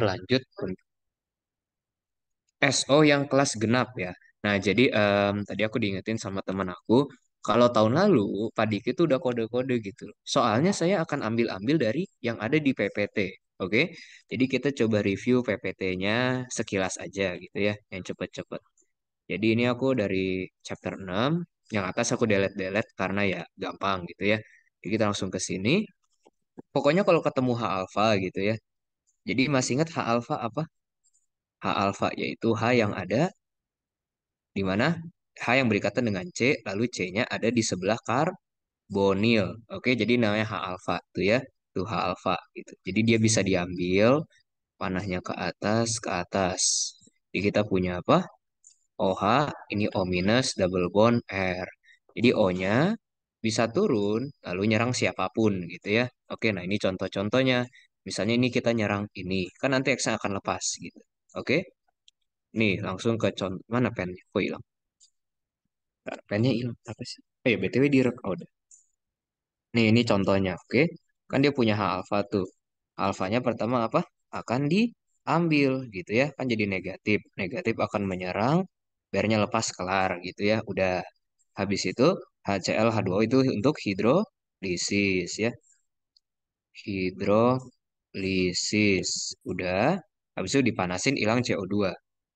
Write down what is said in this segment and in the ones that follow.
lanjut SO yang kelas genap ya. Nah, jadi um, tadi aku diingetin sama teman aku, kalau tahun lalu Pak Diki itu udah kode-kode gitu. Soalnya saya akan ambil-ambil dari yang ada di PPT. Oke, jadi kita coba review PPT-nya sekilas aja gitu ya, yang cepet-cepet. Jadi ini aku dari chapter 6, yang atas aku delete-delete karena ya gampang gitu ya. Jadi kita langsung ke sini. Pokoknya kalau ketemu H alpha gitu ya, jadi masih ingat H alfa apa? H alfa yaitu H yang ada di mana H yang berikatan dengan C, lalu C-nya ada di sebelah karbonil. Oke, jadi namanya H alfa tuh ya, tuh H alfa gitu. Jadi dia bisa diambil panahnya ke atas, ke atas. Jadi kita punya apa? OH, ini O minus double bond R. Jadi O-nya bisa turun lalu nyerang siapapun gitu ya. Oke, nah ini contoh-contohnya. Misalnya ini kita nyerang ini, kan nanti X akan lepas gitu. Oke? Nih, langsung ke contoh mana pennya? Kok hilang? Bentar, pennya hilang. Apa sih? Eh, oh iya, BTW direk. record. Nih, ini contohnya, oke? Kan dia punya H alfa tuh. Alfanya pertama apa? Akan diambil gitu ya. Kan jadi negatif. Negatif akan menyerang, bernya lepas kelar gitu ya. Udah. Habis itu HCl H2O itu untuk hidrolisis ya. Hidro lisis. Udah. Habis itu dipanasin hilang CO2.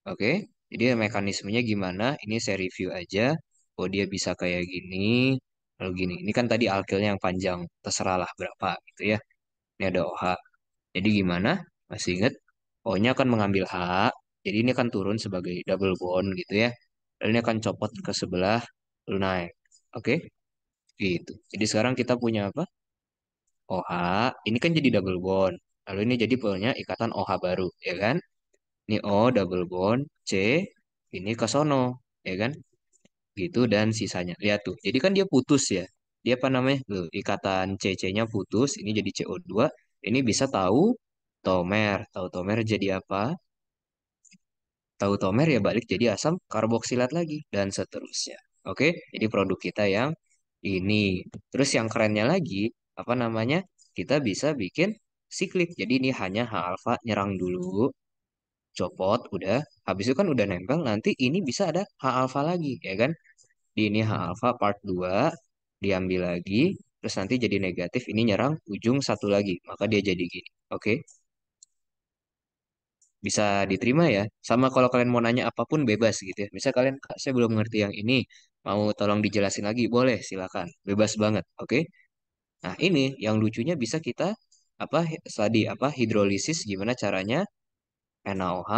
Oke. Jadi mekanismenya gimana? Ini saya review aja. Oh dia bisa kayak gini. Lalu gini. Ini kan tadi alkilnya yang panjang. terserah lah berapa gitu ya. Ini ada OH. Jadi gimana? Masih inget? O-nya akan mengambil H. Jadi ini akan turun sebagai double bond gitu ya. Lalu ini akan copot ke sebelah. Lalu naik. Oke? Gitu. Jadi sekarang kita punya apa? OH. Ini kan jadi double bond. Lalu ini jadi punya ikatan OH baru, ya kan? Ini O double bond C, ini ke sono, ya kan? Gitu dan sisanya. Lihat tuh. Jadi kan dia putus ya. Dia apa namanya? loh ikatan CC-nya putus, ini jadi CO2. Ini bisa tahu tomer. Tahu tomer jadi apa? Tahu tomer ya balik jadi asam karboksilat lagi dan seterusnya. Oke, jadi produk kita yang ini. Terus yang kerennya lagi, apa namanya? Kita bisa bikin siklik. Jadi ini hanya H alfa nyerang dulu, hmm. copot, udah. Habis itu kan udah nempel, nanti ini bisa ada H alfa lagi, ya kan? Di ini H alfa part 2, diambil lagi, terus nanti jadi negatif, ini nyerang ujung satu lagi. Maka dia jadi gini, oke? Bisa diterima ya. Sama kalau kalian mau nanya apapun bebas gitu ya. Misal kalian, Kak, saya belum ngerti yang ini, mau tolong dijelasin lagi, boleh silakan, bebas banget, oke? Nah ini yang lucunya bisa kita apa tadi apa hidrolisis gimana caranya NaOH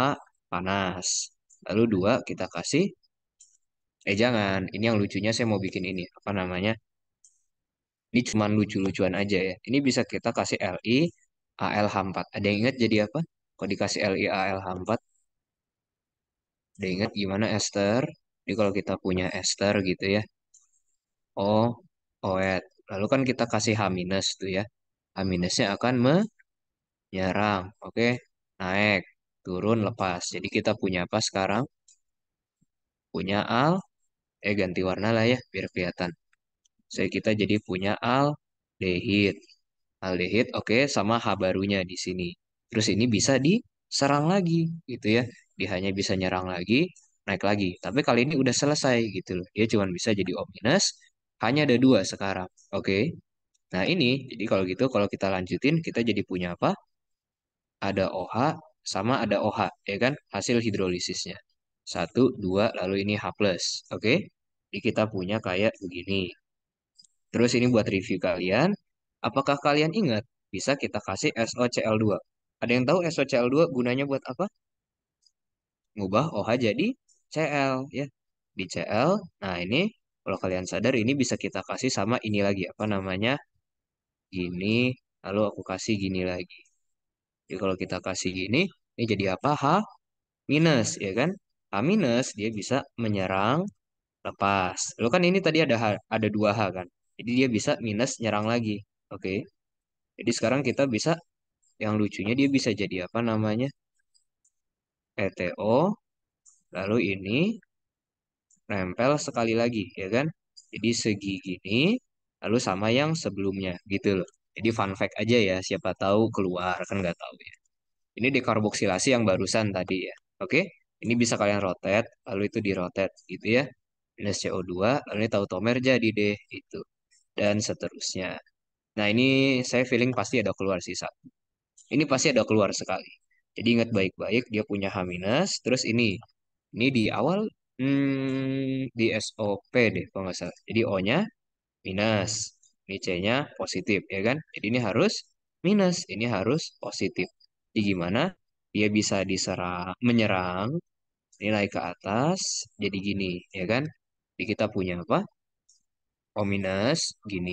panas. Lalu dua kita kasih eh jangan ini yang lucunya saya mau bikin ini apa namanya ini cuma lucu-lucuan aja ya ini bisa kita kasih LI ALH4 ada yang ingat jadi apa kok dikasih LI ALH4 ada yang ingat gimana ester jadi kalau kita punya ester gitu ya oh OET lalu kan kita kasih H- tuh ya minusnya akan menyerang. Oke, naik, turun, lepas. Jadi kita punya apa sekarang? Punya al, eh ganti warna lah ya biar kelihatan. Jadi kita jadi punya al aldehid. Aldehid, oke, sama H barunya di sini. Terus ini bisa diserang lagi gitu ya. Dia hanya bisa nyerang lagi, naik lagi. Tapi kali ini udah selesai gitu loh. Dia cuma bisa jadi O minus, hanya ada dua sekarang. Oke. Nah ini, jadi kalau gitu, kalau kita lanjutin, kita jadi punya apa? Ada OH sama ada OH, ya kan? Hasil hidrolisisnya. Satu, dua, lalu ini H+. Oke? Okay? Jadi kita punya kayak begini. Terus ini buat review kalian. Apakah kalian ingat? Bisa kita kasih SOCl2. Ada yang tahu SOCl2 gunanya buat apa? Ngubah OH jadi Cl, ya. Di Cl, nah ini kalau kalian sadar ini bisa kita kasih sama ini lagi. Apa namanya? gini lalu aku kasih gini lagi jadi kalau kita kasih gini ini jadi apa h minus ya kan h minus dia bisa menyerang lepas lalu kan ini tadi ada h, ada dua h kan jadi dia bisa minus nyerang lagi oke okay. jadi sekarang kita bisa yang lucunya dia bisa jadi apa namanya PTO e lalu ini nempel sekali lagi ya kan jadi segi gini lalu sama yang sebelumnya gitu loh. Jadi fun fact aja ya, siapa tahu keluar kan nggak tahu ya. Ini dekarboksilasi yang barusan tadi ya. Oke, ini bisa kalian rotet, lalu itu di dirotet gitu ya. Minus CO2, lalu ini tautomer jadi deh itu dan seterusnya. Nah ini saya feeling pasti ada keluar sisa. Ini pasti ada keluar sekali. Jadi ingat baik-baik dia punya H minus, terus ini ini di awal hmm, di SOP deh kalau nggak salah. Jadi O-nya minus. Ini C-nya positif, ya kan? Jadi ini harus minus, ini harus positif. Jadi gimana? Dia bisa diserang, menyerang, nilai ke atas, jadi gini, ya kan? Jadi kita punya apa? O oh, minus, gini.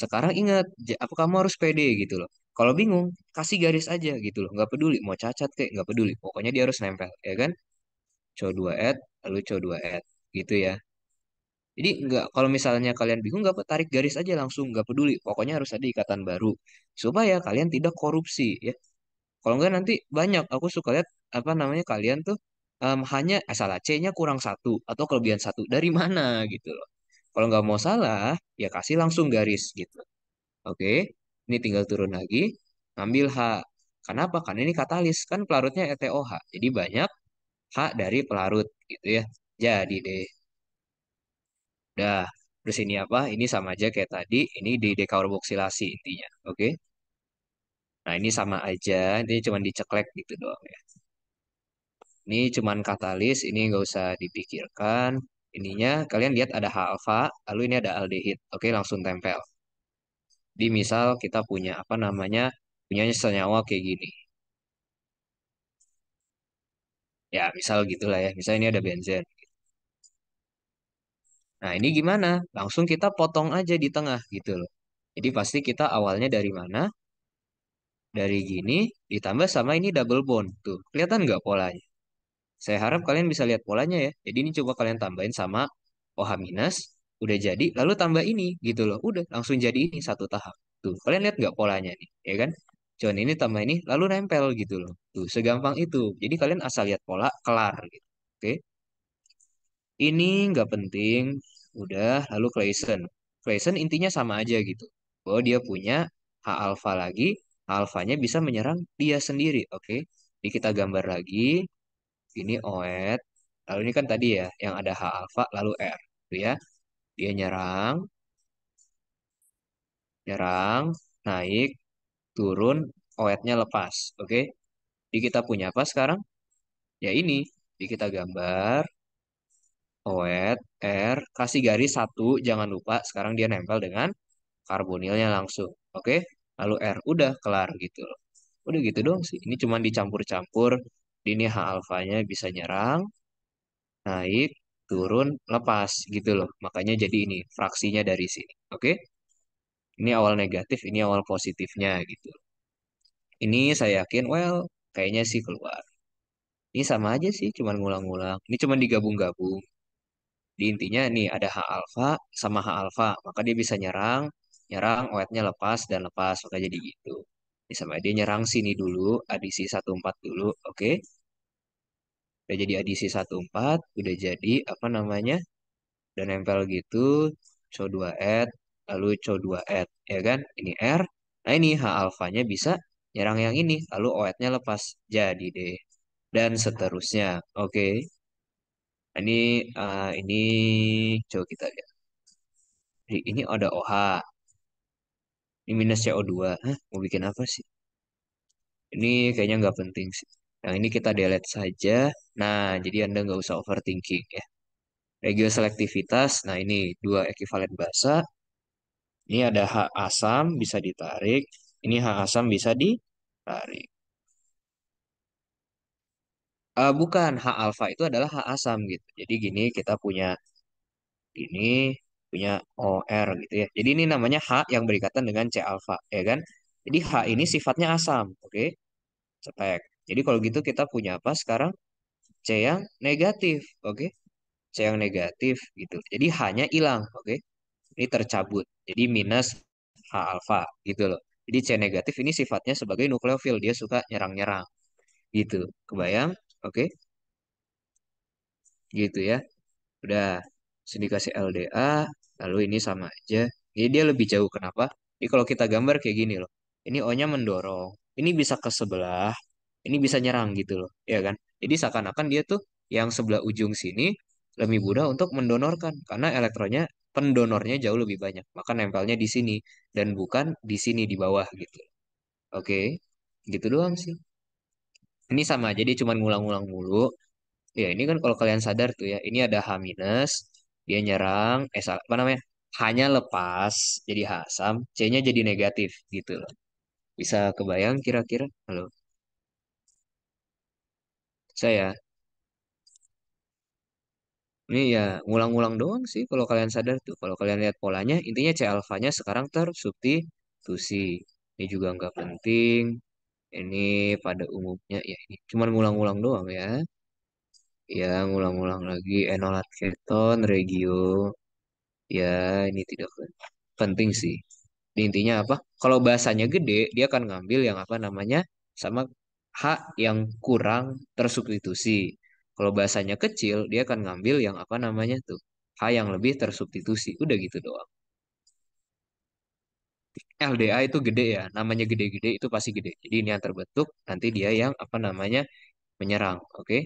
Sekarang ingat, apa kamu harus pede gitu loh. Kalau bingung, kasih garis aja gitu loh. Nggak peduli, mau cacat kayak nggak peduli. Pokoknya dia harus nempel, ya kan? CO2 add, lalu CO2 add. gitu ya. Jadi nggak kalau misalnya kalian bingung nggak apa tarik garis aja langsung nggak peduli. Pokoknya harus ada ikatan baru supaya kalian tidak korupsi ya. Kalau nggak nanti banyak aku suka lihat apa namanya kalian tuh um, hanya asal C-nya kurang satu atau kelebihan satu dari mana gitu loh. Kalau nggak mau salah ya kasih langsung garis gitu. Oke, ini tinggal turun lagi ngambil H. Kenapa? Karena ini katalis kan pelarutnya ETOH. Jadi banyak H dari pelarut gitu ya. Jadi deh. Udah, terus ini apa? Ini sama aja kayak tadi, ini di dekarboksilasi intinya, oke? Nah, ini sama aja, ini cuma diceklek gitu doang ya. Ini cuma katalis, ini nggak usah dipikirkan. Ininya, kalian lihat ada H alfa, lalu ini ada aldehid. Oke, langsung tempel. Di misal kita punya apa namanya, punyanya senyawa kayak gini. Ya, misal gitulah ya. Misal ini ada benzen. Nah, ini gimana? Langsung kita potong aja di tengah gitu loh. Jadi pasti kita awalnya dari mana? Dari gini ditambah sama ini double bond tuh. Kelihatan nggak polanya? Saya harap kalian bisa lihat polanya ya. Jadi ini coba kalian tambahin sama OH minus udah jadi lalu tambah ini gitu loh. Udah langsung jadi ini satu tahap. Tuh, kalian lihat nggak polanya nih, ya kan? Cuman ini tambah ini lalu nempel gitu loh. Tuh, segampang itu. Jadi kalian asal lihat pola kelar gitu. Oke. Ini nggak penting, udah. Lalu Clayson. Clayson intinya sama aja gitu. Bahwa dia punya H alpha lagi, H alfanya bisa menyerang dia sendiri, oke. Okay? Ini kita gambar lagi. Ini OET. Lalu ini kan tadi ya, yang ada H alpha lalu R, gitu ya. Dia nyerang, nyerang, naik, turun, OET-nya lepas, oke. Okay? Jadi kita punya apa sekarang? Ya ini, jadi kita gambar Oet, R, kasih garis satu, jangan lupa sekarang dia nempel dengan karbonilnya langsung. Oke, lalu R, udah kelar gitu loh. Udah gitu dong sih, ini cuma dicampur-campur, di ini H alfanya bisa nyerang, naik, turun, lepas gitu loh. Makanya jadi ini, fraksinya dari sini. Oke, ini awal negatif, ini awal positifnya gitu. Ini saya yakin, well, kayaknya sih keluar. Ini sama aja sih, cuma ngulang-ngulang. Ini cuma digabung-gabung di intinya nih ada H alfa sama H alfa, maka dia bisa nyerang, nyerang OET-nya lepas dan lepas, maka jadi gitu. Jadi sama dia nyerang sini dulu, adisi 14 dulu, oke. Okay? Udah jadi adisi 14, udah jadi apa namanya? dan nempel gitu, CO2 et, lalu CO2 et, ya kan? Ini R, nah ini H alfanya bisa nyerang yang ini, lalu OET-nya lepas. Jadi deh. Dan seterusnya, oke. Okay? Ini eh, ini coba kita lihat. Jadi ini ada OH. Ini minus CO2. Hah, mau bikin apa sih? Ini kayaknya nggak penting sih. Yang nah, ini kita delete saja. Nah, jadi Anda nggak usah overthinking ya. Regio selektivitas. Nah, ini dua ekivalen basa. Ini ada H asam bisa ditarik. Ini H asam bisa ditarik. Uh, bukan H alfa itu adalah H asam gitu. Jadi gini kita punya ini punya OR gitu ya. Jadi ini namanya H yang berikatan dengan C alfa ya kan. Jadi H ini sifatnya asam, oke? Cetek. Jadi kalau gitu kita punya apa sekarang? C yang negatif, oke? C yang negatif gitu. Jadi H-nya hilang, oke? Ini tercabut. Jadi minus H alfa gitu loh. Jadi C negatif ini sifatnya sebagai nukleofil, dia suka nyerang-nyerang. Gitu. Kebayang? Oke. Gitu ya. Udah. Terus dikasih LDA. Lalu ini sama aja. Jadi dia lebih jauh. Kenapa? Jadi kalau kita gambar kayak gini loh. Ini O-nya mendorong. Ini bisa ke sebelah. Ini bisa nyerang gitu loh. Ya kan? Jadi seakan-akan dia tuh yang sebelah ujung sini lebih mudah untuk mendonorkan. Karena elektronnya pendonornya jauh lebih banyak. Maka nempelnya di sini. Dan bukan di sini, di bawah gitu. Oke. Gitu doang sih. Ini sama, jadi cuma ngulang-ngulang mulu. Ya, ini kan kalau kalian sadar tuh ya, ini ada H minus, dia nyerang, eh salah, apa namanya? Hanya lepas, jadi H sam, C-nya jadi negatif gitu loh. Bisa kebayang kira-kira? Halo. Saya. Ini ya ngulang-ngulang doang sih kalau kalian sadar tuh. Kalau kalian lihat polanya, intinya C alfanya sekarang tersubstitusi. Ini juga nggak penting. Ini pada umumnya ya ini cuman ngulang-ngulang doang ya. Ya, ngulang-ngulang lagi enolat keton regio. Ya, ini tidak penting sih. Di intinya apa? Kalau bahasanya gede, dia akan ngambil yang apa namanya sama H yang kurang tersubstitusi. Kalau bahasanya kecil, dia akan ngambil yang apa namanya tuh H yang lebih tersubstitusi. Udah gitu doang. LDA itu gede ya, namanya gede-gede itu pasti gede. Jadi ini yang terbentuk, nanti dia yang apa namanya menyerang, oke? Okay?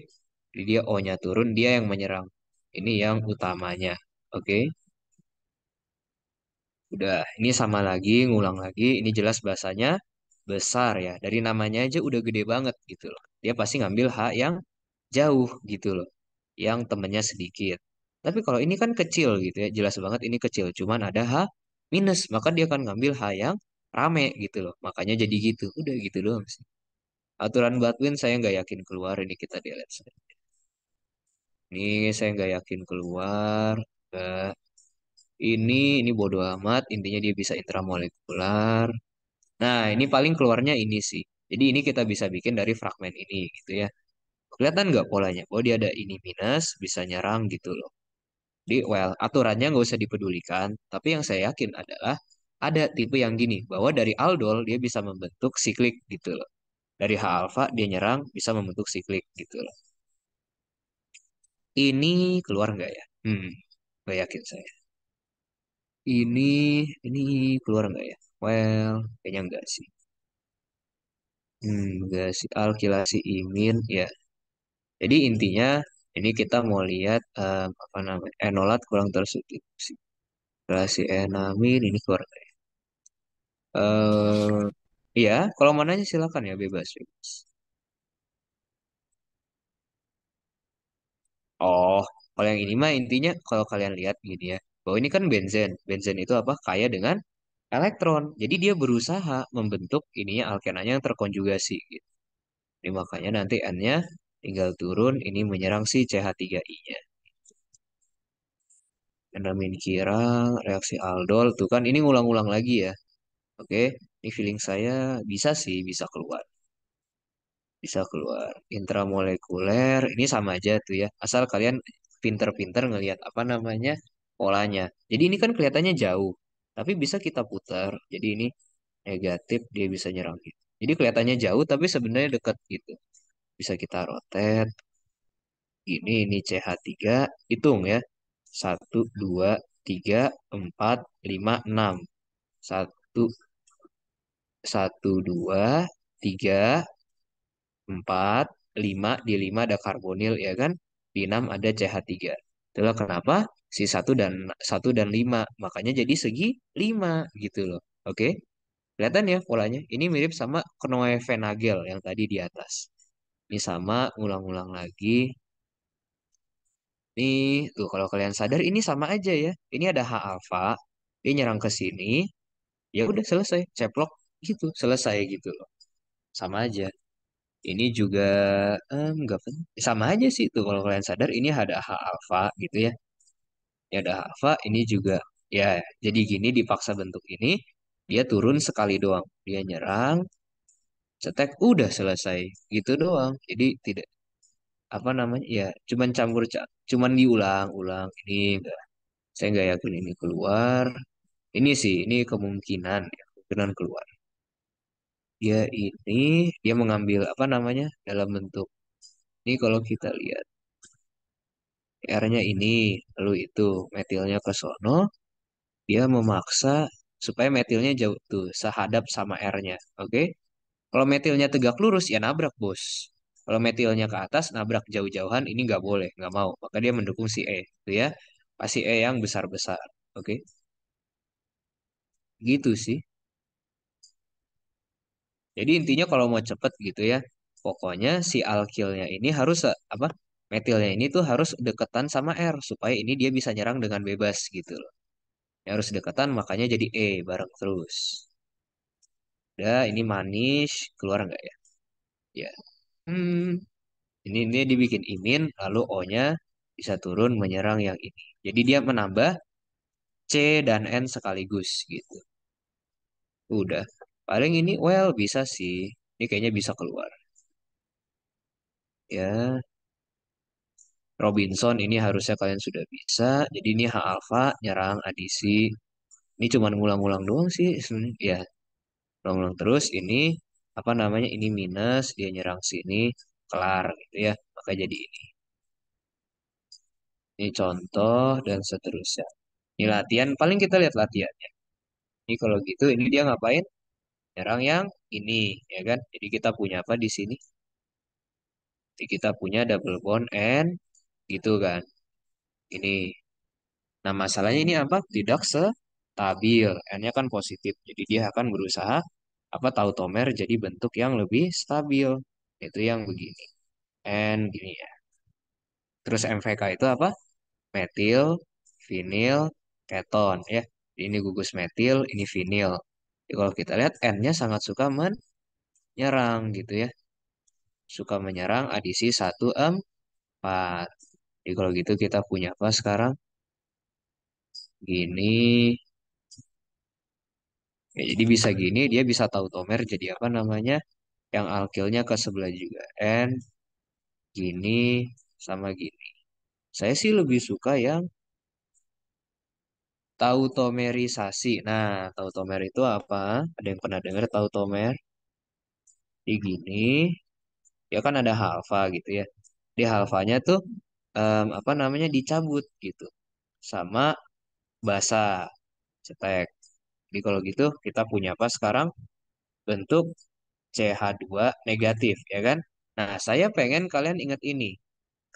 Jadi dia O-nya turun, dia yang menyerang. Ini yang utamanya, oke? Okay? Udah, ini sama lagi, ngulang lagi. Ini jelas bahasanya besar ya. Dari namanya aja udah gede banget gitu loh. Dia pasti ngambil H yang jauh gitu loh, yang temennya sedikit. Tapi kalau ini kan kecil gitu ya, jelas banget ini kecil. Cuman ada H minus maka dia akan ngambil H yang rame gitu loh makanya jadi gitu udah gitu doang sih aturan Batwin saya nggak yakin keluar ini kita delete ini saya nggak yakin keluar ini ini bodoh amat intinya dia bisa intramolekular nah ini paling keluarnya ini sih jadi ini kita bisa bikin dari fragmen ini gitu ya kelihatan nggak polanya oh dia ada ini minus bisa nyerang gitu loh di well, aturannya nggak usah dipedulikan, tapi yang saya yakin adalah ada tipe yang gini, bahwa dari aldol dia bisa membentuk siklik gitu loh. Dari H alfa dia nyerang bisa membentuk siklik gitu loh. Ini keluar nggak ya? Hmm, nggak yakin saya. Ini ini keluar nggak ya? Well, kayaknya nggak sih. Hmm, enggak sih alkilasi imin ya. Jadi intinya ini kita mau lihat um, apa namanya enolat eh, kurang tersubstitusi. Relasi enamin eh, ini keluarga. Uh, ya? iya, kalau mau nanya silakan ya bebas. bebas. Oh, kalau yang ini mah intinya kalau kalian lihat gini ya, bahwa ini kan benzen. Benzen itu apa? Kaya dengan elektron. Jadi dia berusaha membentuk ininya alkenanya yang terkonjugasi gitu. Jadi makanya nanti N-nya Tinggal turun, ini menyerang si CH3I-nya. Endamin kira reaksi aldol. Tuh kan ini ngulang-ulang lagi ya. Oke, ini feeling saya bisa sih, bisa keluar. Bisa keluar. Intramolekuler, ini sama aja tuh ya. Asal kalian pinter-pinter ngelihat apa namanya polanya. Jadi ini kan kelihatannya jauh. Tapi bisa kita putar. Jadi ini negatif, dia bisa nyerang gitu. Jadi kelihatannya jauh, tapi sebenarnya dekat gitu bisa kita rotate ini ini CH3 hitung ya 1 2 3 4 5 6 1 1 2 3 4 5 di 5 ada karbonil ya kan di 6 ada CH3 itulah kenapa si 1 dan 1 dan 5 makanya jadi segi 5 gitu loh oke kelihatan ya polanya ini mirip sama Knoe-Venagel yang tadi di atas ini sama, ngulang-ulang lagi. Nih, tuh kalau kalian sadar ini sama aja ya. Ini ada H alfa, dia nyerang ke sini, ya udah selesai, ceplok gitu, selesai gitu loh. Sama aja. Ini juga enggak um, penting. Sama aja sih tuh kalau kalian sadar ini ada H alfa gitu ya. Ini ada H alfa, ini juga ya. Jadi gini dipaksa bentuk ini, dia turun sekali doang. Dia nyerang, cetek udah selesai gitu doang jadi tidak apa namanya ya cuman campur cuman diulang-ulang ini saya nggak yakin ini keluar ini sih ini kemungkinan ya, kemungkinan keluar dia ini dia mengambil apa namanya dalam bentuk ini kalau kita lihat R-nya ini lalu itu metilnya ke sono dia memaksa supaya metilnya jauh tuh sehadap sama R-nya oke okay? Kalau metilnya tegak lurus ya nabrak bos. Kalau metilnya ke atas nabrak jauh-jauhan ini nggak boleh, nggak mau. Maka dia mendukung si E, gitu ya. Pasti E yang besar-besar, oke? Okay? Gitu sih. Jadi intinya kalau mau cepet gitu ya, pokoknya si alkilnya ini harus apa? Metilnya ini tuh harus deketan sama R supaya ini dia bisa nyerang dengan bebas gitu loh. Ya, harus deketan makanya jadi E bareng terus udah ini manis keluar enggak ya ya hmm ini ini dibikin imin lalu o nya bisa turun menyerang yang ini jadi dia menambah c dan n sekaligus gitu udah paling ini well bisa sih ini kayaknya bisa keluar ya Robinson ini harusnya kalian sudah bisa jadi ini H alfa nyerang adisi ini cuma ngulang-ngulang doang sih hmm ya ulang terus ini apa namanya ini minus dia nyerang sini kelar gitu ya maka jadi ini ini contoh dan seterusnya ini latihan paling kita lihat latihannya ini kalau gitu ini dia ngapain nyerang yang ini ya kan jadi kita punya apa di sini jadi kita punya double bond n gitu kan ini nah masalahnya ini apa tidak se stabil, n-nya kan positif. Jadi dia akan berusaha apa tautomer jadi bentuk yang lebih stabil. Itu yang begini. N gini ya. Terus MVK itu apa? Metil, vinil, keton ya. Ini gugus metil, ini vinil. Jadi kalau kita lihat N-nya sangat suka menyerang gitu ya. Suka menyerang adisi 1 4. Jadi kalau gitu kita punya apa sekarang? Gini, Ya, jadi bisa gini dia bisa tahu Tomer jadi apa namanya yang alkilnya ke sebelah juga n gini sama gini saya sih lebih suka yang tautomerisasi nah tautomer itu apa ada yang pernah dengar tautomer di gini ya kan ada halva gitu ya di halvanya tuh um, apa namanya dicabut gitu sama basa, cetek jadi kalau gitu kita punya apa sekarang? Bentuk CH2 negatif, ya kan? Nah, saya pengen kalian ingat ini.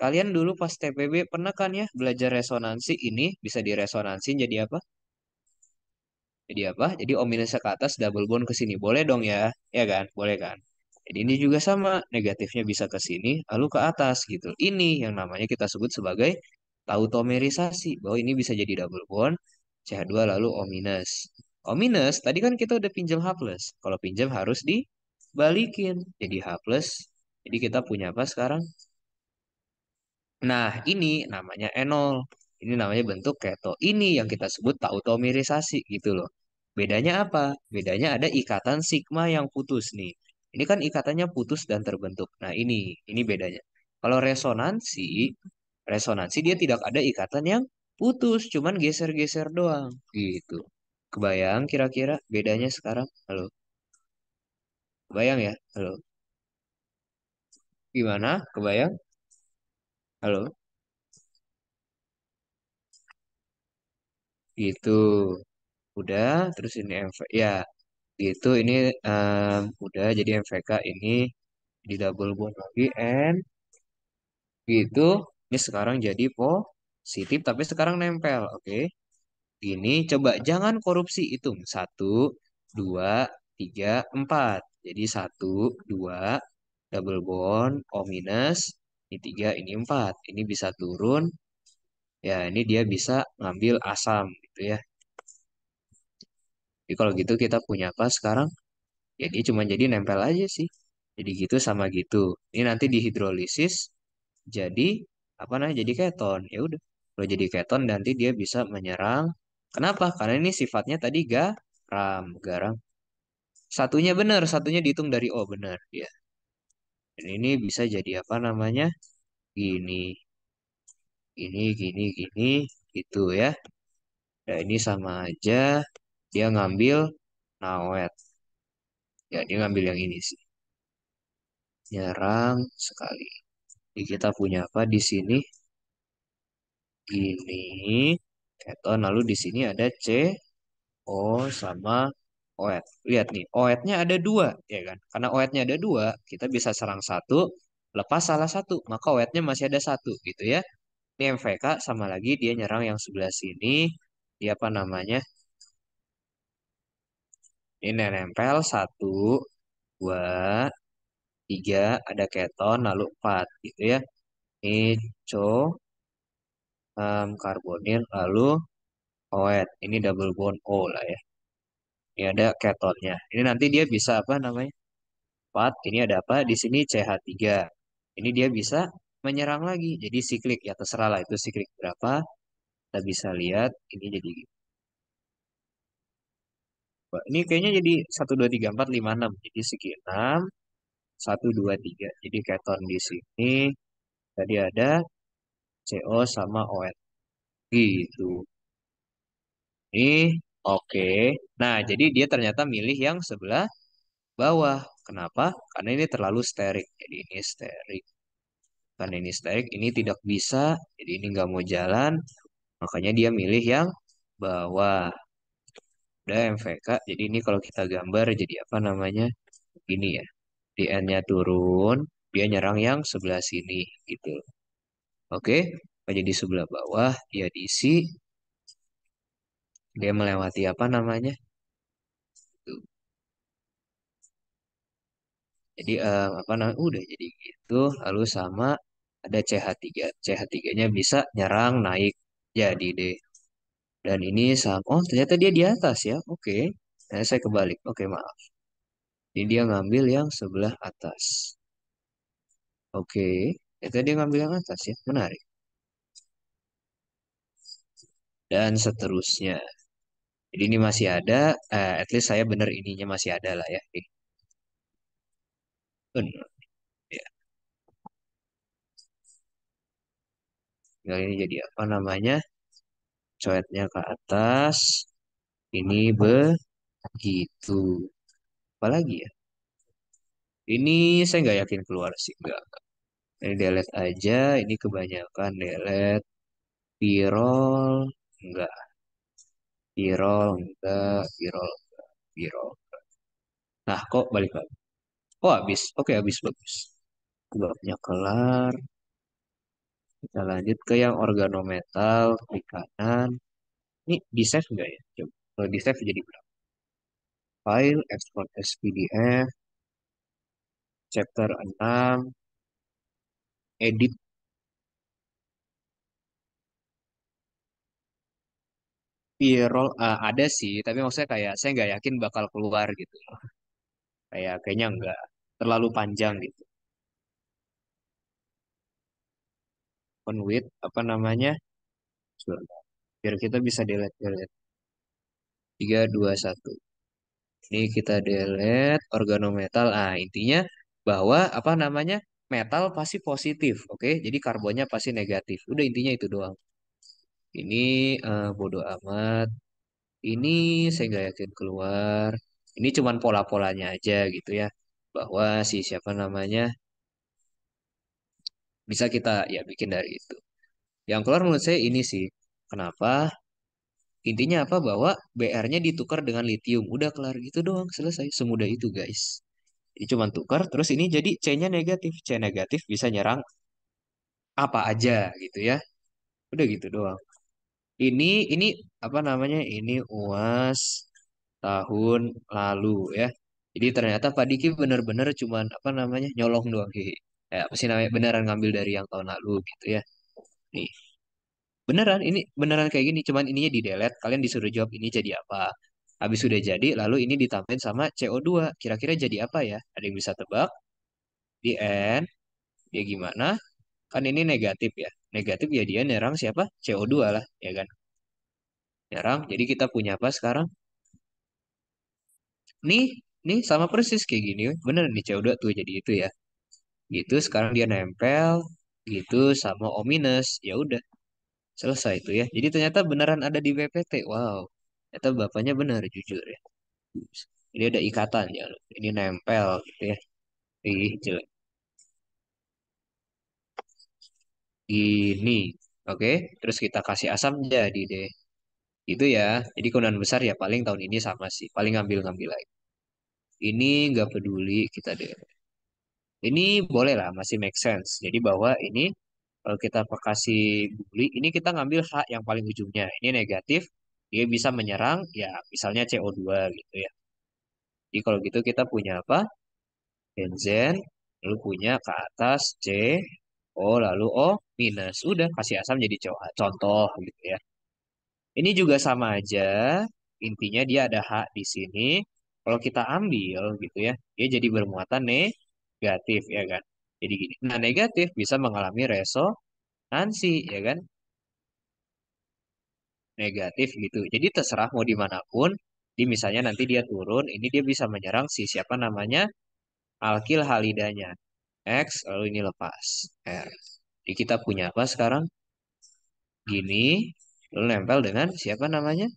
Kalian dulu pas TPB pernah kan ya belajar resonansi ini bisa diresonansi jadi apa? Jadi apa? Jadi O ke atas, double bond ke sini. Boleh dong ya, ya kan? Boleh kan? Jadi ini juga sama, negatifnya bisa ke sini, lalu ke atas gitu. Ini yang namanya kita sebut sebagai tautomerisasi, bahwa ini bisa jadi double bond, CH2 lalu O minus. O oh, minus, tadi kan kita udah pinjam H plus. Kalau pinjam harus dibalikin. Jadi H plus. Jadi kita punya apa sekarang? Nah, ini namanya enol. Ini namanya bentuk keto. Ini yang kita sebut tautomerisasi gitu loh. Bedanya apa? Bedanya ada ikatan sigma yang putus nih. Ini kan ikatannya putus dan terbentuk. Nah, ini ini bedanya. Kalau resonansi, resonansi dia tidak ada ikatan yang putus, cuman geser-geser doang gitu. Kebayang kira-kira bedanya sekarang? Halo. Kebayang ya? Halo. Gimana? Kebayang? Halo. Gitu. Udah, terus ini MV ya. Gitu ini um, udah jadi MVK ini di double bond lagi and gitu. Ini sekarang jadi positif tapi sekarang nempel, oke ini coba jangan korupsi hitung satu dua tiga empat jadi satu dua double bond o minus ini tiga ini empat ini bisa turun ya ini dia bisa ngambil asam gitu ya jadi kalau gitu kita punya apa sekarang jadi ya, cuma jadi nempel aja sih jadi gitu sama gitu ini nanti dihidrolisis jadi apa namanya jadi keton ya udah kalau jadi keton nanti dia bisa menyerang Kenapa? Karena ini sifatnya tadi garam, garam. Satunya benar, satunya dihitung dari O benar ya. Dan ini bisa jadi apa namanya? Gini. ini, gini, gini, gitu ya. Nah ini sama aja dia ngambil nawet. Ya dia ngambil yang ini sih. Nyerang sekali. Jadi kita punya apa di sini? Gini, keton. Lalu di sini ada C, O sama OED. Lihat nih, OED-nya ada dua, ya kan? Karena OED-nya ada dua, kita bisa serang satu, lepas salah satu, maka OED-nya masih ada satu, gitu ya. Ini MVK sama lagi dia nyerang yang sebelah sini, dia apa namanya? Ini nempel satu, dua, tiga, ada keton, lalu empat, gitu ya. Ini co, um, karbonil lalu OH ini double bond O lah ya ini ada ketonnya ini nanti dia bisa apa namanya 4 ini ada apa di sini CH3 ini dia bisa menyerang lagi jadi siklik ya terserah lah itu siklik berapa kita bisa lihat ini jadi ini kayaknya jadi 1, 2, 3, 4, 5, 6 jadi segi 6 1, 2, 3 jadi keton di sini tadi ada CO sama OH gitu nih oke nah jadi dia ternyata milih yang sebelah bawah kenapa karena ini terlalu sterik jadi ini sterik karena ini sterik ini tidak bisa jadi ini nggak mau jalan makanya dia milih yang bawah udah MVK jadi ini kalau kita gambar jadi apa namanya Ini ya di N-nya turun dia nyerang yang sebelah sini gitu Oke, okay? jadi sebelah bawah dia diisi. Dia melewati apa namanya? Jadi um, apa namanya? Udah jadi gitu. Lalu sama ada CH3. CH3-nya bisa nyerang naik jadi deh. Dan ini sama oh ternyata dia di atas ya. Oke. Nah, saya kebalik. Oke, maaf. Ini dia ngambil yang sebelah atas. Oke. Okay. Itu dia ngambil yang atas ya. Menarik. Dan seterusnya. Jadi ini masih ada. Eh, at least saya benar ininya masih ada lah ya. Ini. Ya. ini jadi apa namanya. Coetnya ke atas. Ini begitu. Apalagi ya. Ini saya nggak yakin keluar sih. Nggak. Ini delete aja, ini kebanyakan delete. pirol, enggak. pirol, enggak. pirol, enggak. Nah, kok balik lagi. Oh, habis. Oke, habis. Bagus. Babnya kelar. Kita lanjut ke yang organometal. di kanan. Ini di-save enggak ya? Coba. Kalau di-save jadi berapa? File, export as PDF. Chapter 6 edit Viral iya, uh, eh, ada sih, tapi maksudnya kayak saya nggak yakin bakal keluar gitu. Kayak kayaknya nggak terlalu panjang gitu. Open with apa namanya? biar kita bisa delete-delete. Tiga dua satu. Ini kita delete organometal. Ah, intinya bahwa apa namanya metal pasti positif, oke? Okay? Jadi karbonnya pasti negatif. Udah intinya itu doang. Ini uh, bodoh amat. Ini saya nggak yakin keluar. Ini cuman pola-polanya aja gitu ya. Bahwa si siapa namanya bisa kita ya bikin dari itu. Yang keluar menurut saya ini sih. Kenapa? Intinya apa bahwa BR-nya ditukar dengan litium. Udah kelar gitu doang, selesai. Semudah itu, guys. Ini cuma tukar, terus ini jadi C-nya negatif. C negatif bisa nyerang apa aja gitu ya. Udah gitu doang. Ini ini apa namanya? Ini UAS tahun lalu ya. Jadi ternyata Pak Diki bener-bener cuman apa namanya? nyolong doang. sih. Ya, apa sih namanya? Beneran ngambil dari yang tahun lalu gitu ya. Nih. Beneran ini beneran kayak gini, cuman ininya di delete, kalian disuruh jawab ini jadi apa. Habis sudah jadi, lalu ini ditambahin sama CO2. Kira-kira jadi apa ya? Ada yang bisa tebak? Di N, dia ya gimana? Kan ini negatif ya. Negatif ya dia nyerang siapa? CO2 lah, ya kan? Nyerang, jadi kita punya apa sekarang? Nih, nih sama persis kayak gini. Bener nih CO2 tuh jadi itu ya. Gitu, sekarang dia nempel. Gitu sama O minus. Ya udah, selesai itu ya. Jadi ternyata beneran ada di BPT. Wow. Itu bapaknya benar jujur ya. Ini ada ikatan ya. Ini nempel gitu ya. Ih, jelek. ini Oke, terus kita kasih asam jadi deh. Itu ya. Jadi kemudian besar ya paling tahun ini sama sih. Paling ngambil-ngambil lagi. Ini nggak peduli kita deh. Ini boleh lah, masih make sense. Jadi bahwa ini kalau kita kasih bully, ini kita ngambil hak yang paling ujungnya. Ini negatif, dia bisa menyerang ya misalnya CO2 gitu ya. Jadi kalau gitu kita punya apa? Benzen, lalu punya ke atas C, O, lalu O minus. Udah kasih asam jadi CO. Contoh gitu ya. Ini juga sama aja. Intinya dia ada H di sini. Kalau kita ambil gitu ya, dia jadi bermuatan negatif ya kan. Jadi gini. Nah negatif bisa mengalami resonansi ya kan negatif gitu. Jadi terserah mau dimanapun, di misalnya nanti dia turun, ini dia bisa menyerang si siapa namanya alkil halidanya. X, lalu ini lepas. R. Jadi kita punya apa sekarang? Gini, lalu nempel dengan siapa namanya?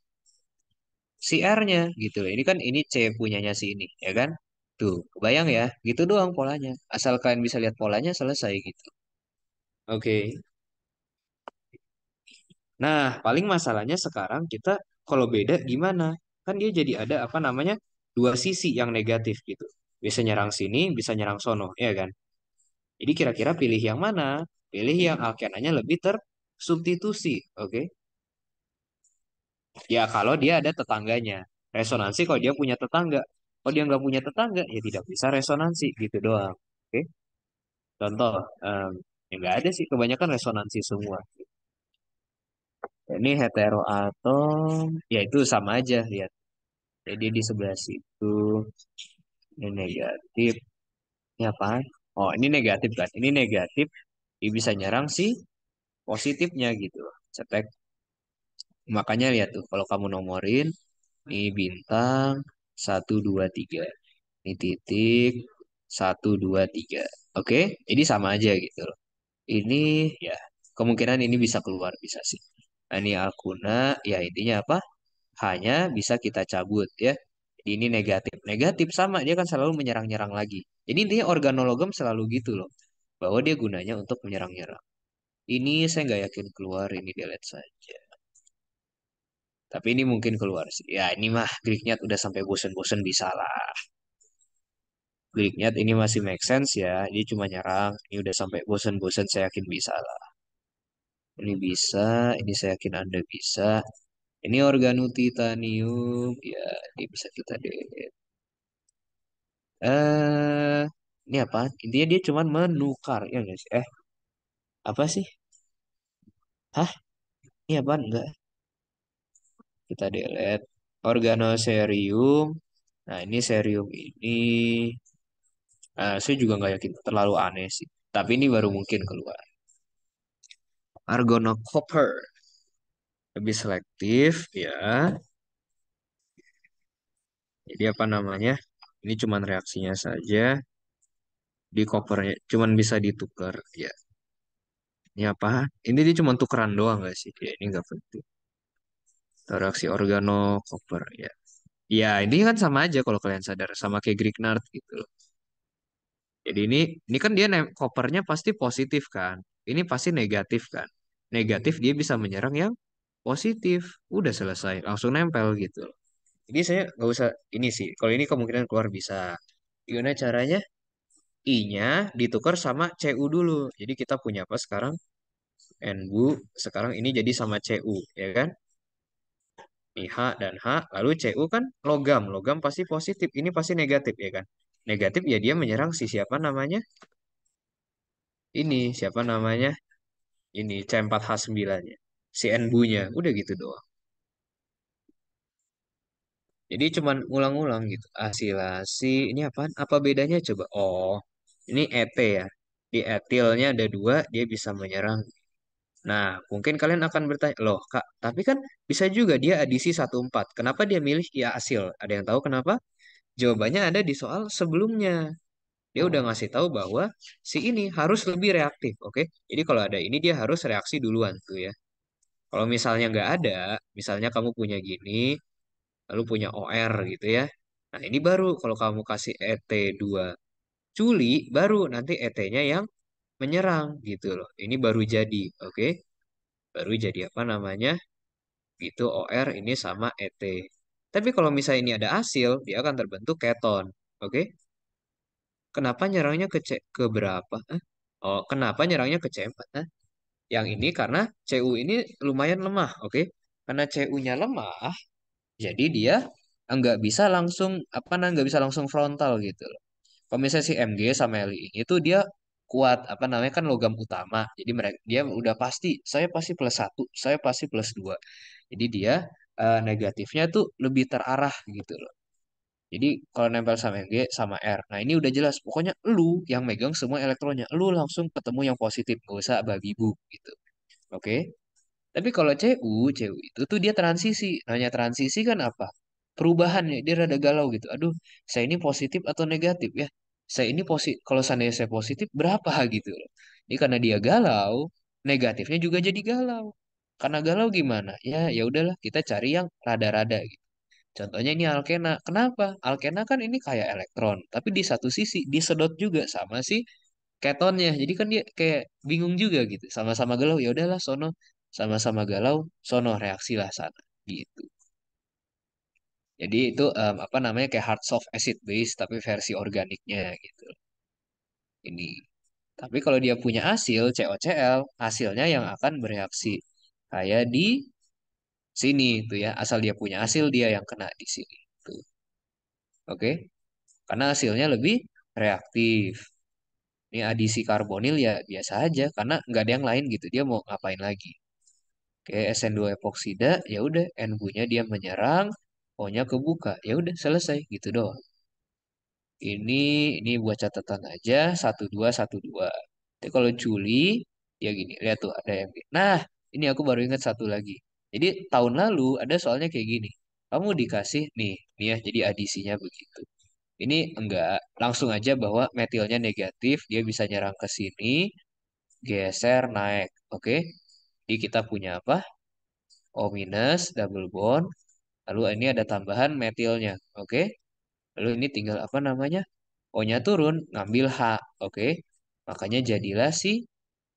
Si R-nya gitu. Ini kan ini C punyanya si ini, ya kan? Tuh, bayang ya? Gitu doang polanya. Asal kalian bisa lihat polanya selesai gitu. Oke. Okay. Nah, paling masalahnya sekarang kita kalau beda gimana? Kan dia jadi ada apa namanya dua sisi yang negatif gitu. Bisa nyerang sini, bisa nyerang sono, ya kan? Jadi kira-kira pilih yang mana? Pilih hmm. yang alkenanya lebih tersubstitusi, oke? Okay? Ya kalau dia ada tetangganya. Resonansi kalau dia punya tetangga. Kalau dia nggak punya tetangga, ya tidak bisa resonansi gitu doang. Oke? Okay? Contoh, um, ya nggak ada sih, kebanyakan resonansi semua. Gitu. Ini hetero atom, ya itu sama aja lihat. Jadi di sebelah situ ini negatif. Ini apa? Oh, ini negatif kan. Ini negatif, ini ya bisa nyerang sih positifnya gitu. Cetek. Makanya lihat tuh kalau kamu nomorin ini bintang satu dua tiga, Ini titik satu dua tiga. Oke, ini sama aja gitu loh. Ini ya kemungkinan ini bisa keluar bisa sih ini alkuna ya intinya apa hanya bisa kita cabut ya ini negatif negatif sama dia kan selalu menyerang-nyerang lagi jadi intinya organologem selalu gitu loh bahwa dia gunanya untuk menyerang-nyerang ini saya nggak yakin keluar ini delete saja tapi ini mungkin keluar sih ya ini mah Greeknya udah sampai bosen-bosen bisa lah Greeknyat ini masih make sense ya dia cuma nyerang ini udah sampai bosen-bosen saya yakin bisa lah ini bisa, ini saya yakin Anda bisa. Ini organu titanium, ya ini bisa kita delete. Eh, ini apa? Intinya dia cuma menukar, ya guys. Eh, apa sih? Hah? Ini apa enggak? Kita delete organoserium. Nah, ini serium ini uh, saya juga nggak yakin terlalu aneh sih. Tapi ini baru mungkin keluar. Copper. Lebih selektif ya. Jadi apa namanya? Ini cuman reaksinya saja. Di kopernya cuman bisa ditukar ya. Ini apa? Ini dia cuma tukeran doang gak sih? Ya, ini gak penting. Reaksi organokoper ya. Ya, ini kan sama aja kalau kalian sadar sama kayak Greek Grignard gitu loh. Jadi ini ini kan dia kopernya pasti positif kan. Ini pasti negatif kan negatif hmm. dia bisa menyerang yang positif udah selesai langsung nempel gitu jadi saya nggak usah ini sih kalau ini kemungkinan keluar bisa gimana caranya i-nya ditukar sama cu dulu jadi kita punya apa sekarang nbu sekarang ini jadi sama cu ya kan ini h dan h lalu cu kan logam logam pasti positif ini pasti negatif ya kan negatif ya dia menyerang si siapa namanya ini siapa namanya ini C4H9-nya, si NBU-nya, hmm. udah gitu doang. Jadi cuman ulang-ulang gitu. Asilasi ini apaan? Apa bedanya coba? Oh, ini ET ya. Di etilnya ada dua, dia bisa menyerang. Nah, mungkin kalian akan bertanya, loh kak, tapi kan bisa juga dia adisi 14. Kenapa dia milih ya asil? Ada yang tahu kenapa? Jawabannya ada di soal sebelumnya dia udah ngasih tahu bahwa si ini harus lebih reaktif, oke? Okay? Jadi kalau ada ini dia harus reaksi duluan tuh ya. Kalau misalnya nggak ada, misalnya kamu punya gini, lalu punya OR gitu ya. Nah ini baru kalau kamu kasih ET 2 culi, baru nanti ET-nya yang menyerang gitu loh. Ini baru jadi, oke? Okay? Baru jadi apa namanya? Gitu OR ini sama ET. Tapi kalau misalnya ini ada hasil, dia akan terbentuk keton, oke? Okay? Kenapa nyerangnya ke C ke berapa? Hah? Oh, kenapa nyerangnya ke C4? Hah? Yang ini karena CU ini lumayan lemah, oke? Karena CU-nya lemah, jadi dia nggak bisa langsung apa namanya nggak bisa langsung frontal gitu loh. Kalau misalnya si MG sama LI ini tuh dia kuat apa namanya kan logam utama. Jadi mereka dia udah pasti saya pasti plus satu, saya pasti plus dua. Jadi dia uh, negatifnya tuh lebih terarah gitu loh. Jadi kalau nempel sama G sama R. Nah ini udah jelas. Pokoknya lu yang megang semua elektronnya. Lu langsung ketemu yang positif. Gak usah babi bu gitu. Oke. Okay? Tapi kalau CU, CU itu tuh dia transisi. Nanya transisi kan apa? Perubahan ya. Dia rada galau gitu. Aduh, saya ini positif atau negatif ya? Saya ini positif. Kalau seandainya saya positif berapa gitu Ini karena dia galau, negatifnya juga jadi galau. Karena galau gimana? Ya ya udahlah kita cari yang rada-rada gitu. Contohnya ini alkena. Kenapa? Alkena kan ini kayak elektron, tapi di hmm. satu sisi disedot juga sama si ketonnya. Jadi kan dia kayak bingung juga gitu. Sama-sama galau, ya udahlah sono. Sama-sama galau, sono reaksi lah sana gitu. Jadi itu um, apa namanya kayak hard soft acid base tapi versi organiknya gitu. Ini. Tapi kalau dia punya hasil COCl, hasilnya yang akan bereaksi kayak di sini itu ya asal dia punya hasil dia yang kena di sini tuh gitu. oke karena hasilnya lebih reaktif ini adisi karbonil ya biasa aja karena nggak ada yang lain gitu dia mau ngapain lagi oke SN2 epoksida ya udah NB-nya dia menyerang O-nya kebuka ya udah selesai gitu doang ini ini buat catatan aja satu dua satu dua tapi kalau Juli ya gini lihat tuh ada yang nah ini aku baru ingat satu lagi jadi tahun lalu ada soalnya kayak gini. Kamu dikasih nih, nih ya, jadi adisinya begitu. Ini enggak, langsung aja bahwa metilnya negatif, dia bisa nyerang ke sini, geser, naik. Oke, jadi kita punya apa? O minus, double bond, lalu ini ada tambahan metilnya. Oke, lalu ini tinggal apa namanya? O-nya turun, ngambil H. Oke, makanya jadilah si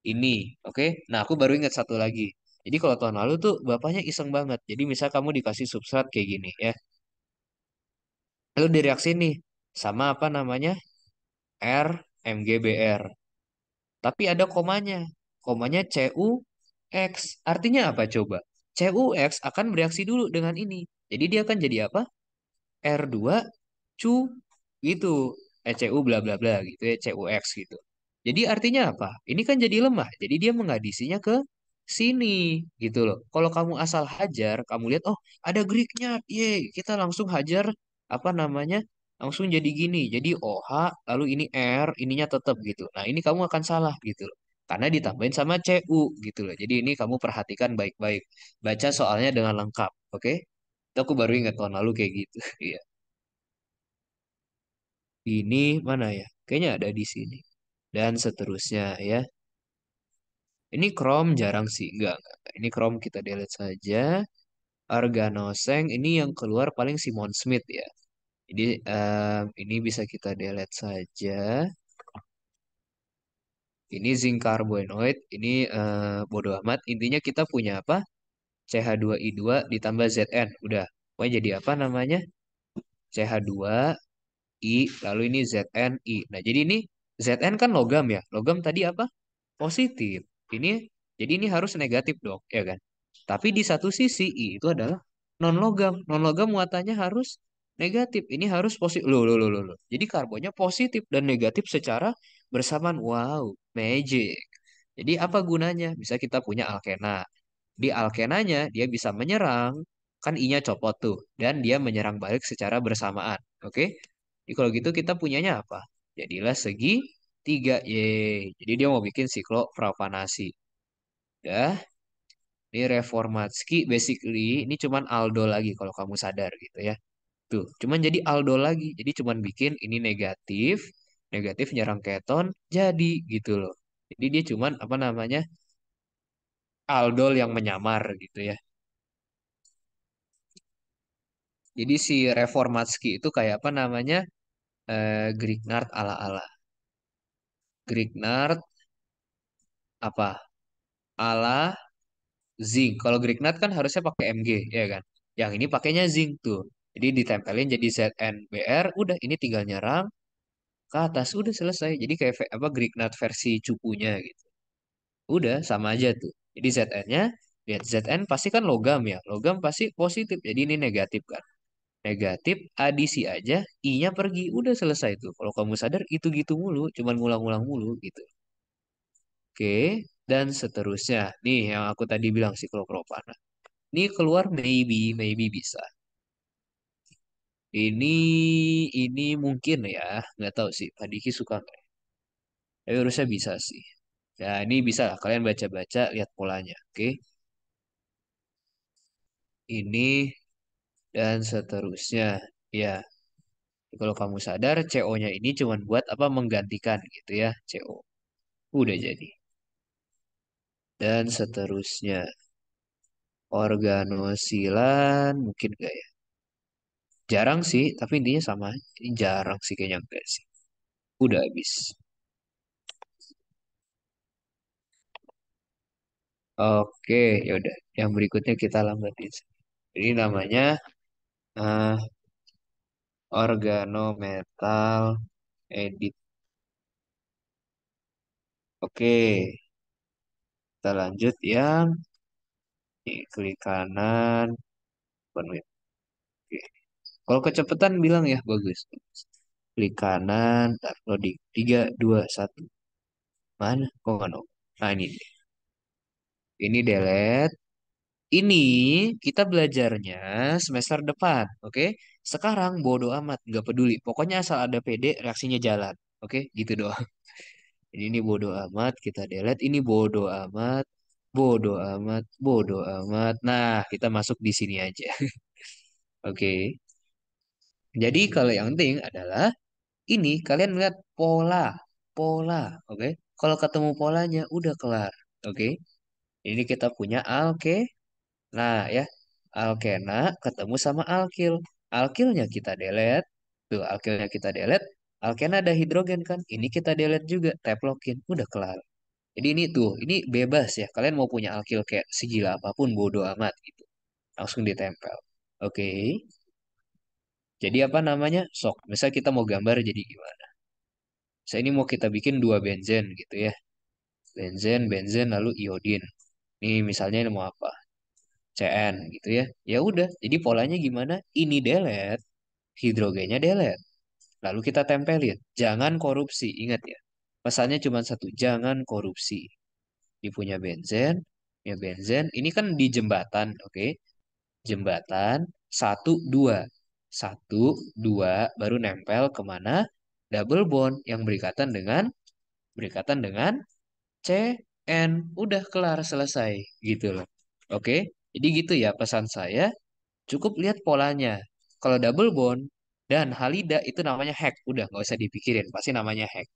ini. Oke, nah aku baru ingat satu lagi jadi kalau tahun lalu tuh bapaknya iseng banget. Jadi misal kamu dikasih substrat kayak gini ya. Lalu direaksi nih sama apa namanya? R MGBR. Tapi ada komanya. Komanya CuX. Artinya apa coba? CuX akan bereaksi dulu dengan ini. Jadi dia akan jadi apa? R2 cu gitu. ECU eh, bla bla bla gitu ya, CuX gitu. Jadi artinya apa? Ini kan jadi lemah. Jadi dia mengadisinya ke sini gitu loh. Kalau kamu asal hajar, kamu lihat oh ada Greeknya, ye kita langsung hajar apa namanya langsung jadi gini, jadi OH lalu ini R ininya tetap gitu. Nah ini kamu akan salah gitu loh. Karena ditambahin sama CU gitu loh. Jadi ini kamu perhatikan baik-baik. Baca soalnya dengan lengkap, oke? Okay? aku baru ingat tahun lalu kayak gitu. Iya. ini mana ya? Kayaknya ada di sini. Dan seterusnya ya. Ini Chrome jarang sih, enggak, Ini Chrome kita delete saja. Organoseng ini yang keluar paling Simon Smith ya. Jadi um, ini bisa kita delete saja. Ini zinc carbonoid, ini uh, eh, bodoh amat. Intinya kita punya apa? CH2I2 ditambah ZN. Udah. Pokoknya jadi apa namanya? CH2 I lalu ini ZNI. Nah, jadi ini ZN kan logam ya. Logam tadi apa? Positif. Ini jadi ini harus negatif dok, ya kan? Tapi di satu sisi I itu adalah non logam. Non logam muatannya harus negatif. Ini harus positif. Loh, loh, loh, loh. Jadi karbonnya positif dan negatif secara bersamaan. Wow, magic. Jadi apa gunanya? Bisa kita punya alkena. Di alkenanya dia bisa menyerang, kan i copot tuh. Dan dia menyerang balik secara bersamaan. Oke? Jadi kalau gitu kita punyanya apa? Jadilah segi tiga y Jadi dia mau bikin siklo profanasi. Dah. Ini Reformatski basically ini cuman Aldo lagi kalau kamu sadar gitu ya. Tuh, cuman jadi Aldo lagi. Jadi cuman bikin ini negatif, negatif nyerang keton jadi gitu loh. Jadi dia cuman apa namanya? Aldol yang menyamar gitu ya. Jadi si Reformatski itu kayak apa namanya? Eh, Grignard ala-ala nerd apa? Ala zinc. Kalau nerd kan harusnya pakai Mg, ya kan? Yang ini pakainya zinc tuh. Jadi ditempelin jadi ZNBR, udah ini tinggal nyerang ke atas udah selesai. Jadi kayak apa nerd versi cupunya gitu. Udah sama aja tuh. Jadi ZN-nya lihat ZN pasti kan logam ya. Logam pasti positif. Jadi ini negatif kan negatif, adisi aja, i-nya pergi, udah selesai tuh. Kalau kamu sadar itu gitu mulu, cuman ngulang-ngulang mulu gitu. Oke, dan seterusnya. Nih yang aku tadi bilang siklopropana. Ini keluar maybe, maybe bisa. Ini ini mungkin ya, nggak tahu sih. Pak Diki suka nggak? Ya? Tapi harusnya bisa sih. Ya ini bisa lah. Kalian baca-baca, lihat polanya. Oke. Ini dan seterusnya. Ya, kalau kamu sadar CO-nya ini cuma buat apa menggantikan gitu ya CO. Udah hmm. jadi. Dan seterusnya. Organosilan mungkin enggak ya. Jarang sih, tapi intinya sama. Ini jarang sih kayaknya enggak sih. Udah habis. Oke, yaudah. Yang berikutnya kita lambatin. Ini namanya Uh, organometal edit. Oke, Okay. kita lanjut yang di klik kanan. Oke. Kalau kecepatan bilang ya, bagus. Klik kanan, tar loading. 3, 2, 1. Mana? Kok mana? Nah, ini. Ini delete. Ini kita belajarnya semester depan, oke? Sekarang bodo amat, nggak peduli. Pokoknya asal ada PD, reaksinya jalan, oke? Gitu doang. Ini, ini bodo amat, kita delete. Ini bodo amat, bodo amat, bodo amat. Nah, kita masuk di sini aja, oke? Jadi kalau yang penting adalah ini kalian lihat pola, pola, oke? Kalau ketemu polanya udah kelar, oke? Ini kita punya alke Nah ya, alkena ketemu sama alkil. Alkilnya kita delete. Tuh, alkilnya kita delete. Alkena ada hidrogen kan? Ini kita delete juga, teplokin. Udah kelar. Jadi ini tuh, ini bebas ya. Kalian mau punya alkil kayak segila apapun, bodo amat gitu. Langsung ditempel. Oke. Jadi apa namanya? Sok. Misal kita mau gambar jadi gimana? Saya ini mau kita bikin dua benzen gitu ya. Benzen, benzen, lalu iodin. ini misalnya ini mau apa? CN gitu ya. Ya udah, jadi polanya gimana? Ini delete, hidrogennya delete. Lalu kita tempelin, jangan korupsi, ingat ya. Pesannya cuma satu, jangan korupsi. Dipunya punya benzen, ya benzen, ini kan di jembatan, oke. Jembatan, satu, dua. Satu, dua, baru nempel kemana? Double bond yang berikatan dengan berikatan dengan CN. Udah kelar selesai gitu loh. Oke. Jadi gitu ya pesan saya, cukup lihat polanya. Kalau double bond dan Halida itu namanya hack, udah nggak usah dipikirin, pasti namanya hack.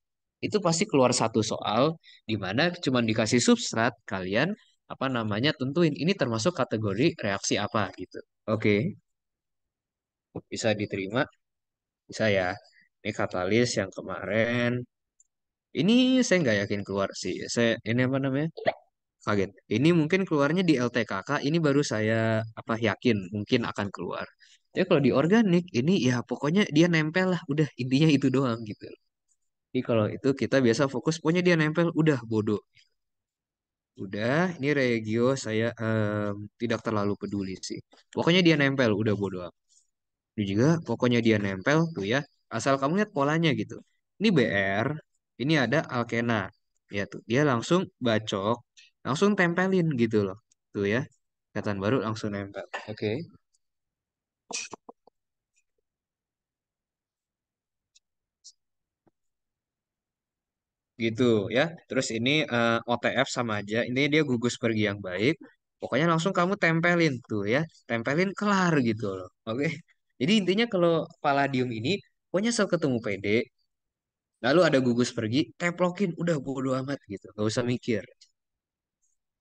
Itu pasti keluar satu soal di mana cuma dikasih substrat kalian apa namanya tentuin ini termasuk kategori reaksi apa gitu. Oke. Bisa diterima? Bisa ya. Ini katalis yang kemarin. Ini saya nggak yakin keluar sih. Saya ini apa namanya? kaget. Ini mungkin keluarnya di LTKK, ini baru saya apa yakin mungkin akan keluar. ya kalau di organik ini ya pokoknya dia nempel lah, udah intinya itu doang gitu. Jadi kalau itu kita biasa fokus pokoknya dia nempel udah bodoh. Udah, ini regio saya um, tidak terlalu peduli sih. Pokoknya dia nempel udah bodoh. Ini juga pokoknya dia nempel tuh ya. Asal kamu lihat polanya gitu. Ini BR, ini ada alkena ya tuh dia langsung bacok langsung tempelin gitu loh tuh ya ikatan baru langsung nempel oke okay. gitu ya terus ini uh, eh, OTF sama aja ini dia gugus pergi yang baik pokoknya langsung kamu tempelin tuh ya tempelin kelar gitu loh oke okay? jadi intinya kalau palladium ini pokoknya sel ketemu PD lalu ada gugus pergi teplokin udah bodo amat gitu gak usah mikir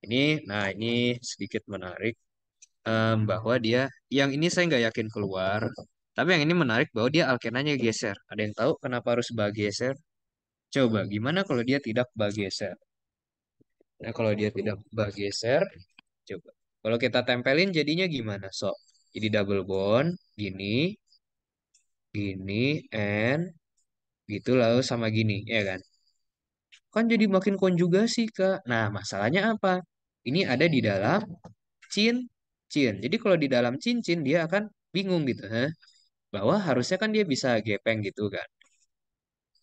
ini, nah ini sedikit menarik um, bahwa dia, yang ini saya nggak yakin keluar, tapi yang ini menarik bahwa dia alkenanya geser. Ada yang tahu kenapa harus bageser? Coba, gimana kalau dia tidak bageser? Nah, kalau dia tidak bageser, coba. Kalau kita tempelin jadinya gimana? So, jadi double bond, gini, gini, and gitu lalu sama gini, ya kan? Kan jadi makin konjugasi, Kak. Nah, masalahnya apa? ini ada di dalam cincin. Jadi kalau di dalam cincin dia akan bingung gitu, huh? bahwa harusnya kan dia bisa gepeng gitu kan.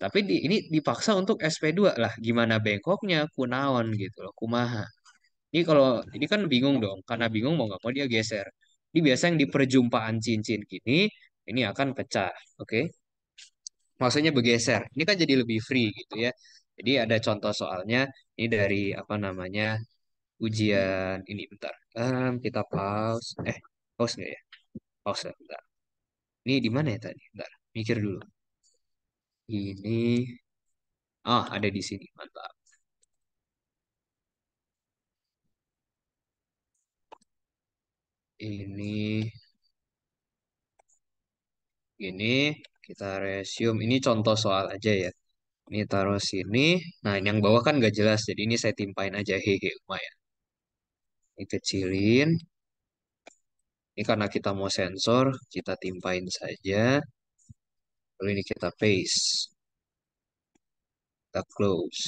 Tapi di, ini dipaksa untuk SP2 lah, gimana bengkoknya, kunaon gitu loh, kumaha. Ini kalau ini kan bingung dong, karena bingung mau nggak mau dia geser. Ini biasa yang di perjumpaan cincin gini, ini akan pecah, oke? Okay? Maksudnya bergeser. Ini kan jadi lebih free gitu ya. Jadi ada contoh soalnya ini dari apa namanya ujian hmm. ini bentar. Um, kita pause. Eh, pause nggak ya? Pause ya, bentar. Ini di mana ya tadi? Bentar, mikir dulu. Ini, ah ada di sini, mantap. Ini, ini kita resume. Ini contoh soal aja ya. Ini taruh sini. Nah, yang bawah kan nggak jelas, jadi ini saya timpain aja hehe lumayan dikecilin. Ini karena kita mau sensor, kita timpain saja. Lalu ini kita paste. Kita close.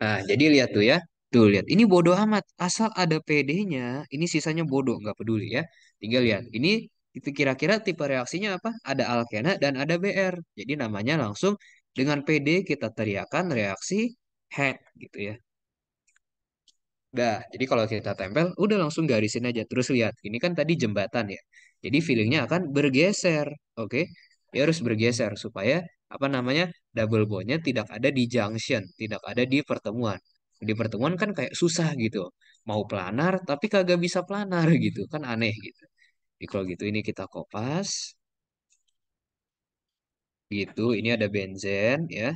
Nah, jadi lihat tuh ya. Tuh, lihat. Ini bodoh amat. Asal ada PD-nya, ini sisanya bodoh. Nggak peduli ya. Tinggal lihat. Ini itu kira-kira tipe reaksinya apa? Ada alkena dan ada BR. Jadi namanya langsung dengan PD kita teriakan reaksi head gitu ya. Udah, jadi kalau kita tempel, udah langsung garisin aja. Terus lihat, ini kan tadi jembatan ya. Jadi feelingnya akan bergeser, oke? Okay? Dia harus bergeser supaya apa namanya double bondnya tidak ada di junction, tidak ada di pertemuan. Di pertemuan kan kayak susah gitu. Mau planar tapi kagak bisa planar gitu, kan aneh gitu. Jadi kalau gitu ini kita kopas. Gitu, ini ada benzen ya.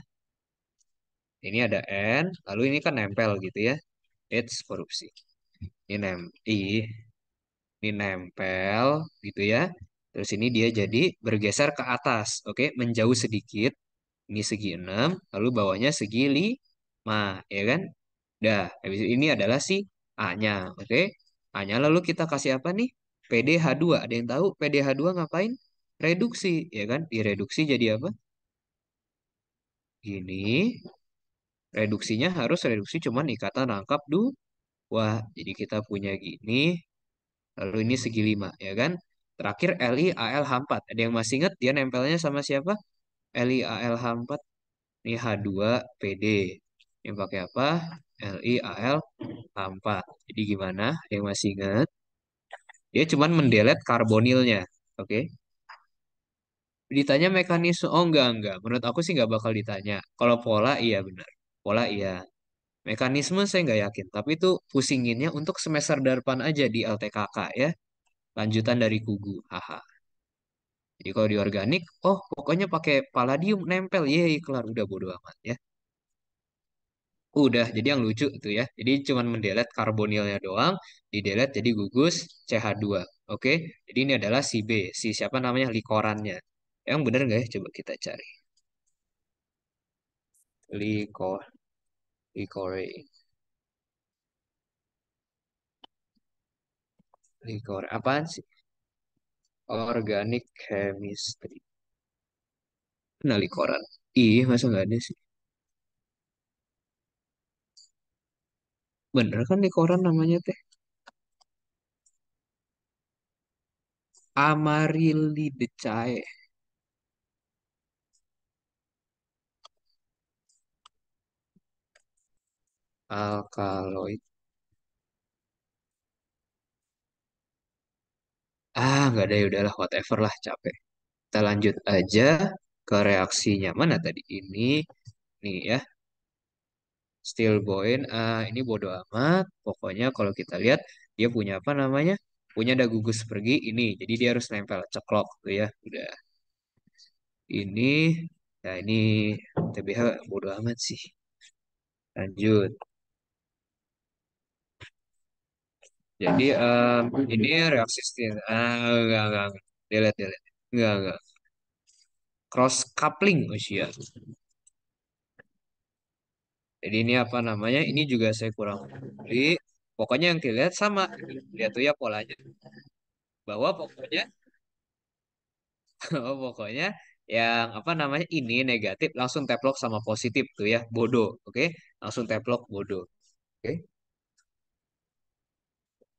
Ini ada N, lalu ini kan nempel gitu ya h korupsi. Ini nem i ini nempel gitu ya. Terus ini dia jadi bergeser ke atas, oke, menjauh sedikit. Ini segi 6, lalu bawahnya segi 5, ya kan? Dah, habis ini adalah si A-nya, oke. A-nya lalu kita kasih apa nih? PDH2. Ada yang tahu PDH2 ngapain? Reduksi, ya kan? Direduksi jadi apa? Gini, reduksinya harus reduksi cuman ikatan rangkap wah Jadi kita punya gini, lalu ini segi lima, ya kan? Terakhir LI AL H4. Ada yang masih ingat dia nempelnya sama siapa? LI AL H4. Ini H2 PD. Yang pakai apa? LI AL H4. Jadi gimana? Ada yang masih ingat? Dia cuman mendelet karbonilnya. Oke. Okay? Ditanya mekanisme, oh enggak, enggak. Menurut aku sih enggak bakal ditanya. Kalau pola, iya benar Pola iya. Mekanisme saya nggak yakin, tapi itu pusinginnya untuk semester depan aja di LTKK ya. Lanjutan dari Kugu, haha. Jadi kalau di organik, oh pokoknya pakai palladium nempel, ya kelar udah bodo amat ya. Udah, jadi yang lucu itu ya. Jadi cuman mendelet karbonilnya doang, didelet jadi gugus CH2. Oke, jadi ini adalah si B, si siapa namanya likorannya. Yang bener nggak ya? Coba kita cari likor, Likore likor apaan sih? Organic chemistry. Nah, likoran. Ih, masa nggak ada sih? Bener kan likoran namanya teh? Amaryllidaceae. Alkaloid. Ah, nggak ada ya udahlah whatever lah capek. Kita lanjut aja ke reaksinya. Mana tadi ini? Nih ya. Steel boin ah ini bodo amat. Pokoknya kalau kita lihat dia punya apa namanya? Punya ada gugus pergi ini. Jadi dia harus nempel ceklok tuh ya. Udah. Ini ya ini TBH bodo amat sih. Lanjut. Jadi um, ini resistif. Ah, enggak, enggak, enggak. Dilihat, dilihat. Enggak, enggak. Cross coupling, usia. Oh, Jadi ini apa namanya? Ini juga saya kurang Jadi Pokoknya yang dilihat sama. Lihat tuh ya polanya. Bahwa pokoknya pokoknya yang apa namanya ini negatif langsung teplok sama positif tuh ya bodoh oke okay? langsung teplok bodoh oke okay?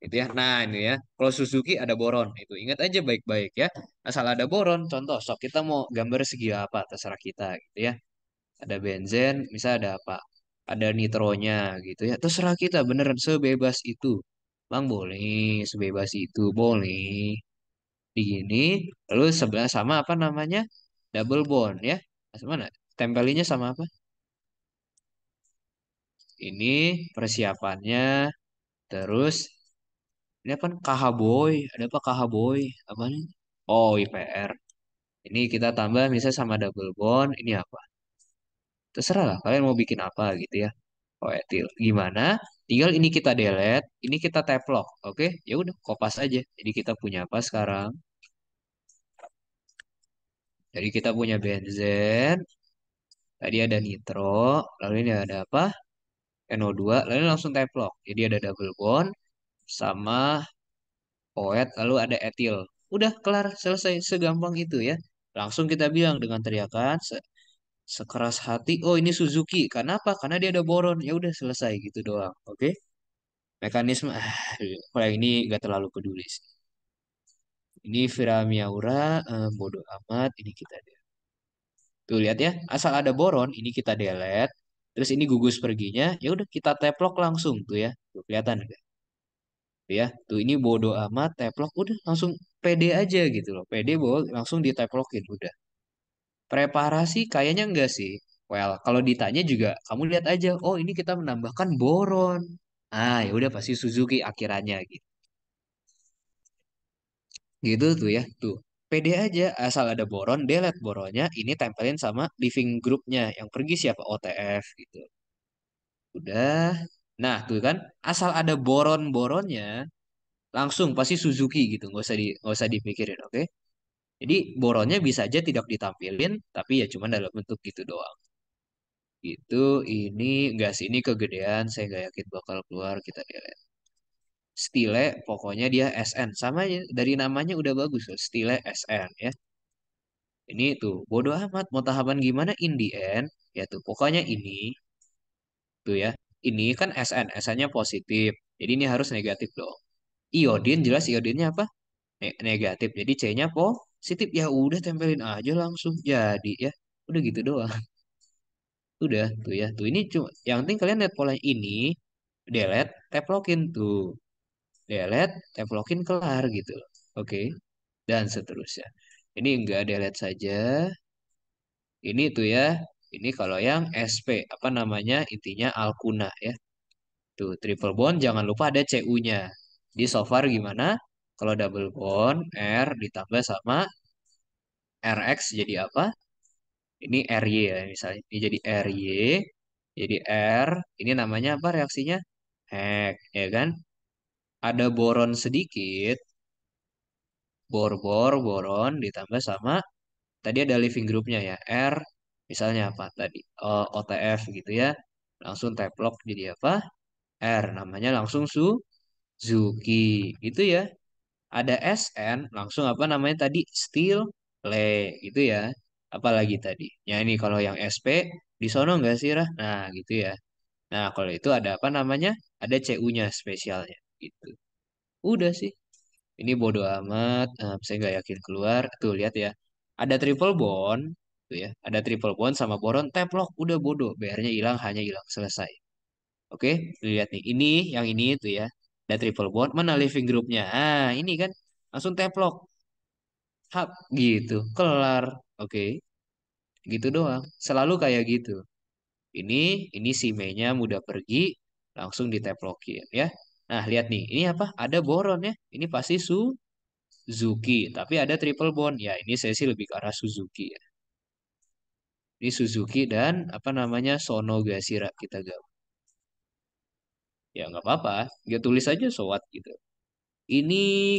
Itu ya. Nah, ini ya. Kalau Suzuki ada boron itu. Ingat aja baik-baik ya. Asal ada boron, contoh sok kita mau gambar segi apa terserah kita gitu ya. Ada benzen, misalnya ada apa? Ada nitronya gitu ya. Terserah kita beneran sebebas itu. Bang boleh, sebebas itu boleh. Begini, lalu sebelah sama apa namanya? Double bond ya. Mana? Tempelinya sama apa? Ini persiapannya. Terus ini apa? KH Boy. Ada apa KH Boy? Apa nih? Oh, IPR. Ini kita tambah misalnya sama double bond. Ini apa? Terserah lah, kalian mau bikin apa gitu ya. Oh, ya, etil. Gimana? Tinggal ini kita delete, ini kita tap lock. Oke, ya udah, kopas aja. Jadi kita punya apa sekarang? Jadi kita punya benzen, tadi ada nitro, lalu ini ada apa? NO2, lalu langsung tap lock. Jadi ada double bond, sama poet lalu ada etil. Udah kelar selesai segampang itu ya. Langsung kita bilang dengan teriakan se sekeras hati, oh ini Suzuki. kenapa Karena dia ada boron. Ya udah selesai gitu doang. Oke. Okay? Mekanisme ah, kalau ini gak terlalu peduli sih. Ini Vira Miaura, eh, bodoh amat ini kita delete. Tuh lihat ya, asal ada boron ini kita delete. Terus ini gugus perginya, ya udah kita teplok langsung tuh ya. Tuh kelihatan enggak? Gitu ya tuh ini bodo amat teplok udah langsung pede aja gitu loh pede bahwa langsung diteplokin udah preparasi kayaknya enggak sih well kalau ditanya juga kamu lihat aja oh ini kita menambahkan boron ah ya udah pasti Suzuki akhirannya gitu gitu tuh ya tuh pede aja asal ada boron delete boronnya ini tempelin sama living groupnya yang pergi siapa OTF gitu udah Nah, tuh kan asal ada boron-boronnya langsung pasti Suzuki gitu, nggak usah di nggak usah dipikirin, oke? Okay? Jadi boronnya bisa aja tidak ditampilin, tapi ya cuma dalam bentuk gitu doang. itu ini gas ini kegedean, saya nggak yakin bakal keluar kita delete. Stile pokoknya dia SN sama aja dari namanya udah bagus loh, Stile SN ya. Ini tuh bodoh amat mau tahapan gimana in the end ya tuh pokoknya ini tuh ya ini kan SN, SN-nya positif. Jadi ini harus negatif dong. Iodin jelas iodinnya apa? Ne negatif. Jadi C-nya positif. Ya udah tempelin aja langsung. Jadi ya udah gitu doang. Udah tuh ya. Tuh ini cuma yang penting kalian lihat pola ini delete, tap login tuh. Delete, tap login kelar gitu. Oke. Okay. Dan seterusnya. Ini enggak delete saja. Ini tuh ya, ini kalau yang SP apa namanya intinya alkuna ya. Tuh triple bond jangan lupa ada CU-nya. Di so far gimana? Kalau double bond R ditambah sama RX jadi apa? Ini RY ya misalnya. Ini jadi RY, jadi R. Ini namanya apa reaksinya? Hek, ya kan? Ada boron sedikit, bor-bor, boron ditambah sama tadi ada living groupnya ya R misalnya apa tadi uh, oh, OTF gitu ya langsung tablok jadi apa R namanya langsung Suzuki gitu ya ada SN langsung apa namanya tadi Steel Le gitu ya apalagi tadi ya ini kalau yang SP di sono enggak sih Rah? nah gitu ya nah kalau itu ada apa namanya ada CU-nya spesialnya gitu udah sih ini bodoh amat uh, saya nggak yakin keluar tuh lihat ya ada triple bond gitu ya. Ada triple bond sama boron, teplok udah bodoh, BR-nya hilang hanya hilang selesai. Oke, lihat nih. Ini yang ini itu ya. Ada triple bond, mana living groupnya? Ah, ini kan langsung teplok. Hap gitu, kelar. Oke. Gitu doang. Selalu kayak gitu. Ini ini si Mei-nya mudah pergi, langsung di diteplokin ya. Nah, lihat nih. Ini apa? Ada boron ya. Ini pasti Suzuki, tapi ada triple bond. Ya, ini sesi lebih ke arah Suzuki ya. Di Suzuki dan apa namanya Sono kita gabung. Ya nggak apa-apa, ya tulis aja soat gitu. Ini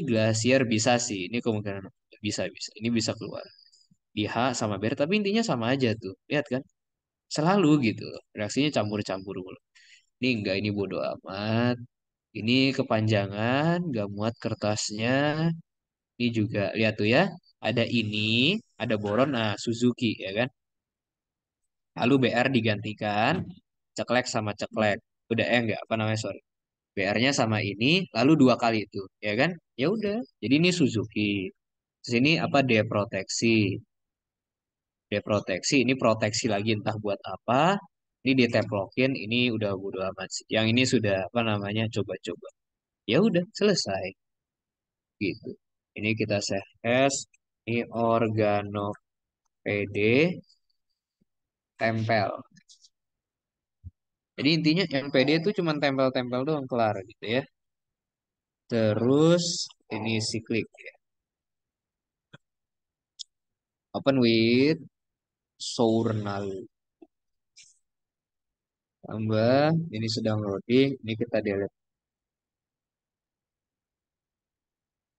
glasier bisa sih, ini kemungkinan bisa bisa, ini bisa keluar di H sama B tapi intinya sama aja tuh lihat kan selalu gitu reaksinya campur-campur mulu ini enggak ini bodoh amat ini kepanjangan nggak muat kertasnya ini juga lihat tuh ya ada ini ada boron nah Suzuki ya kan Lalu BR digantikan ceklek sama ceklek. Udah eh enggak apa namanya sorry. BR-nya sama ini lalu dua kali itu, ya kan? Ya udah. Jadi ini Suzuki. sini apa deproteksi. Deproteksi ini proteksi lagi entah buat apa. Ini diteplokin, ini udah bodo amat sih. Yang ini sudah apa namanya coba-coba. Ya udah, selesai. Gitu. Ini kita save S, ini organo PD, tempel. Jadi hmm. intinya NPD itu cuma tempel-tempel doang kelar gitu ya. Terus ini siklik. ya. Open with sournal. Tambah ini sedang loading, ini kita delete.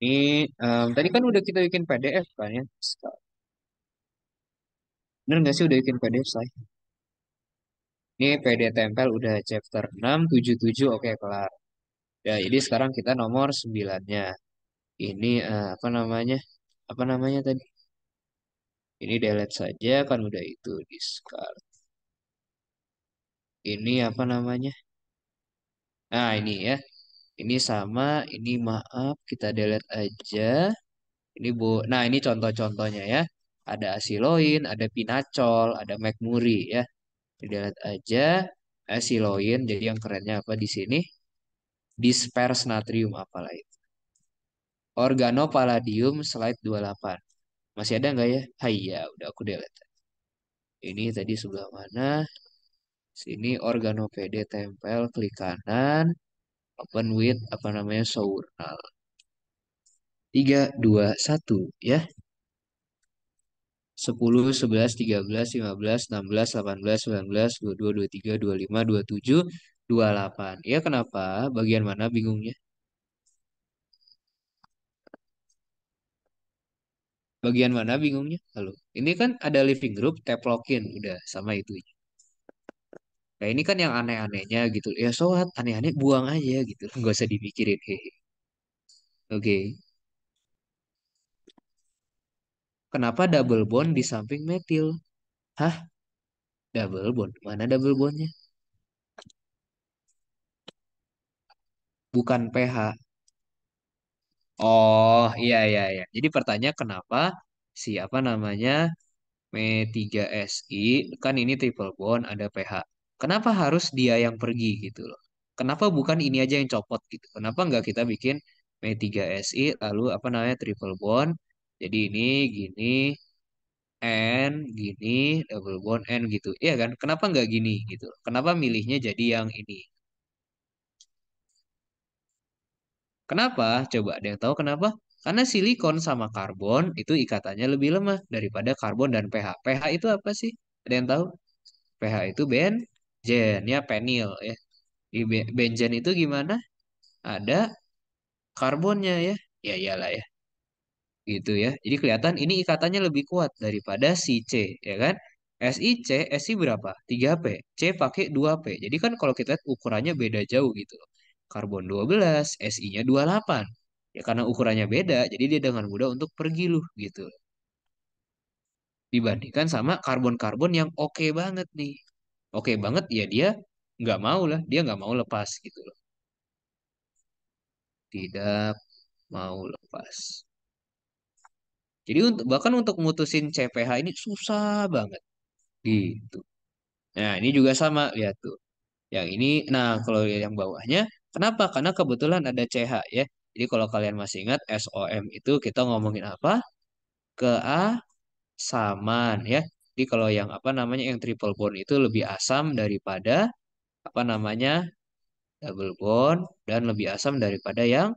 Ini um, tadi kan udah kita bikin PDF kan ya. Bener nggak sih udah bikin PDF saya? Ini PD tempel udah chapter 6, 7, 7, oke kelar. Ya, jadi sekarang kita nomor 9-nya. Ini uh, apa namanya? Apa namanya tadi? Ini delete saja kan udah itu discard. Ini apa namanya? Nah, ini ya. Ini sama, ini maaf kita delete aja. Ini bu. Nah, ini contoh-contohnya ya ada asiloin, ada pinacol, ada McMurray ya. Dilihat aja asiloin. Jadi yang kerennya apa di sini? Dispers natrium apalah itu. Organopalladium slide 28. Masih ada nggak ya? Hai ah, ya, udah aku delete. Ini tadi sebelah mana? Sini Pd tempel, klik kanan. Open with apa namanya sournal. 3, 2, 1 ya. 10, 11, 13, 15, 16, 18, 19, 22, 23, 25, 27, 28. Ya kenapa? Bagian mana bingungnya? Bagian mana bingungnya? Halo. Ini kan ada living group, tap login. Udah sama itu. Nah ini kan yang aneh-anehnya gitu. Ya soat, aneh-aneh buang aja gitu. Nggak usah dipikirin. Oke. Okay. Kenapa double bond di samping metil? Hah? Double bond. Mana double bondnya? Bukan pH. Oh, iya, iya, iya. Jadi pertanyaan kenapa si apa namanya Me3SI, kan ini triple bond, ada pH. Kenapa harus dia yang pergi gitu loh? Kenapa bukan ini aja yang copot gitu? Kenapa nggak kita bikin Me3SI, lalu apa namanya triple bond, jadi ini gini, n gini, double bond n gitu. Iya kan? Kenapa nggak gini gitu? Kenapa milihnya jadi yang ini? Kenapa? Coba ada yang tahu kenapa? Karena silikon sama karbon itu ikatannya lebih lemah daripada karbon dan pH. pH itu apa sih? Ada yang tahu? pH itu benzen, ya penil ya. Di benzen itu gimana? Ada karbonnya ya. Ya iyalah ya gitu ya. Jadi kelihatan ini ikatannya lebih kuat daripada si C, ya kan? SIC, SI berapa? 3P. C pakai 2P. Jadi kan kalau kita lihat ukurannya beda jauh gitu loh. Karbon 12, SI-nya 28. Ya karena ukurannya beda, jadi dia dengan mudah untuk pergi loh gitu. Dibandingkan sama karbon-karbon yang oke okay banget nih. Oke okay banget ya dia nggak mau lah, dia nggak mau lepas gitu loh. Tidak mau lepas. Jadi untuk bahkan untuk mutusin CPH ini susah banget. Gitu. Nah, ini juga sama lihat tuh. Yang ini nah kalau yang bawahnya kenapa? Karena kebetulan ada CH ya. Jadi kalau kalian masih ingat SOM itu kita ngomongin apa? Keasaman ya. Jadi kalau yang apa namanya yang triple bond itu lebih asam daripada apa namanya double bond dan lebih asam daripada yang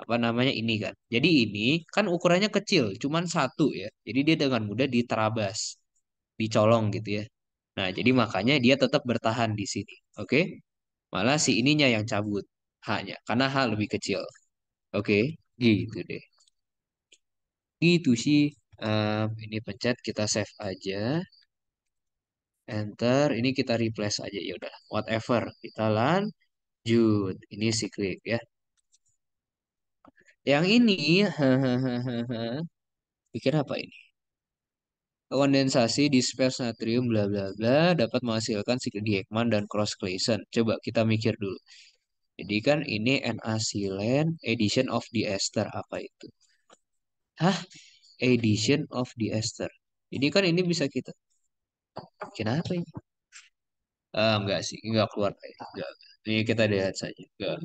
apa namanya ini kan. Jadi ini kan ukurannya kecil, cuman satu ya. Jadi dia dengan mudah diterabas, dicolong gitu ya. Nah, jadi makanya dia tetap bertahan di sini. Oke. Malah si ininya yang cabut hanya karena hal lebih kecil. Oke, gitu deh. Gitu sih. Um, ini pencet kita save aja. Enter, ini kita replace aja ya udah. Whatever, kita lanjut. Ini si klik ya. Yang ini, pikir apa ini? Kondensasi disperse natrium bla bla bla dapat menghasilkan siklik Dieckmann dan cross Claisen. Coba kita mikir dulu. Jadi kan ini Na silen edition of the ester apa itu? Hah? Edition of the ester. Jadi kan ini bisa kita. Kenapa ini? Ah, enggak sih, enggak keluar. Enggak. Ini kita lihat saja. Enggak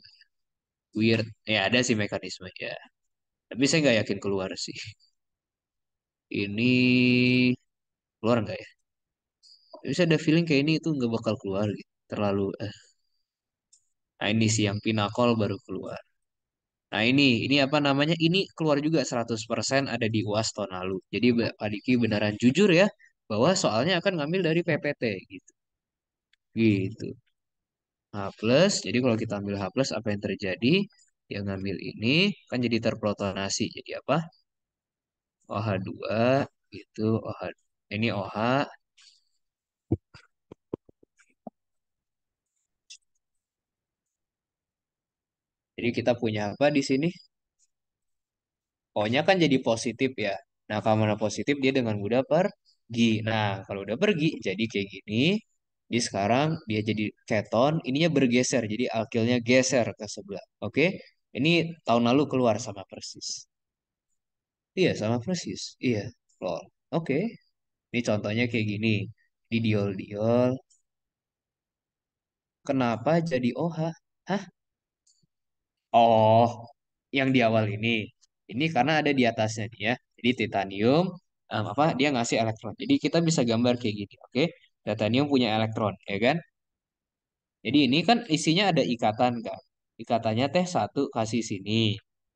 weird ya ada sih mekanisme ya tapi saya nggak yakin keluar sih ini keluar nggak ya tapi saya ada feeling kayak ini itu nggak bakal keluar gitu terlalu eh. nah ini sih yang pinakol baru keluar nah ini ini apa namanya ini keluar juga 100% ada di UAS tahun lalu jadi Pak Diki beneran jujur ya bahwa soalnya akan ngambil dari PPT gitu gitu H plus. Jadi kalau kita ambil H plus apa yang terjadi? Dia ngambil ini kan jadi terprotonasi. Jadi apa? OH2 itu OH ini OH Jadi kita punya apa di sini? O-nya kan jadi positif ya. Nah, kalau mana positif dia dengan mudah pergi. Nah, kalau udah pergi jadi kayak gini. Jadi sekarang dia jadi keton, ininya bergeser, jadi alkilnya geser ke sebelah. Oke, ini tahun lalu keluar sama persis. Iya, sama persis. Iya, floor Oke, ini contohnya kayak gini. Di diol-diol. Kenapa jadi OH? Hah? Oh, yang di awal ini. Ini karena ada di atasnya nih ya. Jadi titanium, um, apa dia ngasih elektron. Jadi kita bisa gambar kayak gini, oke? Okay? Datanium punya elektron, ya kan? Jadi ini kan isinya ada ikatan kan. Ikatannya teh satu kasih sini,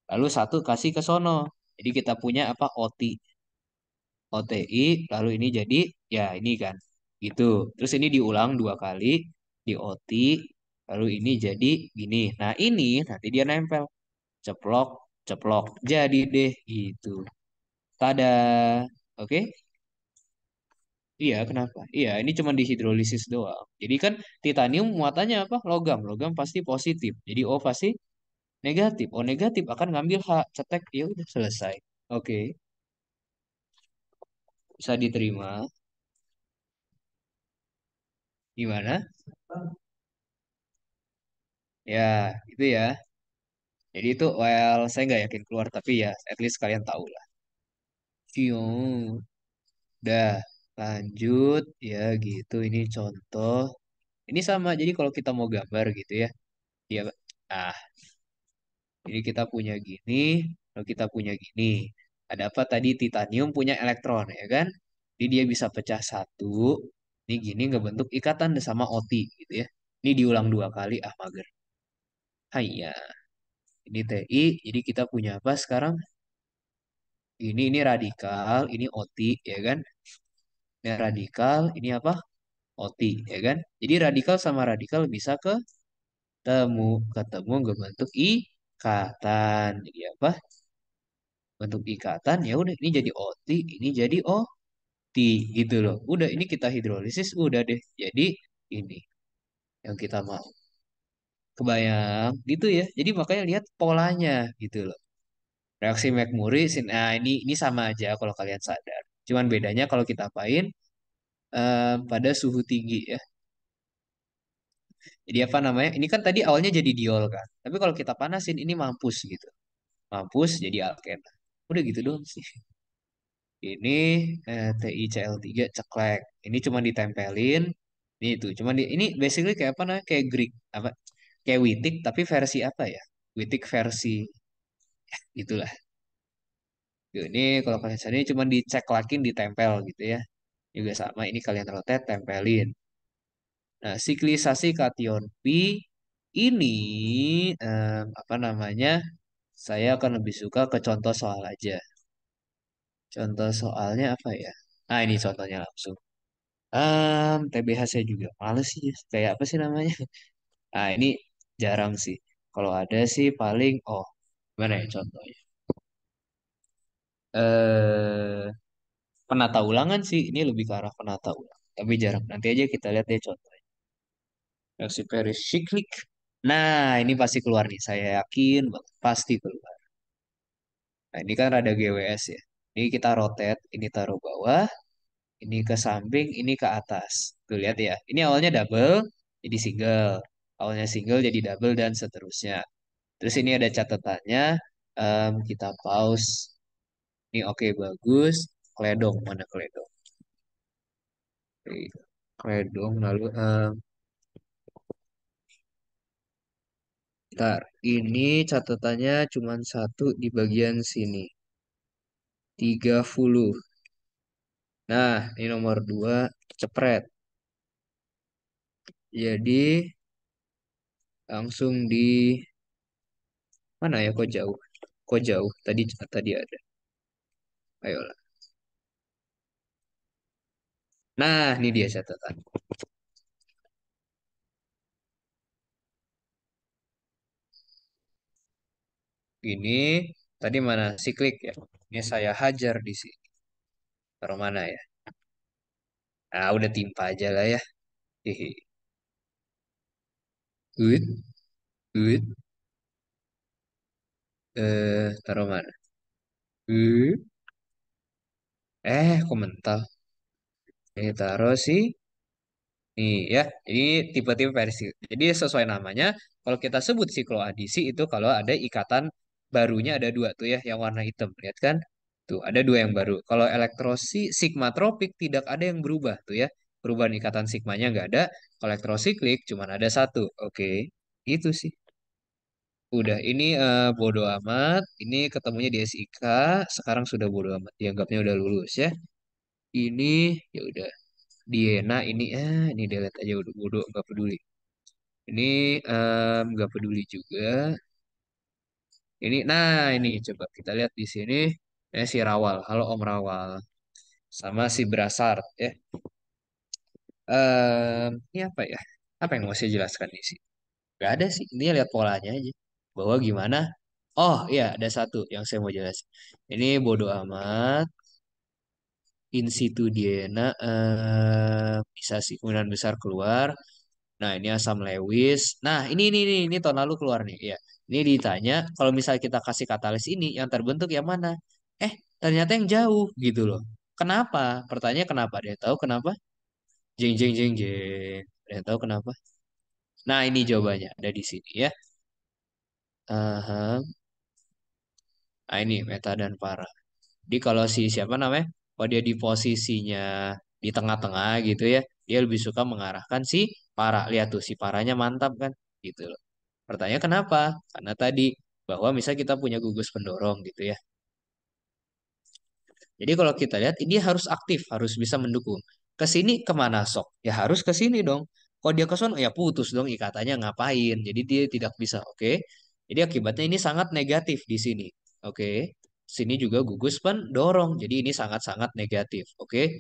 lalu satu kasih ke sono. Jadi kita punya apa Oti, OTI, lalu ini jadi ya ini kan. Gitu. Terus ini diulang dua kali di OT, lalu ini jadi gini. Nah, ini nanti dia nempel. Ceplok, ceplok. Jadi deh gitu. Tada. Oke. Okay? Iya, kenapa? Iya, ini cuma dihidrolisis doang. Jadi kan titanium muatannya apa? Logam. Logam pasti positif. Jadi O pasti negatif. O negatif akan ngambil H, cetek, ya udah selesai. Oke, bisa diterima. Gimana? Ya, itu ya. Jadi itu, well, saya nggak yakin keluar, tapi ya, at least kalian tahu lah. Udah. Dah lanjut ya gitu ini contoh ini sama jadi kalau kita mau gambar gitu ya ya ah jadi kita punya gini kalau kita punya gini ada apa tadi titanium punya elektron ya kan jadi dia bisa pecah satu ini gini nggak bentuk ikatan sama oti gitu ya ini diulang dua kali ah mager ayah iya. ini TI jadi kita punya apa sekarang ini ini radikal ini oti ya kan Nah, radikal ini apa? OT, ya kan? Jadi radikal sama radikal bisa ke ketemu, ketemu ke bentuk ikatan. Jadi apa? Bentuk ikatan ya udah ini jadi OT, ini jadi OT gitu loh. Udah ini kita hidrolisis udah deh. Jadi ini yang kita mau. Kebayang gitu ya. Jadi makanya lihat polanya gitu loh. Reaksi McMurray, nah ini ini sama aja kalau kalian sadar. Cuman bedanya kalau kita apain eh, pada suhu tinggi ya. Jadi apa iya. namanya? Ini kan tadi awalnya jadi diol kan. Tapi kalau kita panasin ini mampus gitu. Mampus jadi alkena. Udah gitu dong sih. Ini eh, TiCl3 ceklek. Ini cuma ditempelin. Ini itu. cuman di, ini basically kayak apa namanya? Kayak Greek apa? Kayak Witik tapi versi apa ya? Witik versi ya, itulah ini kalau kalian sendiri cuma dicek lakin ditempel gitu ya juga sama ini kalian rotate tempelin nah siklisasi kation P ini eh, apa namanya saya akan lebih suka ke contoh soal aja contoh soalnya apa ya nah ini contohnya langsung um, TBH saya juga males sih kayak apa sih namanya nah ini jarang sih kalau ada sih paling oh mana ya contohnya eh penata ulangan sih ini lebih ke arah penata ulang tapi jarang nanti aja kita lihat deh contohnya reaksi perisiklik nah ini pasti keluar nih saya yakin banget pasti keluar nah ini kan rada GWS ya ini kita rotate ini taruh bawah ini ke samping ini ke atas tuh lihat ya ini awalnya double jadi single awalnya single jadi double dan seterusnya terus ini ada catatannya um, kita pause ini oke okay, bagus. Kledong mana kledong? Kledong lalu uh, Bentar, ini catatannya cuma satu di bagian sini. 30. Nah, ini nomor dua, cepret. Jadi, langsung di... Mana ya, kok jauh? Kok jauh? Tadi tadi ada. Ayolah. Nah, ini dia catatan. Ini tadi mana si klik ya? Ini saya hajar di sini. Taruh mana ya? Ah, udah timpa aja lah ya. Hehe. Good. Good. Eh, taruh mana? Good. Eh, komentar mental. Ini taruh sih. Nih ya, ini tipe-tipe versi. Jadi sesuai namanya, kalau kita sebut sikloadisi itu kalau ada ikatan barunya ada dua tuh ya, yang warna hitam. Lihat kan? Tuh, ada dua yang baru. Kalau elektrosi sigmatropik tidak ada yang berubah tuh ya. Perubahan ikatan sigmanya nggak ada. Kalau elektrosiklik cuma ada satu. Oke, itu sih. Udah, ini eh, bodo amat. Ini ketemunya di SIK, sekarang sudah bodoh amat. Dianggapnya udah lulus ya. Ini ya udah. Diena ini eh ini delete aja udah bodo nggak peduli. Ini um, nggak peduli juga. Ini nah ini coba kita lihat di sini eh si Rawal. Halo Om Rawal. Sama si Brasart ya. Um, ini apa ya? Apa yang mau saya jelaskan di sini? Gak ada sih. ini lihat polanya aja bahwa gimana oh iya ada satu yang saya mau jelas ini bodo amat in situ enak, eh, bisa sih kemungkinan besar keluar nah ini asam Lewis nah ini ini ini ini tahun lalu keluar nih ya ini ditanya kalau misalnya kita kasih katalis ini yang terbentuk yang mana eh ternyata yang jauh gitu loh kenapa pertanyaan kenapa dia tahu kenapa jeng jeng jeng jeng dia tahu kenapa Nah, ini jawabannya ada di sini ya. Aha. Nah, ini Meta dan Para. Jadi kalau si siapa namanya? Kalau oh, dia di posisinya di tengah-tengah gitu ya, dia lebih suka mengarahkan si Para. Lihat tuh si Paranya mantap kan? Gitu loh. Pertanyaan kenapa? Karena tadi bahwa misal kita punya gugus pendorong gitu ya. Jadi kalau kita lihat ini harus aktif, harus bisa mendukung. Ke sini kemana sok? Ya harus ke sini dong. Kalau dia ke sana ya putus dong ikatannya ngapain. Jadi dia tidak bisa. Oke. Okay? Jadi akibatnya ini sangat negatif di sini. Oke. Sini juga gugus dorong, Jadi ini sangat-sangat negatif. Oke.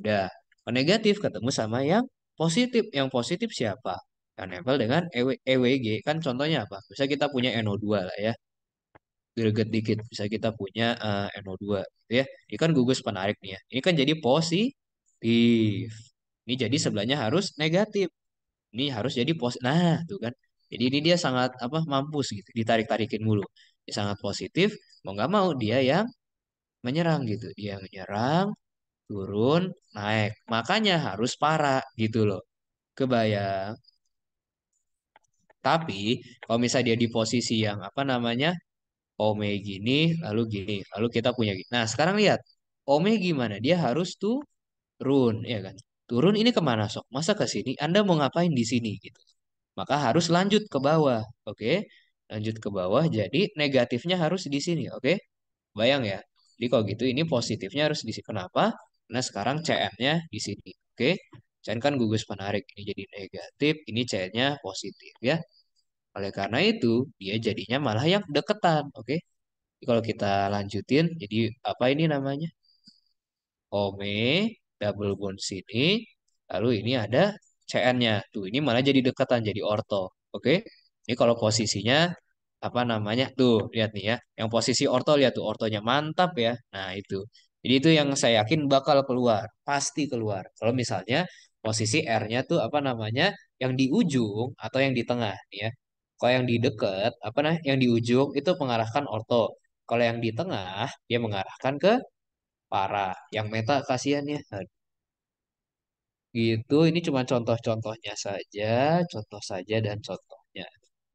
Udah. Negatif ketemu sama yang positif. Yang positif siapa? Yang nempel dengan EWG. E kan contohnya apa? Bisa kita punya NO2 lah ya. Greget dikit. Bisa kita punya uh, eh, NO2. ya. Ini kan gugus penarik nih ya. Ini kan jadi positif. Ini jadi sebelahnya harus negatif. Ini harus jadi positif. Nah, tuh kan. Jadi ini dia sangat apa mampus gitu, ditarik-tarikin mulu. Dia sangat positif, mau nggak mau dia yang menyerang gitu. Dia menyerang, turun, naik. Makanya harus parah gitu loh. Kebayang. Tapi kalau misalnya dia di posisi yang apa namanya? Ome gini, lalu gini, lalu kita punya gini. Nah, sekarang lihat. Ome gimana? Dia harus turun, ya kan? Turun ini kemana sok? Masa ke sini? Anda mau ngapain di sini gitu? maka harus hmm. lanjut ke bawah. Oke, lanjut ke bawah. Jadi negatifnya harus di sini. Oke, bayang ya. Jadi kalau gitu ini positifnya harus di sini. Kenapa? Karena sekarang cm nya di sini. Oke, CN kan gugus penarik. Ini jadi negatif, ini CN-nya positif ya. Oleh karena itu, dia jadinya malah yang deketan. Oke, okay? kalau kita lanjutin, jadi apa ini namanya? Ome, double bond sini, lalu ini ada CN-nya. Tuh, ini malah jadi dekatan, jadi orto. Oke? Ini kalau posisinya apa namanya? Tuh, lihat nih ya. Yang posisi orto lihat tuh ortonya mantap ya. Nah, itu. Jadi itu yang saya yakin bakal keluar, pasti keluar. Kalau misalnya posisi R-nya tuh apa namanya? yang di ujung atau yang di tengah ya. Kalau yang di dekat, apa nah, yang di ujung itu mengarahkan orto. Kalau yang di tengah, dia mengarahkan ke para Yang meta kasihan ya. Aduh gitu. Ini cuma contoh-contohnya saja, contoh saja dan contohnya.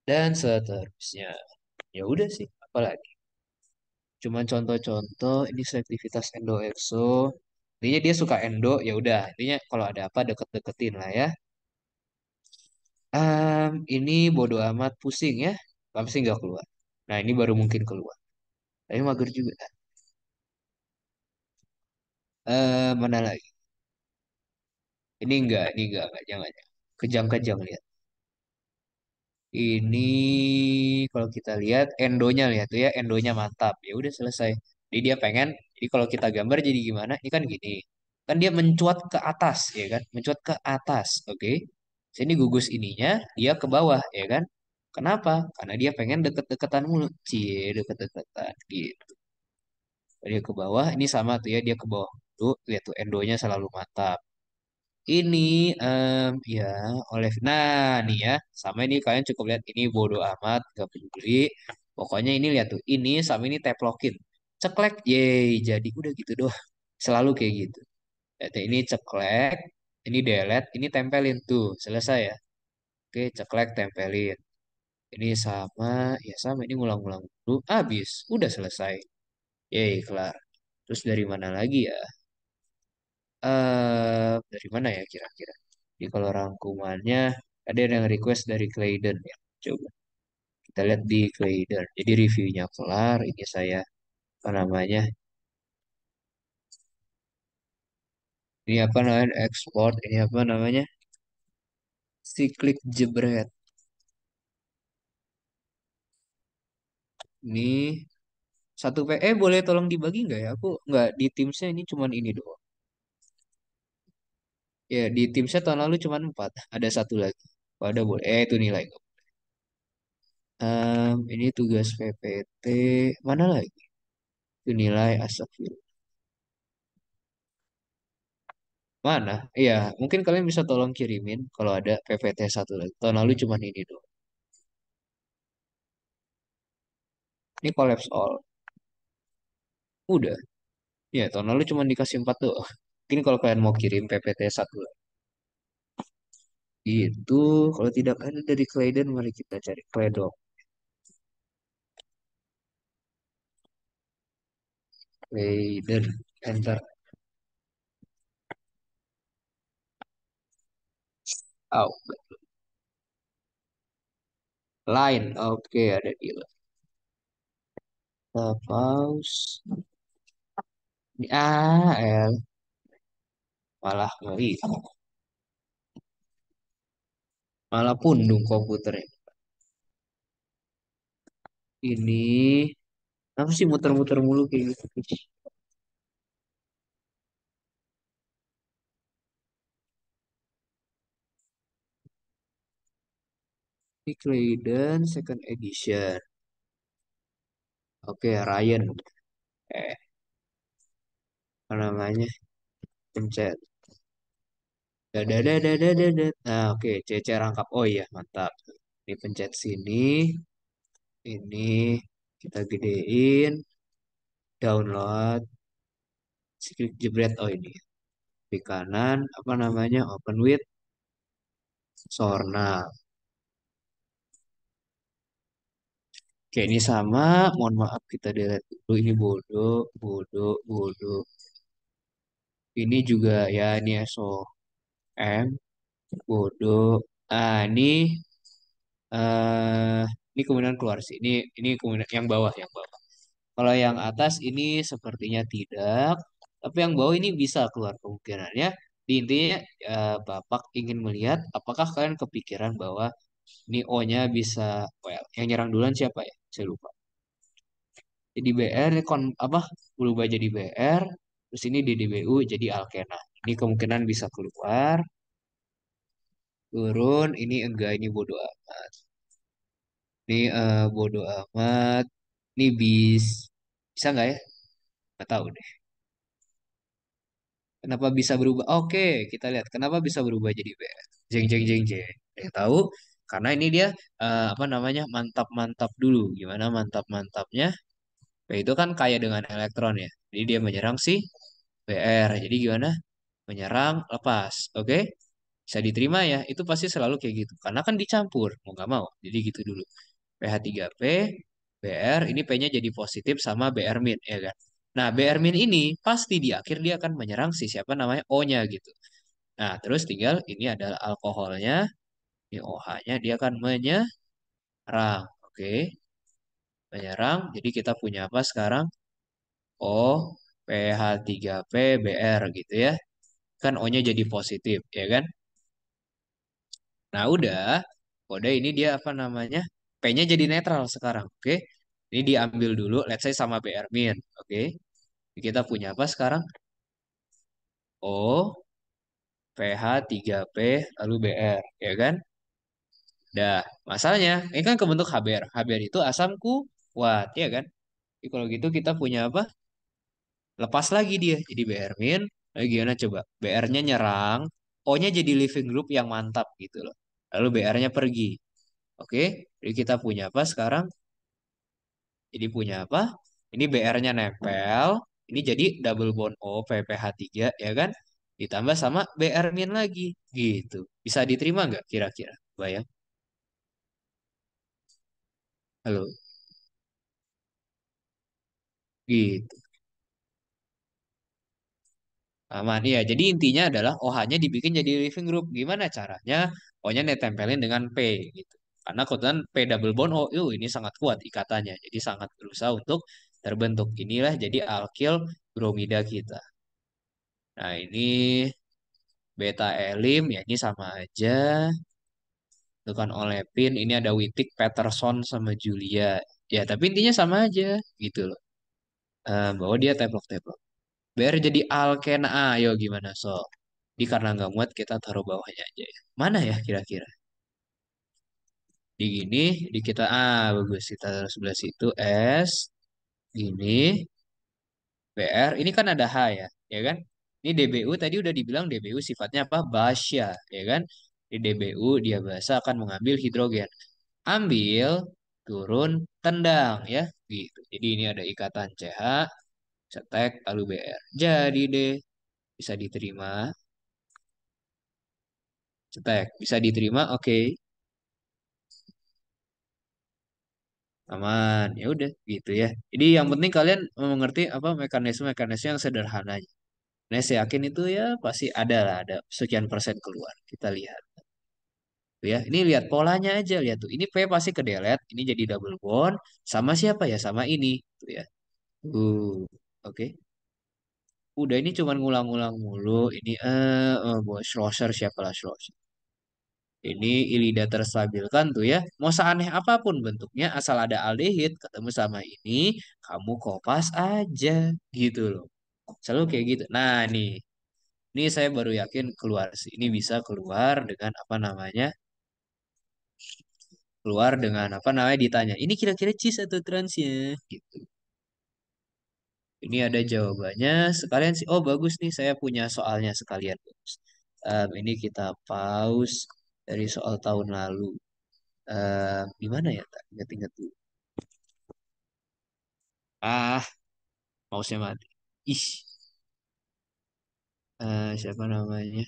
Dan seterusnya. Ya udah sih, apalagi. cuma contoh-contoh ini selektivitas endo exo. Intinya dia suka endo, ya udah. Intinya kalau ada apa deket-deketin lah ya. Um, ini bodo amat pusing ya. Pasti nggak keluar. Nah ini baru mungkin keluar. Tapi mager juga. Uh, mana lagi? Ini hmm. enggak, ini enggak, enggak jangan. Kejang-kejang lihat. Ini kalau kita lihat endonya lihat tuh ya, endonya mantap. Ya udah selesai. Jadi dia pengen, jadi kalau kita gambar jadi gimana? Ini kan gini. Kan dia mencuat ke atas, ya kan? Mencuat ke atas, oke. Okay? Sini gugus ininya, dia ke bawah, ya kan? Kenapa? Karena dia pengen deket-deketan mulu. Cie, deket-deketan gitu. Dia ke bawah, ini sama tuh ya, dia ke bawah tuh lihat tuh endonya selalu mantap ini um, ya oleh nah nih ya sama ini kalian cukup lihat ini bodoh amat gak peduli pokoknya ini lihat tuh ini sama ini teplokin ceklek yey jadi udah gitu doh, selalu kayak gitu lihat ya, ini ceklek ini delete ini tempelin tuh selesai ya oke ceklek tempelin ini sama ya sama ini ngulang-ngulang dulu habis udah selesai yey kelar terus dari mana lagi ya Uh, dari mana ya kira-kira? Jadi kalau rangkumannya ada yang request dari Clayden ya. Coba kita lihat di Clayden. Jadi reviewnya kelar. Ini saya apa namanya? Ini apa namanya? Export. Ini apa namanya? Cyclic jebret. Ini satu pe eh boleh tolong dibagi nggak ya? Aku nggak di Teamsnya ini cuman ini doang. Ya di tim saya tahun lalu cuma empat, ada satu lagi. Pada oh, boleh, eh itu nilai. Um, ini tugas PPT, mana lagi? Itu nilai asafil. Mana? Iya, mungkin kalian bisa tolong kirimin kalau ada PPT satu lagi. Tahun lalu cuma ini doang. Ini collapse all. Udah. Ya, tahun lalu cuma dikasih empat doang. Mungkin kalau kalian mau kirim PPT satu itu kalau tidak ada kan dari Clayden mari kita cari Claydon. Clayden enter. Oh, line. Oke, okay, ada di Kita pause. Ah, L malah ngeri malah pundung komputernya ini apa sih muter-muter mulu kayak gitu Clayden second edition oke Ryan eh apa namanya pencet Dadadadadadada. Nah, oke, okay. CC rangkap. Oh iya, mantap. Ini pencet sini. Ini kita gedein. Download. Secret jebret. Oh ini. Di kanan, apa namanya? Open with. Sorna. Oke, ini sama. Mohon maaf, kita delete dulu. Ini bodoh, bodoh, bodoh. Ini juga ya, ini so. M kudu ah ini eh ini kemudian keluar sih ini ini kemudian yang bawah yang bawah kalau yang atas ini sepertinya tidak tapi yang bawah ini bisa keluar kemungkinannya di intinya eh, bapak ingin melihat apakah kalian kepikiran bahwa ini O-nya bisa well oh ya, yang nyerang duluan siapa ya saya lupa jadi BR kon apa berubah jadi BR terus ini DDBU jadi alkena ini kemungkinan bisa keluar. Turun, ini enggak, ini bodoh amat. Ini uh, bodoh amat. Ini bis. Bisa nggak ya? Nggak tahu deh. Kenapa bisa berubah? Oke, kita lihat. Kenapa bisa berubah jadi B? Jeng, jeng, jeng, jeng. Yang tahu, karena ini dia uh, apa namanya mantap-mantap dulu gimana mantap-mantapnya nah, itu kan kaya dengan elektron ya jadi dia menyerang si BR jadi gimana menyerang, lepas. Oke? Okay? Bisa diterima ya. Itu pasti selalu kayak gitu. Karena kan dicampur, mau nggak mau. Jadi gitu dulu. PH3P, BR, ini P-nya jadi positif sama BR min, ya kan? Nah, BR min ini pasti di akhir dia akan menyerang si siapa namanya O-nya gitu. Nah, terus tinggal ini adalah alkoholnya, ini OH-nya dia akan menyerang. Oke. Okay? Menyerang. Jadi kita punya apa sekarang? O, PH3P, BR gitu ya kan O-nya jadi positif, ya kan? Nah, udah. Kode ini dia apa namanya? P-nya jadi netral sekarang, oke? Okay? Ini diambil dulu, let's say sama Br- min, oke? Okay? Kita punya apa sekarang? O, PH, 3P, lalu BR, ya kan? Dah, masalahnya, ini kan kebentuk HBR. HBR itu asam kuat, ya kan? Jadi kalau gitu kita punya apa? Lepas lagi dia, jadi BR min, Lalu eh, gimana coba? BR-nya nyerang, O-nya jadi living group yang mantap gitu loh. Lalu BR-nya pergi. Oke, jadi kita punya apa sekarang? Jadi punya apa? Ini BR-nya nempel, ini jadi double bond O PPH3 ya kan? Ditambah sama BR min lagi gitu. Bisa diterima nggak kira-kira? Bayang. Halo. Gitu. Aman ya. Jadi intinya adalah OH-nya dibikin jadi living group. Gimana caranya? O-nya ditempelin dengan P gitu. Karena kebetulan P double bond oh, ini sangat kuat ikatannya. Jadi sangat berusaha untuk terbentuk. Inilah jadi alkil bromida kita. Nah, ini beta elim ya ini sama aja. Itu kan olepin, ini ada Witik Peterson sama Julia. Ya, tapi intinya sama aja gitu loh. Uh, bahwa dia teplok-teplok biar jadi alkena ayo gimana so Di karena nggak muat kita taruh bawahnya aja ya. mana ya kira-kira di gini di kita ah bagus kita taruh sebelah situ s ini br ini kan ada h ya ya kan ini dbu tadi udah dibilang dbu sifatnya apa basya ya kan di dbu dia bahasa akan mengambil hidrogen ambil turun tendang ya gitu jadi ini ada ikatan ch cetek lalu BR. Jadi hmm. deh bisa diterima. Cetek bisa diterima, oke. Okay. Aman, ya udah gitu ya. Jadi yang hmm. penting kalian mengerti apa mekanisme-mekanisme yang sederhananya. Nah, saya yakin itu ya pasti ada lah, ada sekian persen keluar. Kita lihat. Gitu ya, ini lihat polanya aja, lihat tuh. Ini P pasti ke delete, ini jadi double bond sama siapa ya? Sama ini, gitu ya. tuh ya. Uh. Oke. Udah ini cuman ngulang-ngulang mulu. Ini eh uh, buat Schlosser siapalah Schlosser. Ini ilida terstabilkan tuh ya. Mau seaneh apapun bentuknya asal ada aldehid ketemu sama ini kamu kopas aja gitu loh. Selalu kayak gitu. Nah, nih. Ini saya baru yakin keluar sih. Ini bisa keluar dengan apa namanya? Keluar dengan apa namanya ditanya. Ini kira-kira cis atau trans ya gitu. Ini ada jawabannya. Sekalian sih, oh bagus nih, saya punya soalnya sekalian. Um, ini kita pause dari soal tahun lalu. Um, gimana ya? Ingat-ingat dulu. Ah, mouse-nya mati. Ih. Uh, siapa namanya?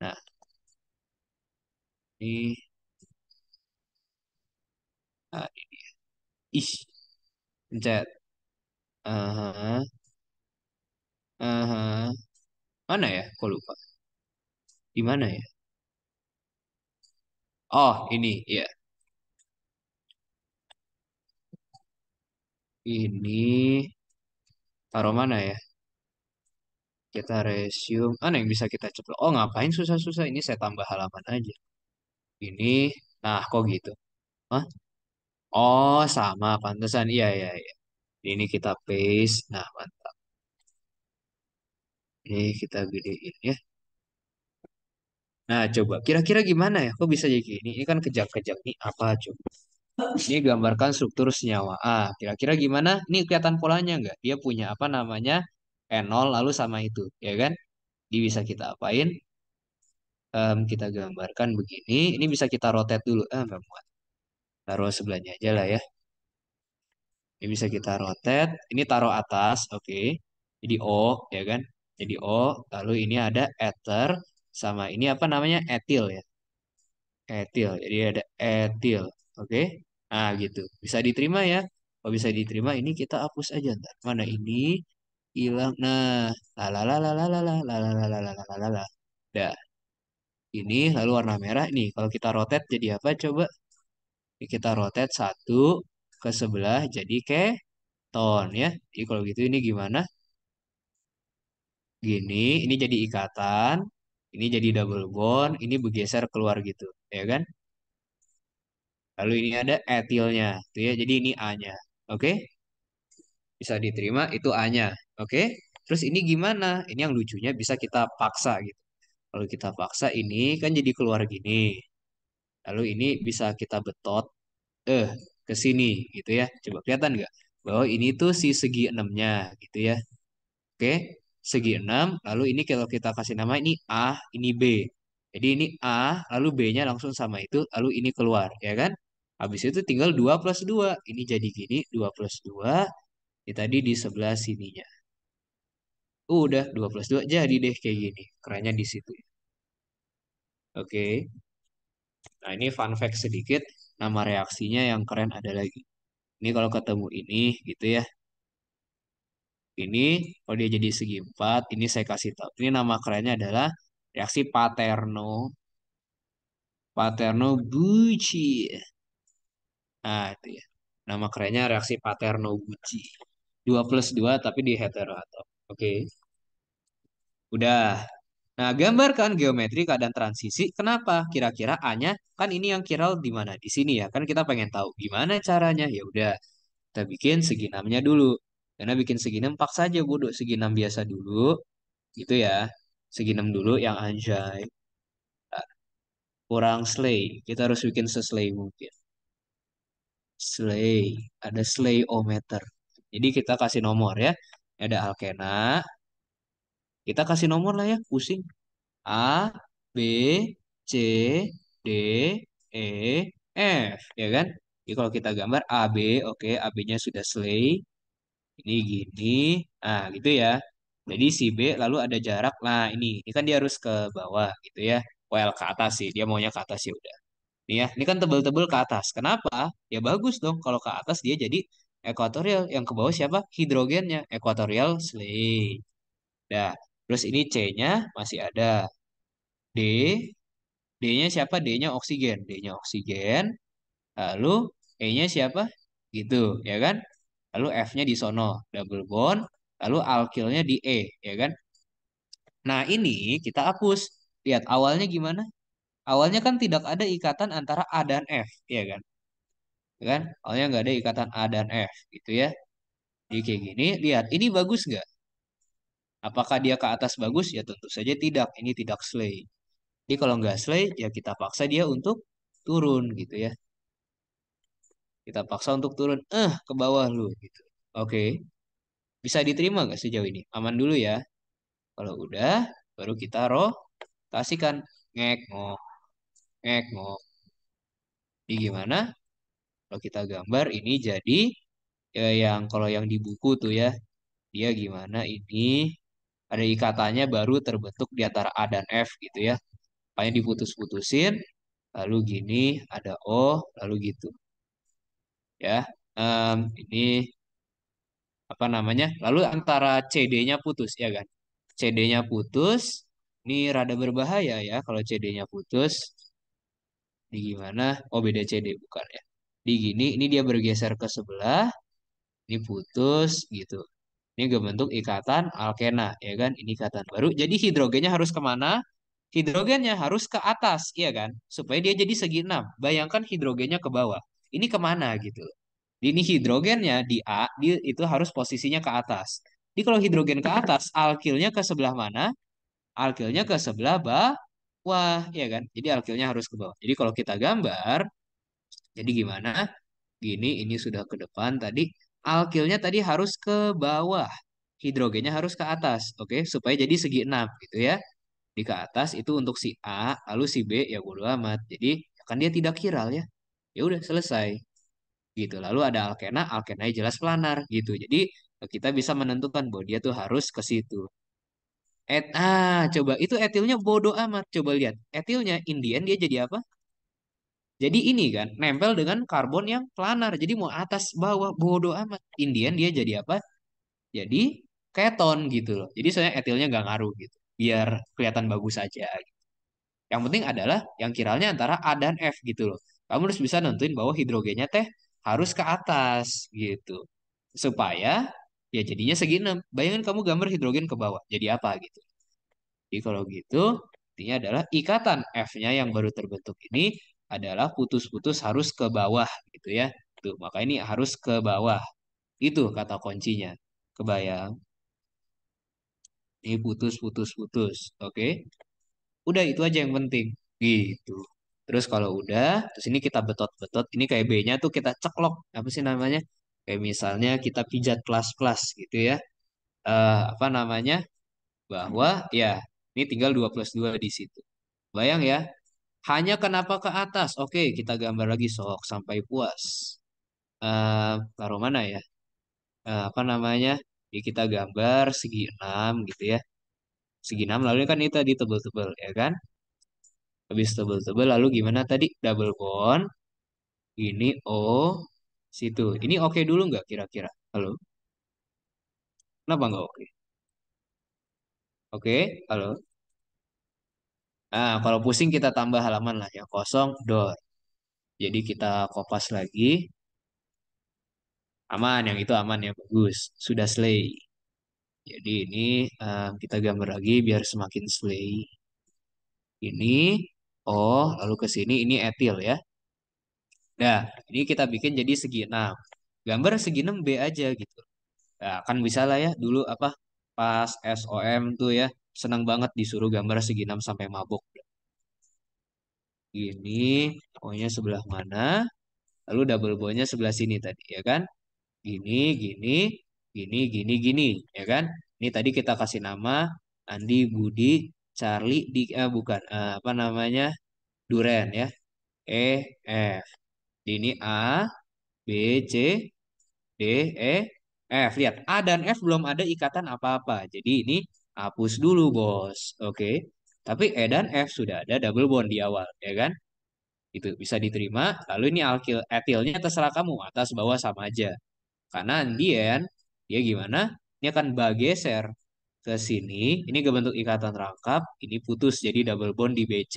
Nah. Ini. Ah, ini. Ih. Pencet. Aha, aha. Mana ya? Kok lupa. Di mana ya? Oh, ini ya. Ini taruh mana ya? Kita resume. Mana yang bisa kita coba? Oh, ngapain susah-susah? Ini saya tambah halaman aja. Ini, nah kok gitu? Hah? Oh, sama. Pantesan. Iya, iya, iya ini kita paste nah mantap ini kita gedein ya nah coba kira-kira gimana ya kok bisa jadi gini ini kan kejang-kejang ini apa coba ini gambarkan struktur senyawa A. Ah, kira-kira gimana? Ini kelihatan polanya nggak? Dia punya apa namanya? n 0 lalu sama itu, ya kan? Ini bisa kita apain? Um, kita gambarkan begini. Ini bisa kita rotate dulu. Ah, nggak muat. Taruh sebelahnya aja lah ya ini bisa kita rotate ini taruh atas oke okay. jadi O ya kan jadi O lalu ini ada ether sama ini apa namanya etil ya etil jadi ada etil oke okay. nah gitu bisa diterima ya kalau bisa diterima ini kita hapus aja ntar mana ini hilang nah la la la la la la la la la la la la la la dah ini lalu warna merah nih kalau kita rotate jadi apa coba kita rotate satu ke sebelah jadi keton ya. Jadi kalau gitu ini gimana? Gini, ini jadi ikatan, ini jadi double bond, ini bergeser keluar gitu, ya kan? Lalu ini ada etilnya, tuh ya. Jadi ini A-nya. Oke? Bisa diterima itu A-nya. Oke? Terus ini gimana? Ini yang lucunya bisa kita paksa gitu. Kalau kita paksa ini kan jadi keluar gini. Lalu ini bisa kita betot. Eh, ke sini gitu ya. Coba kelihatan nggak? Bahwa ini tuh si segi enamnya gitu ya. Oke, segi enam. Lalu ini kalau kita kasih nama ini A, ini B. Jadi ini A, lalu B-nya langsung sama itu, lalu ini keluar, ya kan? Habis itu tinggal 2 plus 2. Ini jadi gini, 2 plus 2. Ini ya tadi di sebelah sininya. udah 2 plus 2 jadi deh kayak gini. Kerennya di situ. Oke. Nah, ini fun fact sedikit nama reaksinya yang keren ada lagi ini kalau ketemu ini gitu ya ini kalau dia jadi segi empat ini saya kasih tahu ini nama kerennya adalah reaksi paterno paterno buci nah itu ya nama kerennya reaksi paterno buci dua plus dua tapi di hetero heteroatom oke okay. udah Nah, gambarkan geometri keadaan transisi. Kenapa? Kira-kira A-nya kan ini yang kiral di mana? Di sini ya. Kan kita pengen tahu gimana caranya. Ya udah, kita bikin segi enamnya dulu. Karena bikin segi enam paksa aja bodoh segi enam biasa dulu. Gitu ya. Segi enam dulu yang anjay. Nah, kurang slay. Kita harus bikin seslay mungkin. Slay. Ada slayometer. Jadi kita kasih nomor ya. Ada alkena, kita kasih nomor lah ya, pusing. A, B, C, D, E, F, ya kan? Jadi kalau kita gambar A, B, oke, A, B-nya sudah selesai. Ini gini, nah gitu ya. Jadi si B lalu ada jarak, nah ini, ini kan dia harus ke bawah gitu ya. Well, ke atas sih, dia maunya ke atas ya udah. ini ya, ini kan tebel-tebel ke atas. Kenapa? Ya bagus dong kalau ke atas dia jadi ekuatorial. Yang ke bawah siapa? Hidrogennya. Ekuatorial selesai Nah, Terus ini C-nya masih ada. D, D-nya siapa? D-nya oksigen. D-nya oksigen. Lalu E-nya siapa? Gitu, ya kan? Lalu F-nya di sono, double bond. Lalu alkilnya di E, ya kan? Nah, ini kita hapus. Lihat, awalnya gimana? Awalnya kan tidak ada ikatan antara A dan F, ya kan? Ya kan? Awalnya nggak ada ikatan A dan F, gitu ya. Jadi kayak gini, lihat. Ini bagus nggak? Apakah dia ke atas bagus? Ya tentu saja tidak. Ini tidak slay. Jadi kalau nggak slay, ya kita paksa dia untuk turun gitu ya. Kita paksa untuk turun. Eh, ke bawah lu gitu. Oke. Bisa diterima nggak sejauh ini? Aman dulu ya. Kalau udah, baru kita rotasikan. Ngek, ngok Ngek, ngok Ini gimana? Kalau kita gambar ini jadi ya yang kalau yang di buku tuh ya dia gimana ini ada ikatannya baru terbentuk di antara A dan F gitu ya. Makanya diputus-putusin, lalu gini, ada O, lalu gitu. Ya, um, ini apa namanya? Lalu antara CD-nya putus ya kan? CD-nya putus, ini rada berbahaya ya kalau CD-nya putus. Di gimana? Oh beda CD bukan ya. Di gini, ini dia bergeser ke sebelah, ini putus gitu. Ini membentuk ikatan alkena, ya kan? Ini ikatan baru. Jadi hidrogennya harus kemana? Hidrogennya harus ke atas, ya kan? Supaya dia jadi segi enam. Bayangkan hidrogennya ke bawah. Ini kemana gitu? Ini hidrogennya di A, di, itu harus posisinya ke atas. Jadi kalau hidrogen ke atas, alkilnya ke sebelah mana? Alkilnya ke sebelah bawah, ya kan? Jadi alkilnya harus ke bawah. Jadi kalau kita gambar, jadi gimana? Gini, ini sudah ke depan tadi alkilnya tadi harus ke bawah, hidrogennya harus ke atas, oke? Okay? Supaya jadi segi enam gitu ya. Di ke atas itu untuk si A, lalu si B ya bodo amat. Jadi ya kan dia tidak kiral ya. Ya udah selesai. Gitu. Lalu ada alkena, alkena jelas planar gitu. Jadi kita bisa menentukan bahwa dia tuh harus ke situ. Et, ah, coba itu etilnya bodoh amat. Coba lihat. Etilnya Indian dia jadi apa? Jadi ini kan nempel dengan karbon yang planar. Jadi mau atas bawah bodoh amat. Indian dia jadi apa? Jadi keton gitu loh. Jadi soalnya etilnya nggak ngaruh gitu. Biar kelihatan bagus aja gitu. Yang penting adalah yang kiralnya antara A dan F gitu loh. Kamu harus bisa nentuin bahwa hidrogennya teh harus ke atas gitu. Supaya ya jadinya segi 6. Bayangin kamu gambar hidrogen ke bawah. Jadi apa gitu. Jadi kalau gitu intinya adalah ikatan F-nya yang baru terbentuk ini adalah putus-putus harus ke bawah gitu ya. Tuh, gitu. maka ini harus ke bawah. Itu kata kuncinya. Kebayang? Ini putus, putus, putus. Oke. Okay? Udah itu aja yang penting. Gitu. Terus kalau udah, terus ini kita betot-betot. Ini kayak B-nya tuh kita ceklok. Apa sih namanya? Kayak misalnya kita pijat plus-plus gitu ya. Uh, apa namanya? Bahwa ya, ini tinggal 2 plus 2 di situ. Bayang ya, hanya kenapa ke atas? Oke, kita gambar lagi sok sampai puas. Uh, taruh mana ya? Uh, apa namanya? Ya, kita gambar segi 6 gitu ya. Segi 6 lalu kan itu tadi tebel-tebel ya kan? Habis tebel-tebel lalu gimana tadi? Double bond. Ini O situ. Ini oke okay dulu nggak kira-kira? Halo? Kenapa nggak oke? Okay? Oke, okay? halo? Nah, kalau pusing kita tambah halaman lah yang kosong door. Jadi kita kopas lagi. Aman, yang itu aman ya bagus. Sudah slay. Jadi ini um, kita gambar lagi biar semakin slay. Ini oh lalu ke sini ini etil ya. Nah, ini kita bikin jadi segi enam. Gambar segi enam B aja gitu. Nah, kan bisa lah ya dulu apa pas SOM tuh ya senang banget disuruh gambar segi seginam sampai mabok. Gini, o sebelah mana, lalu double bondnya sebelah sini tadi, ya kan? Gini, gini, gini, gini, gini, ya kan? Ini tadi kita kasih nama Andi, Budi, Charlie, di, eh, bukan, eh, apa namanya, Duren ya. E, F. Ini A, B, C, D, E, F. Lihat, A dan F belum ada ikatan apa-apa. Jadi ini hapus dulu bos oke okay? tapi E dan F sudah ada double bond di awal ya kan itu bisa diterima lalu ini alkil etilnya terserah kamu atas bawah sama aja karena indian dia gimana ini akan bergeser ke sini ini ke bentuk ikatan rangkap ini putus jadi double bond di BC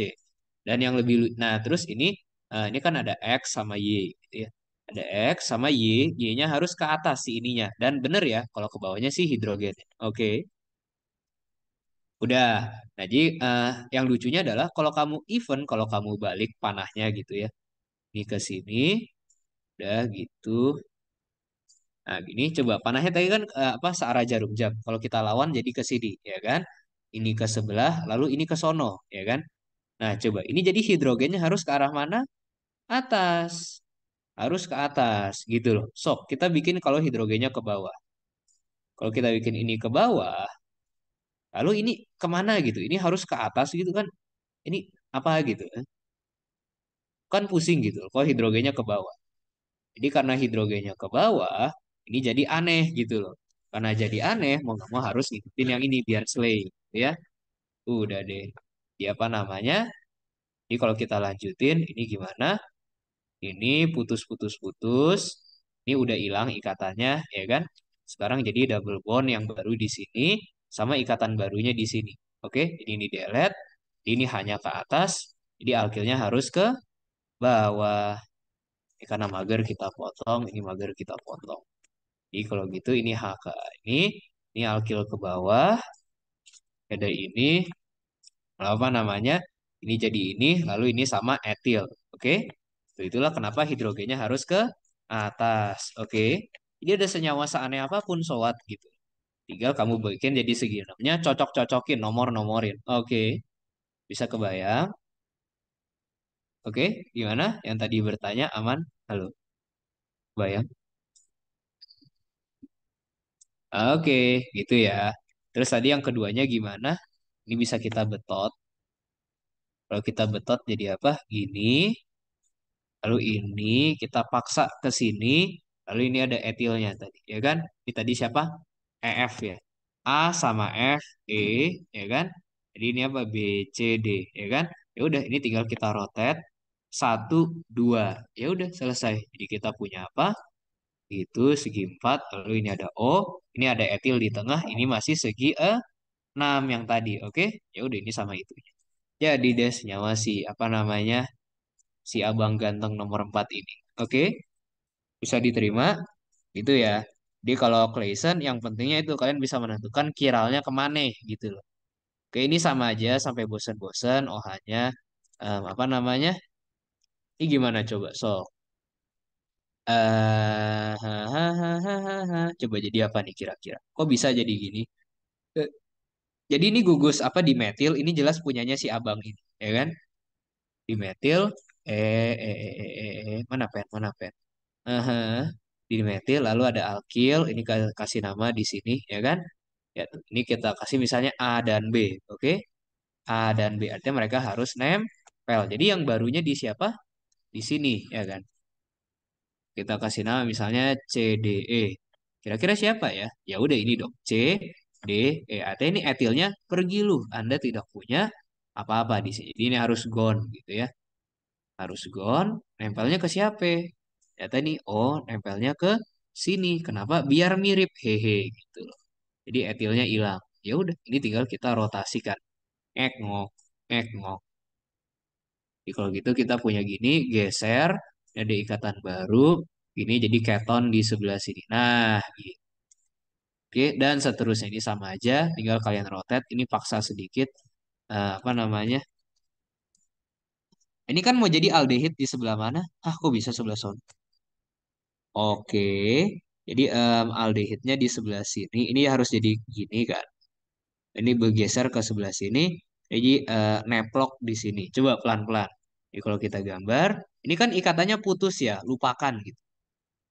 dan yang lebih nah terus ini uh, ini kan ada X sama Y gitu ya ada X sama Y, Y-nya harus ke atas si ininya. Dan benar ya, kalau ke bawahnya sih hidrogen. Oke. Okay. Udah. Nah, jadi uh, yang lucunya adalah kalau kamu even kalau kamu balik panahnya gitu ya. Ini ke sini. Udah gitu. Nah, gini coba panahnya tadi kan uh, apa searah jarum jam. Kalau kita lawan jadi ke sini, ya kan? Ini ke sebelah, lalu ini ke sono, ya kan? Nah, coba ini jadi hidrogennya harus ke arah mana? Atas. Harus ke atas gitu loh. Sok, kita bikin kalau hidrogennya ke bawah. Kalau kita bikin ini ke bawah, lalu ini kemana gitu ini harus ke atas gitu kan ini apa gitu kan, kan pusing gitu kok hidrogennya ke bawah jadi karena hidrogennya ke bawah ini jadi aneh gitu loh karena jadi aneh mau nggak mau harus ngikutin yang ini biar slay gitu ya udah deh di apa namanya ini kalau kita lanjutin ini gimana ini putus-putus-putus ini udah hilang ikatannya ya kan sekarang jadi double bond yang baru di sini sama ikatan barunya di sini. Oke, jadi ini delete, ini hanya ke atas, jadi alkilnya harus ke bawah. Ini karena mager kita potong, ini mager kita potong. Jadi kalau gitu ini HK ini, ini alkil ke bawah, ada ini, apa namanya, ini jadi ini, lalu ini sama etil. Oke, itulah kenapa hidrogennya harus ke atas. Oke, Ini ada senyawa seaneh apapun soat gitu. Tinggal kamu hmm. bikin jadi segi enamnya, cocok-cocokin, nomor-nomorin. Oke, bisa kebayang? Oke, gimana? Yang tadi bertanya, aman? Halo, bayang? Oke, gitu ya. Terus tadi yang keduanya gimana? Ini bisa kita betot. Kalau kita betot jadi apa? Gini. Lalu ini kita paksa ke sini. Lalu ini ada etilnya tadi, ya kan? Ini tadi siapa? EF ya. A sama F, E, ya kan? Jadi ini apa? B, C, D, ya kan? Ya udah, ini tinggal kita rotate. Satu, dua. Ya udah, selesai. Jadi kita punya apa? Itu segi empat, lalu ini ada O, ini ada etil di tengah, ini masih segi E, enam yang tadi, oke? Ya udah, ini sama itu. Jadi deh senyawa si, apa namanya, si abang ganteng nomor empat ini, oke? Bisa diterima? Itu ya. Di kalau Clayson yang pentingnya itu kalian bisa menentukan kiralnya kemana gitu loh. Oke ini sama aja sampai bosen-bosen oh hanya um, apa namanya? Ini gimana coba so? Uh, eh, ha, ha, ha, coba jadi apa nih kira-kira? Kok bisa jadi gini? Uh, jadi ini gugus apa di metil ini jelas punyanya si abang ini, ya kan? Di metil eh eh eh eh, eh, eh. mana pen mana pen? Uh eh, -huh dimetil lalu ada alkil ini kasih nama di sini ya kan ya ini kita kasih misalnya A dan B oke okay? A dan B artinya mereka harus nempel jadi yang barunya di siapa di sini ya kan kita kasih nama misalnya CDE kira-kira siapa ya ya udah ini dong C D E artinya ini etilnya pergi lu Anda tidak punya apa-apa di sini ini harus gone gitu ya harus gone nempelnya ke siapa ternyata ini oh nempelnya ke sini kenapa biar mirip hehe gitu loh jadi etilnya hilang ya udah ini tinggal kita rotasikan ek ngok ek ngok jadi kalau gitu kita punya gini geser ada ikatan baru ini jadi keton di sebelah sini nah gitu. Oke, dan seterusnya ini sama aja, tinggal kalian rotate, ini paksa sedikit, uh, apa namanya, ini kan mau jadi aldehid di sebelah mana? Ah, kok bisa sebelah sana Oke. Jadi um, aldehidnya di sebelah sini. Ini harus jadi gini kan. Ini bergeser ke sebelah sini. Jadi eh, neplok di sini. Coba pelan-pelan. Jadi kalau kita gambar, ini kan ikatannya putus ya, lupakan gitu.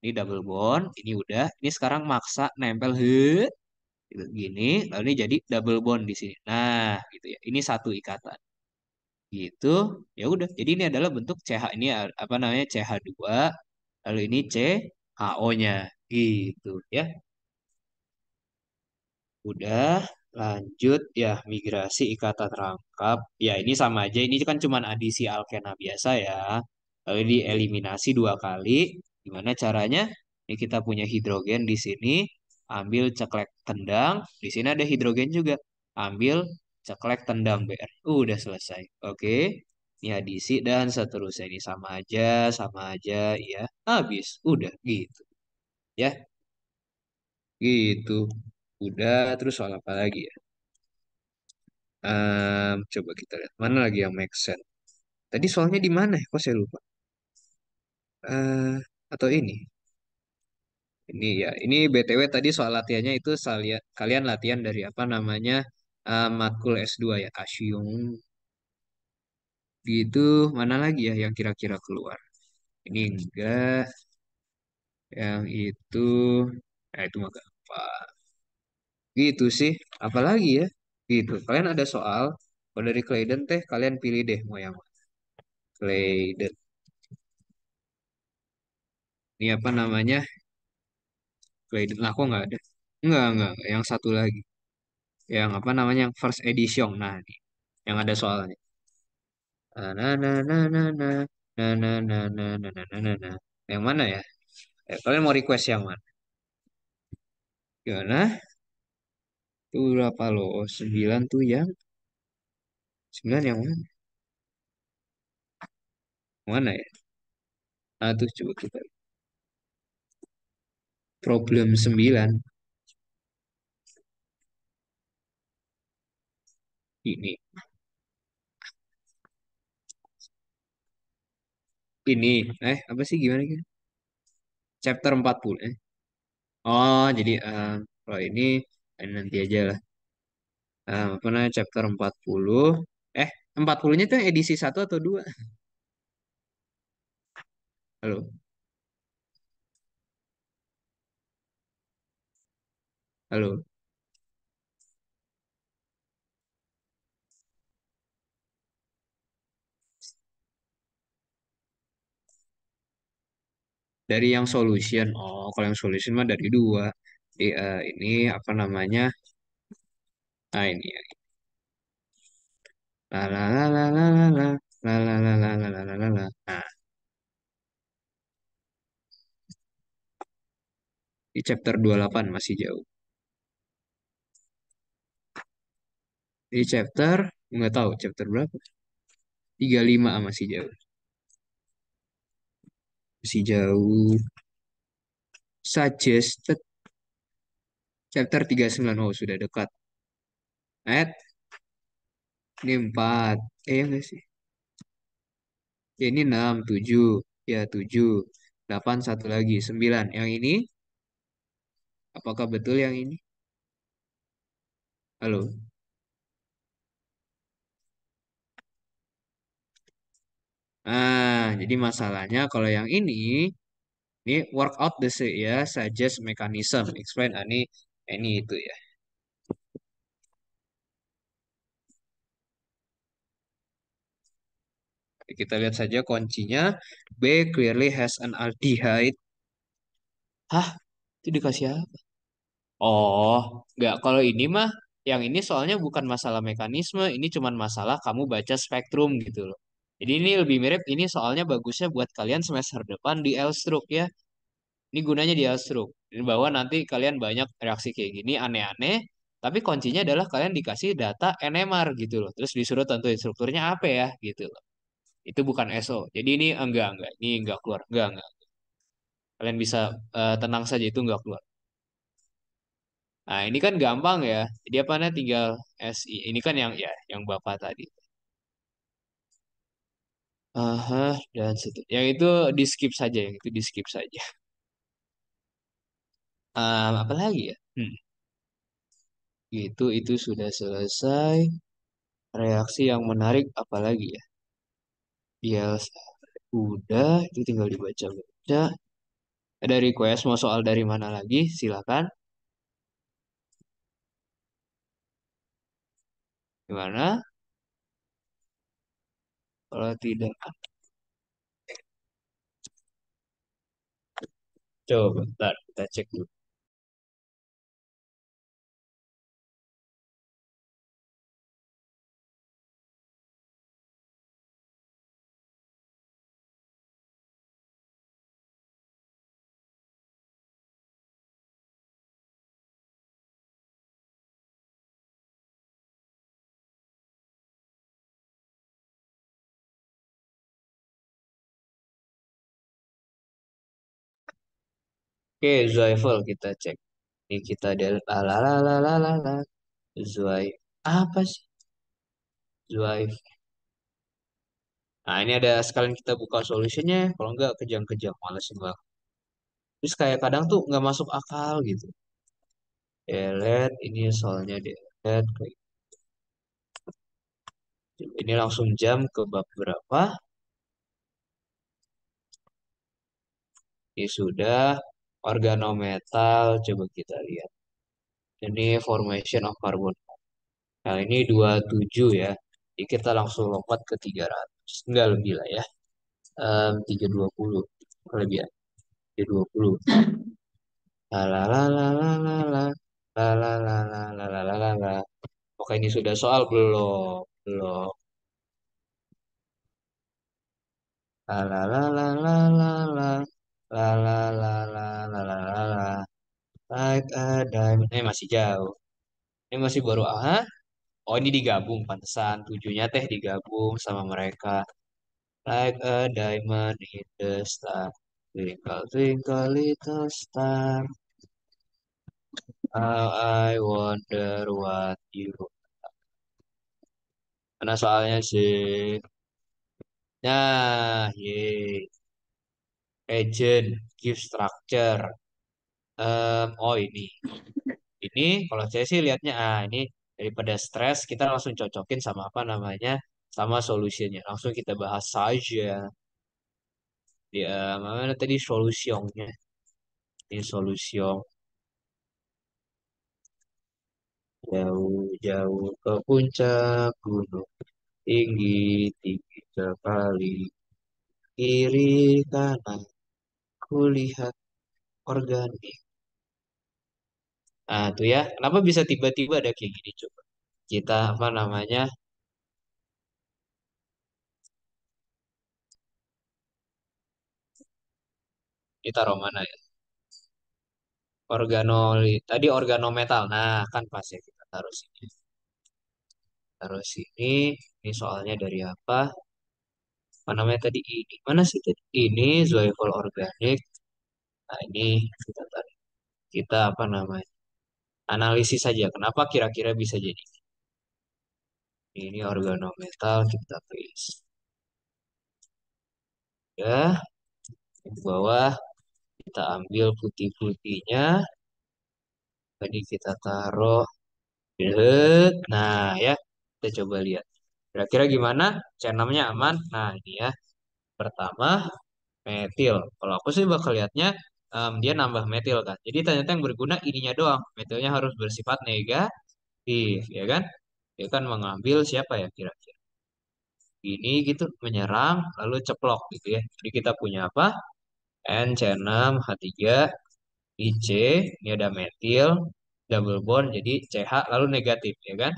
Ini double bond, ini udah. Ini sekarang maksa nempel he gitu, gini, lalu ini jadi double bond di sini. Nah, gitu ya. Ini satu ikatan. Gitu. Ya udah. Jadi ini adalah bentuk CH ini eh, apa namanya? CH2 Lalu ini C, AO-nya gitu ya. Udah lanjut ya migrasi ikatan rangkap. Ya ini sama aja ini kan cuma adisi alkena biasa ya. Lalu dieliminasi dua kali. Gimana caranya? Ini kita punya hidrogen di sini, ambil ceklek tendang, di sini ada hidrogen juga. Ambil ceklek tendang BR. Uh, udah selesai. Oke ya diisi dan seterusnya ini sama aja sama aja ya habis udah gitu ya gitu udah terus soal apa lagi ya um, coba kita lihat mana lagi yang make sense tadi soalnya di mana ya? kok saya lupa uh, atau ini ini ya ini btw tadi soal latihannya itu salia, kalian latihan dari apa namanya uh, matkul S2 ya asyung gitu mana lagi ya yang kira-kira keluar ini enggak yang itu nah itu mah apa gitu sih apalagi ya gitu kalian ada soal kalau dari Clayden teh kalian pilih deh mau yang mana Clayden ini apa namanya Clayden lah kok nggak ada nggak nggak yang satu lagi yang apa namanya yang first edition nah ini yang ada soalnya na na na na na na na na na na na na na na yang mana ya eh, kalian mau request yang mana gimana itu berapa lo sembilan tuh yang sembilan yang mana mana ya nah tuh coba kita problem sembilan ini ini eh apa sih gimana gitu? Chapter 40 eh. Oh, jadi eh, kalau ini eh, nanti aja lah. uh, apa namanya chapter 40. Eh, 40-nya itu edisi 1 atau 2? Halo. Halo. Dari yang solution. Oh, kalau yang solution mah dari dua. Di, eh, ini apa namanya? Nah, ini. ya. La la la la la la la la la la la la la la la la. di chapter 28 masih jauh. Di chapter nggak tahu chapter berapa. 35 masih jauh masih jauh suggested chapter 39 oh sudah dekat at ini 4 eh enggak sih ya, ini 6 7 ya 7 8 satu lagi 9 yang ini apakah betul yang ini halo Nah, jadi masalahnya kalau yang ini, ini work out the ya, suggest mechanism, explain any, ah, any eh, itu ya. Kita lihat saja kuncinya. B clearly has an aldehyde. Hah? Itu dikasih apa? Oh, nggak. Kalau ini mah, yang ini soalnya bukan masalah mekanisme, ini cuma masalah kamu baca spektrum gitu loh. Jadi ini lebih mirip ini soalnya bagusnya buat kalian semester depan di stroke ya. Ini gunanya di Elstruk. Bahwa nanti kalian banyak reaksi kayak gini aneh-aneh, tapi kuncinya adalah kalian dikasih data NMR gitu loh. Terus disuruh tentu strukturnya apa ya gitu loh. Itu bukan SO. Jadi ini enggak enggak, ini enggak keluar, enggak enggak. Kalian bisa uh, tenang saja itu enggak keluar. Nah, ini kan gampang ya. Jadi apa tinggal SI. Ini kan yang ya yang Bapak tadi. Aha, dan situ. Yang itu di skip saja, yang itu di skip saja. Um, apa lagi ya? Hmm, gitu itu sudah selesai. Reaksi yang menarik apa lagi ya? Ya udah, itu tinggal dibaca-baca. Ada request mau soal dari mana lagi? Silakan. Gimana? kalau tidak coba bentar kita cek dulu Oke, Zuaiful kita cek. Ini kita ada la Zuaif. Apa sih? Zuaif. Nah, ini ada sekalian kita buka solusinya. Kalau enggak, kejang-kejang. males banget. Terus kayak kadang tuh nggak masuk akal gitu. Delete, ini soalnya delete. Kayak ini langsung jam ke bab berapa? Ini sudah organometal coba kita lihat ini formation of carbon nah ini 27 ya jadi kita langsung lompat ke 300 enggak lebih lah ya um, 320 lebih ya 320 la la la la la la la la la la la la la la la Apakah ini sudah soal belum belum la la la la la la la la la la salah. Like a diamond. Eh, masih jauh. Ini masih baru A. Ah, oh, ini digabung. Pantesan. Tujuhnya teh digabung sama mereka. Like eh, a diamond in the star. Twinkle, twinkle, little star. How I wonder what you are. Karena soalnya sih. Nah, yeay. Agent, give structure. Um, oh ini. Ini kalau saya sih lihatnya, ah ini daripada stres kita langsung cocokin sama apa namanya, sama solusinya. Langsung kita bahas saja. Ya mana tadi solusionnya, Ini solusion Jauh-jauh ke puncak gunung, tinggi-tinggi sekali. Kiri kanan, kulihat organik Nah, tuh ya, kenapa bisa tiba-tiba ada kayak gini coba? Kita apa namanya? Kita Romana ya. Organolit. Tadi organometal. Nah, kan pas ya kita taruh sini. Taruh sini. Ini soalnya dari apa? Apa namanya tadi ini? Mana sih tadi? Ini zoifol organik. Nah, ini kita tarik. Kita apa namanya? analisis saja kenapa kira-kira bisa jadi ini organometal kita tulis ya di bawah kita ambil putih-putihnya tadi kita taruh nah ya kita coba lihat kira-kira gimana channelnya aman nah ini ya pertama metil kalau aku sih bakal lihatnya um, dia nambah metil kan. Jadi ternyata yang berguna ininya doang. Metilnya harus bersifat negatif, ya kan? Dia kan mengambil siapa ya kira-kira? Ini gitu menyerang lalu ceplok gitu ya. Jadi kita punya apa? N C6 H3 IC ini ada metil double bond jadi CH lalu negatif ya kan?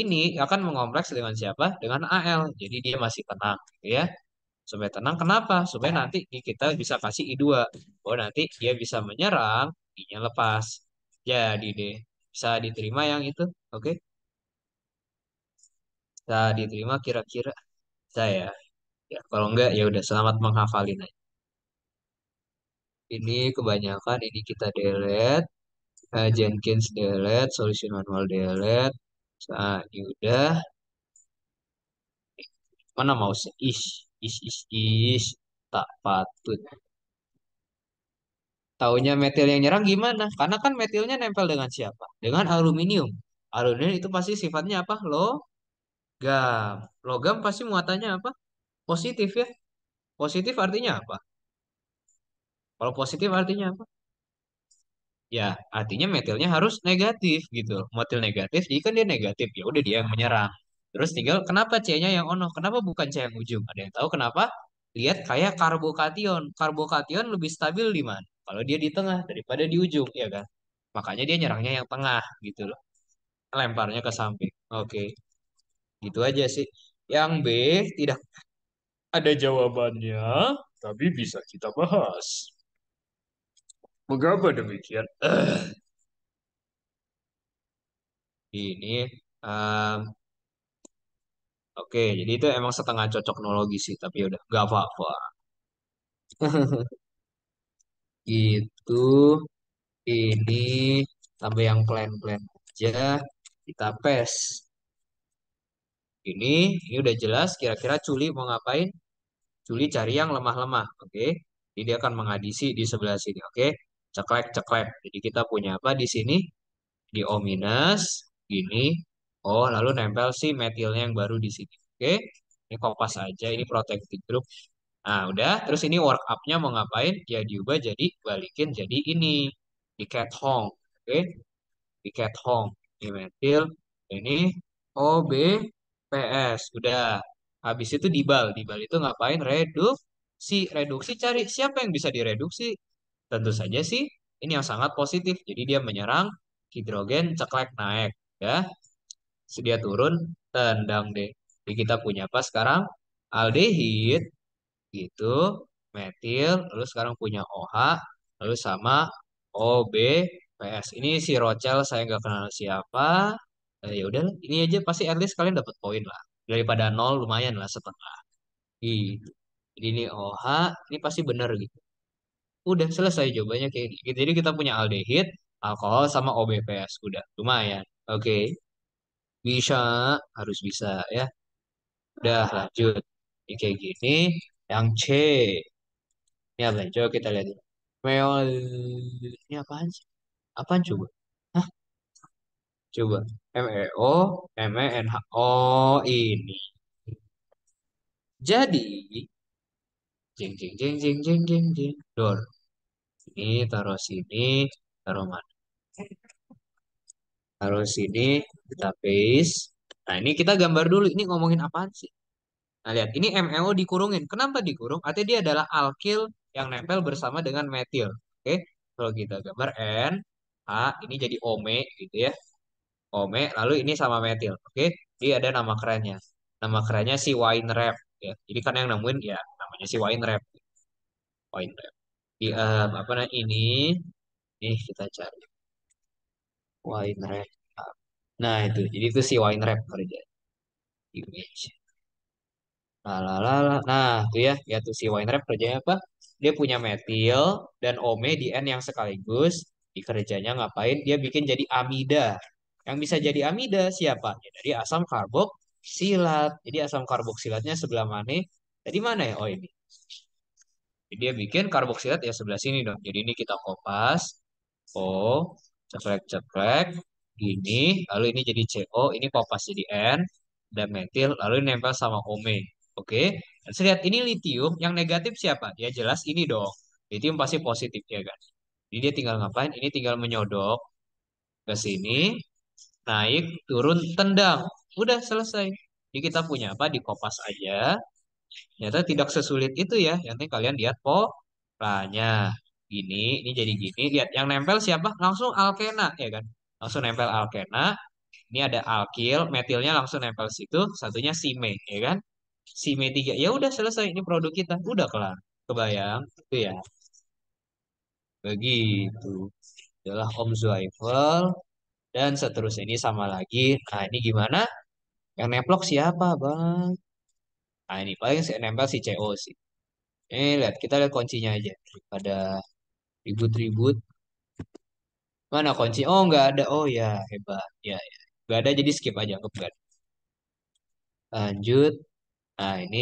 Ini akan mengompleks dengan siapa? Dengan AL. Jadi dia masih tenang gitu ya supaya tenang kenapa supaya nanti kita bisa kasih i2 oh nanti dia bisa menyerang i-nya lepas jadi deh bisa diterima yang itu oke okay? bisa diterima kira-kira saya ya kalau enggak ya udah selamat menghafalin aja ini kebanyakan ini kita delete uh, Jenkins delete solution manual delete nah, ini udah mana mouse ish Is is is tak patut. Taunya metil yang nyerang gimana? Karena kan metilnya nempel dengan siapa? Dengan aluminium. Aluminium itu pasti sifatnya apa? Logam. Logam pasti muatannya apa? Positif ya. Positif artinya apa? Kalau positif artinya apa? Ya, artinya metilnya harus negatif gitu. Metil negatif, jadi kan dia negatif. Ya udah dia yang menyerang. Terus tinggal kenapa C-nya yang ono, kenapa bukan C yang ujung? Ada yang tahu kenapa? Lihat kayak karbokation. Karbokation lebih stabil di mana? Kalau dia di tengah daripada di ujung, ya kan? Makanya dia nyerangnya yang tengah gitu loh. Lemparnya ke samping. Oke. Gitu aja sih. Yang B tidak ada jawabannya, tapi bisa kita bahas. Mengapa demikian? Ini um, Oke, jadi itu emang setengah cocok cocoknologi sih, tapi ya udah gak apa-apa. Itu ini tambah yang plan-plan aja kita pes. Ini ini udah jelas kira-kira Culi mau ngapain? Culi cari yang lemah-lemah, oke? Jadi dia akan mengadisi di sebelah sini, oke? Ceklek, ceklek. Jadi kita punya apa di sini? Di O minus, gini, Oh, lalu nempel si metilnya yang baru di sini. Oke, ini pas aja, ini protektif group. Nah, udah. Terus ini work up nya mau ngapain? Ya diubah jadi balikin jadi ini. Di cat hong. Oke, di cat hong. Ini metil, ini OBPS. Udah. Habis itu dibal. Dibal itu ngapain? Reduksi. Reduksi cari siapa yang bisa direduksi? Tentu saja sih ini yang sangat positif. Jadi dia menyerang hidrogen ceklek naik. Ya, dia turun tendang deh jadi kita punya apa sekarang aldehid gitu metil lalu sekarang punya OH lalu sama OB PS ini si Rochel saya nggak kenal siapa eh, ya udah ini aja pasti at least kalian dapat poin lah daripada nol lumayan lah setengah gitu jadi ini OH ini pasti benar gitu udah selesai jawabannya kayak gitu. jadi kita punya aldehid alkohol sama OBPS udah lumayan oke okay. Bisa, harus bisa ya. Udah lanjut. Ini kayak gini. Yang C. Ini apa? Coba kita lihat. Meol. Ini apa sih? Apaan coba? Hah? Coba. M E O M E N H O ini. Jadi jeng jeng jeng jeng jeng jeng jeng dor. Ini taruh sini, taruh mana? Harus ini kita paste. Nah, ini kita gambar dulu. Ini ngomongin apaan sih? Nah, lihat. Ini MLO e dikurungin. Kenapa dikurung? Artinya dia adalah alkil yang nempel bersama dengan metil. Oke? Kalau kita gambar N, A, ini jadi ome gitu ya. Ome, lalu ini sama metil. Oke? Jadi ada nama kerennya. Nama kerennya si wine rap. Ya. Jadi kan yang nemuin ya namanya si wine rap. Wine rap. Di, um, apa namanya ini? Ini kita cari. Wine wrap. Gitu. Nah, itu. Jadi nah. itu si wine wrap kerja. Image. Lalalala. Nah, tuh ya, ya tuh si wine wrap kerjanya apa? Dia punya metil dan ome di N yang sekaligus. Di kerjanya ngapain? Dia bikin jadi amida. Yang bisa jadi amida siapa? Ya, dari asam karboksilat. Jadi asam karboksilatnya sebelah mana? Jadi mana ya? Oh ini. Jadi dia bikin karboksilat ya sebelah sini dong. Jadi ini kita kopas. O, oh ceklek-ceklek, ini, lalu ini jadi CO, ini popas jadi N, dan metil, lalu nempel sama OME. Oke, dan lihat ini litium, yang negatif siapa? Ya jelas ini dong, litium pasti positif ya kan. Jadi dia tinggal ngapain? Ini tinggal menyodok ke sini, naik, turun, tendang. Udah selesai. Jadi kita punya apa? Di kopas aja. Ternyata tidak sesulit itu ya. yang penting kalian lihat polanya gini, ini jadi gini. Lihat yang nempel siapa? Langsung alkena ya kan. Langsung nempel alkena. Ini ada alkil, metilnya langsung nempel situ, satunya sime ya kan. Sime tiga Ya udah selesai ini produk kita. Udah kelar. Kebayang itu ya. Begitu. Adalah Om Zweifel dan seterusnya ini sama lagi. Nah, ini gimana? Yang neplok siapa, Bang? Nah, ini paling nempel si CO sih. Eh, lihat, kita lihat kuncinya aja. Pada ribut-ribut mana kunci oh nggak ada oh ya hebat ya ya nggak ada jadi skip aja anggap nggak lanjut nah ini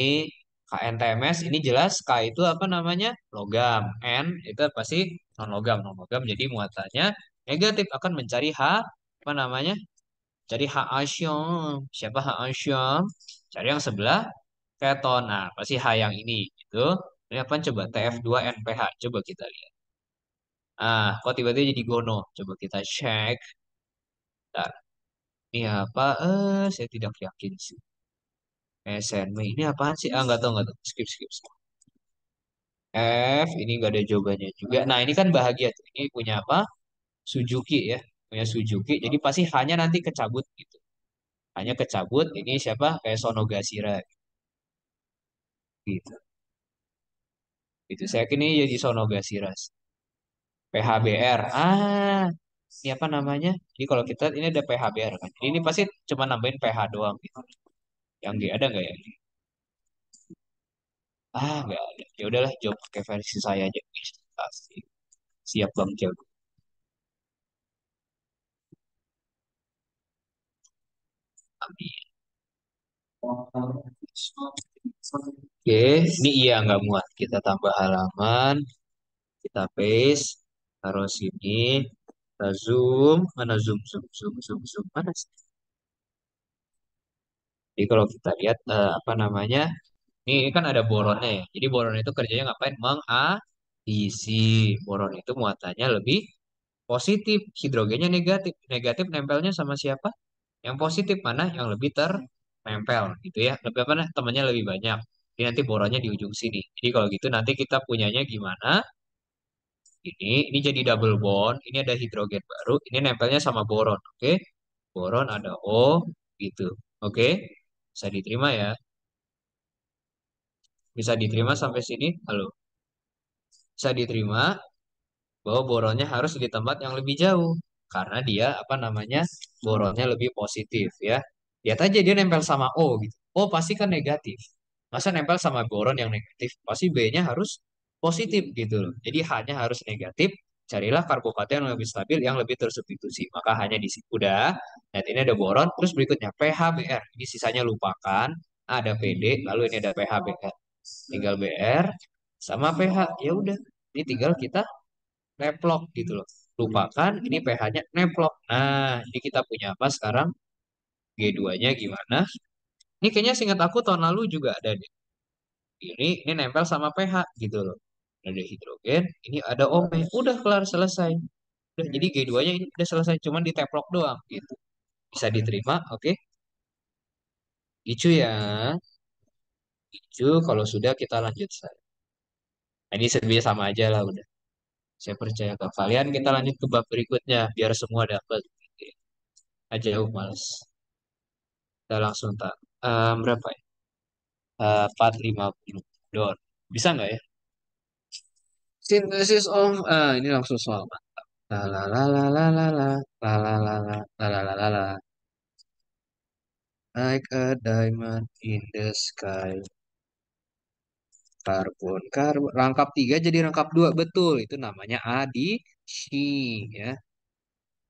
KNTMS ini jelas K itu apa namanya logam N itu pasti non logam non logam jadi muatannya negatif akan mencari H apa namanya cari H asyam siapa H asyam cari yang sebelah keton nah pasti H yang ini gitu ini apa coba TF2 NPH coba kita lihat Ah, kok tiba-tiba jadi Gono? Coba kita cek. Bentar. Ini apa? Eh, saya tidak yakin sih. Eh, SNM ini apaan sih? Ah, nggak tahu, nggak tahu. Skip, skip, skip. F, ini nggak ada jawabannya juga. Nah, ini kan bahagia tuh. Ini punya apa? Suzuki ya. Punya Suzuki. Jadi pasti hanya nanti kecabut gitu. Hanya kecabut. Ini siapa? Kayak Sonogashira. Gitu. Itu saya kini jadi Sonogashira sih. PHBR. Hmm. Ah, siapa namanya? Jadi kalau kita ini ada PHBR kan. Jadi ini pasti cuma nambahin PH doang gitu. Yang G ada nggak ya? Ah, nggak ada. Ya udahlah, jawab pakai versi saya aja. Siap Bang Jago. Amin. Oke, ini iya nggak muat. Kita tambah halaman, kita paste taruh sini kita zoom mana zoom zoom zoom zoom zoom mana sih jadi kalau kita lihat uh, apa namanya ini, ini kan ada boronnya ya jadi boron itu kerjanya ngapain mengisi boron itu muatannya lebih positif hidrogennya negatif negatif nempelnya sama siapa yang positif mana yang lebih ternempel gitu ya lebih apa temannya lebih banyak jadi nanti boronnya di ujung sini jadi kalau gitu nanti kita punyanya gimana ini ini jadi double bond. Ini ada hidrogen baru. Ini nempelnya sama boron. Oke. Boron ada O gitu. Oke. Bisa diterima ya. Bisa diterima sampai sini. Halo. Bisa diterima bahwa boronnya harus di tempat yang lebih jauh karena dia apa namanya boronnya lebih positif ya. Ya aja dia nempel sama O gitu. O pasti kan negatif. Masa nempel sama boron yang negatif, pasti B-nya harus positif hmm. gitu loh. Jadi hanya harus negatif, carilah karbohidrat yang lebih stabil, yang lebih tersubstitusi. Maka hanya di udah, dan ini ada boron, terus berikutnya PHBr. Ini sisanya lupakan, ada PD, lalu ini ada PHBr. Tinggal BR sama pH, ya udah. Ini tinggal kita neplok gitu loh. Lupakan, ini pH-nya neplok. Nah, ini kita punya apa sekarang? G2-nya gimana? Ini kayaknya singkat aku tahun lalu juga ada deh. Ini, ini nempel sama pH gitu loh ada hidrogen, ini ada ome. Udah kelar selesai. Udah jadi G2-nya ini udah selesai, cuman diteplok doang gitu. Bisa diterima, oke? Okay? Icu ya. Icu kalau sudah kita lanjut saja. Nah, ini sebenarnya sama aja lah udah. Saya percaya ke kalian kita lanjut ke bab berikutnya biar semua dapat. Aja jauh males. Kita langsung tak. Uh, berapa ya? Uh, 450 Don. Bisa nggak ya? Sintesis of ah ini langsung soal mantap. la la la la la la la la la la la la la la Like a diamond in the sky. Karbon, karbon. Rangkap tiga jadi rangkap dua betul. Itu namanya adisi ya.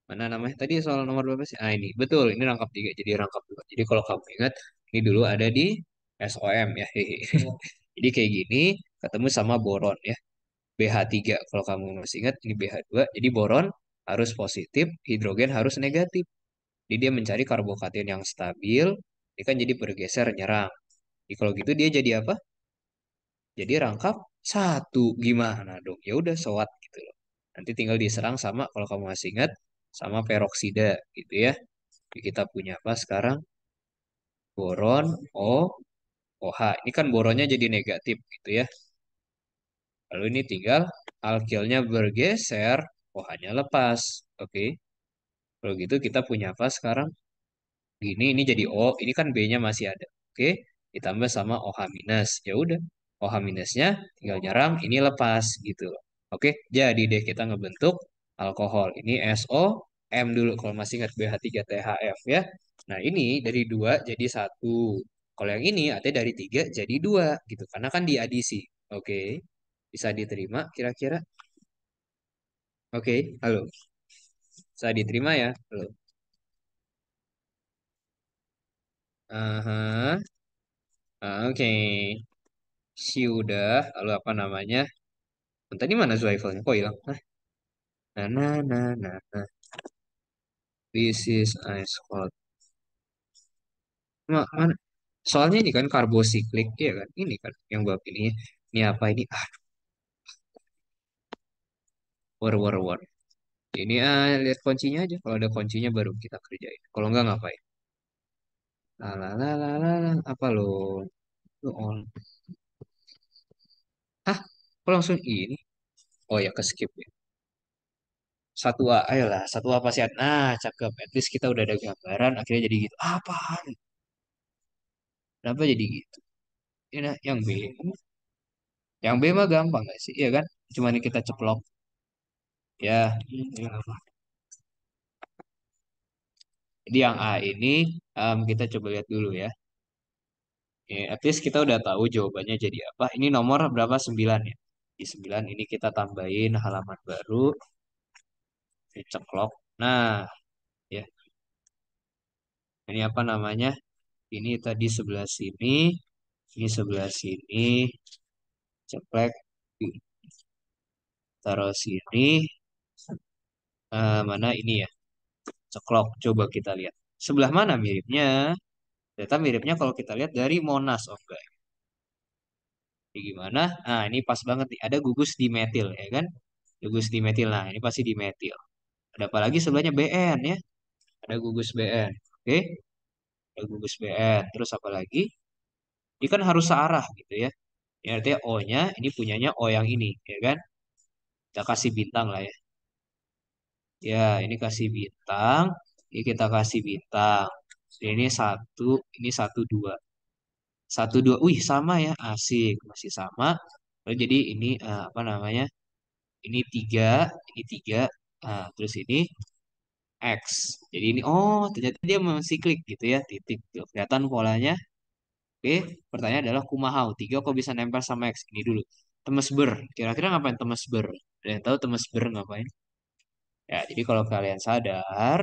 Mana namanya tadi soal nomor berapa sih? Ah ini betul. Ini rangkap tiga jadi rangkap dua. Jadi kalau kamu ingat ini dulu ada di SOM ya. Jadi kayak gini ketemu sama boron ya. BH3 kalau kamu masih ingat ini BH2 jadi boron harus positif hidrogen harus negatif jadi dia mencari karbokation yang stabil ini kan jadi bergeser nyerang jadi kalau gitu dia jadi apa jadi rangkap satu gimana dong ya udah sewat gitu loh nanti tinggal diserang sama kalau kamu masih ingat sama peroksida gitu ya jadi kita punya apa sekarang boron O OH ini kan boronnya jadi negatif gitu ya Lalu ini tinggal alkilnya bergeser, OH-nya lepas. Oke. Okay. Kalau gitu kita punya apa sekarang? Gini, ini jadi O. Ini kan B-nya masih ada. Oke. Okay. Ditambah sama OH minus. Ya udah. OH minusnya tinggal nyerang, ini lepas gitu Oke, okay. jadi deh kita ngebentuk alkohol. Ini SO, M dulu kalau masih ingat BH3THF ya. Nah ini dari 2 jadi 1. Kalau yang ini artinya dari 3 jadi 2 gitu. Karena kan diadisi. Oke. Okay bisa diterima kira-kira? Oke, okay, halo. Bisa diterima ya? Halo. Aha. Uh, Oke. Okay. Si udah, lalu apa namanya? Tadi mana Zuaifelnya? Kok hilang? Nah, nah, nah, nah, nah. This is ice hot. Ma mana? Soalnya ini kan karbosiklik ya kan? Ini kan yang bab pilih Ini apa ini? Ah, War, war, hmm. war. Ini ah, lihat kuncinya aja. Kalau ada kuncinya baru kita kerjain. Kalau enggak ngapain? Ya. la. apa lo? Lo on. Hah? Kok langsung ini? Oh ya, ke skip ya. Satu A, ayolah. Satu A pasti ada. Nah, cakep. At least kita udah ada gambaran. Akhirnya jadi gitu. Apaan? Kenapa jadi gitu? Ya, yang B. Yang B mah gampang gak sih? Iya kan? cuma Cuman kita ceplok. Ya, jadi yang A ini um, kita coba lihat dulu ya. Oke, at least kita udah tahu jawabannya jadi apa. Ini nomor berapa? 9 ya. Di 9 ini kita tambahin halaman baru. Ceklok. Nah, ya. Ini apa namanya? Ini tadi sebelah sini. Ini sebelah sini. Ceklek. Taruh sini uh, mana ini ya ceklok coba kita lihat sebelah mana miripnya ternyata miripnya kalau kita lihat dari Monas oke okay. jadi gimana nah ini pas banget nih ada gugus dimetil ya kan gugus dimetil nah ini pasti dimetil ada apa lagi sebelahnya BN ya ada gugus BN oke ada gugus BN terus apa lagi ini kan harus searah gitu ya ini artinya O-nya ini punyanya O yang ini ya kan kita kasih bintang lah ya Ya, ini kasih bintang. Ini kita kasih bintang. Ini satu, ini satu dua. Satu dua, wih sama ya, asik masih sama. Lalu oh, jadi ini eh, apa namanya? Ini tiga, ini tiga. Nah, terus ini x. Jadi ini oh ternyata dia masih klik gitu ya titik. Kelihatan polanya. Oke, pertanyaan adalah kumahau tiga kok bisa nempel sama x ini dulu. Temes ber, kira-kira ngapain temes ber? Ada yang tahu temes ber ngapain? Ya, jadi kalau kalian sadar,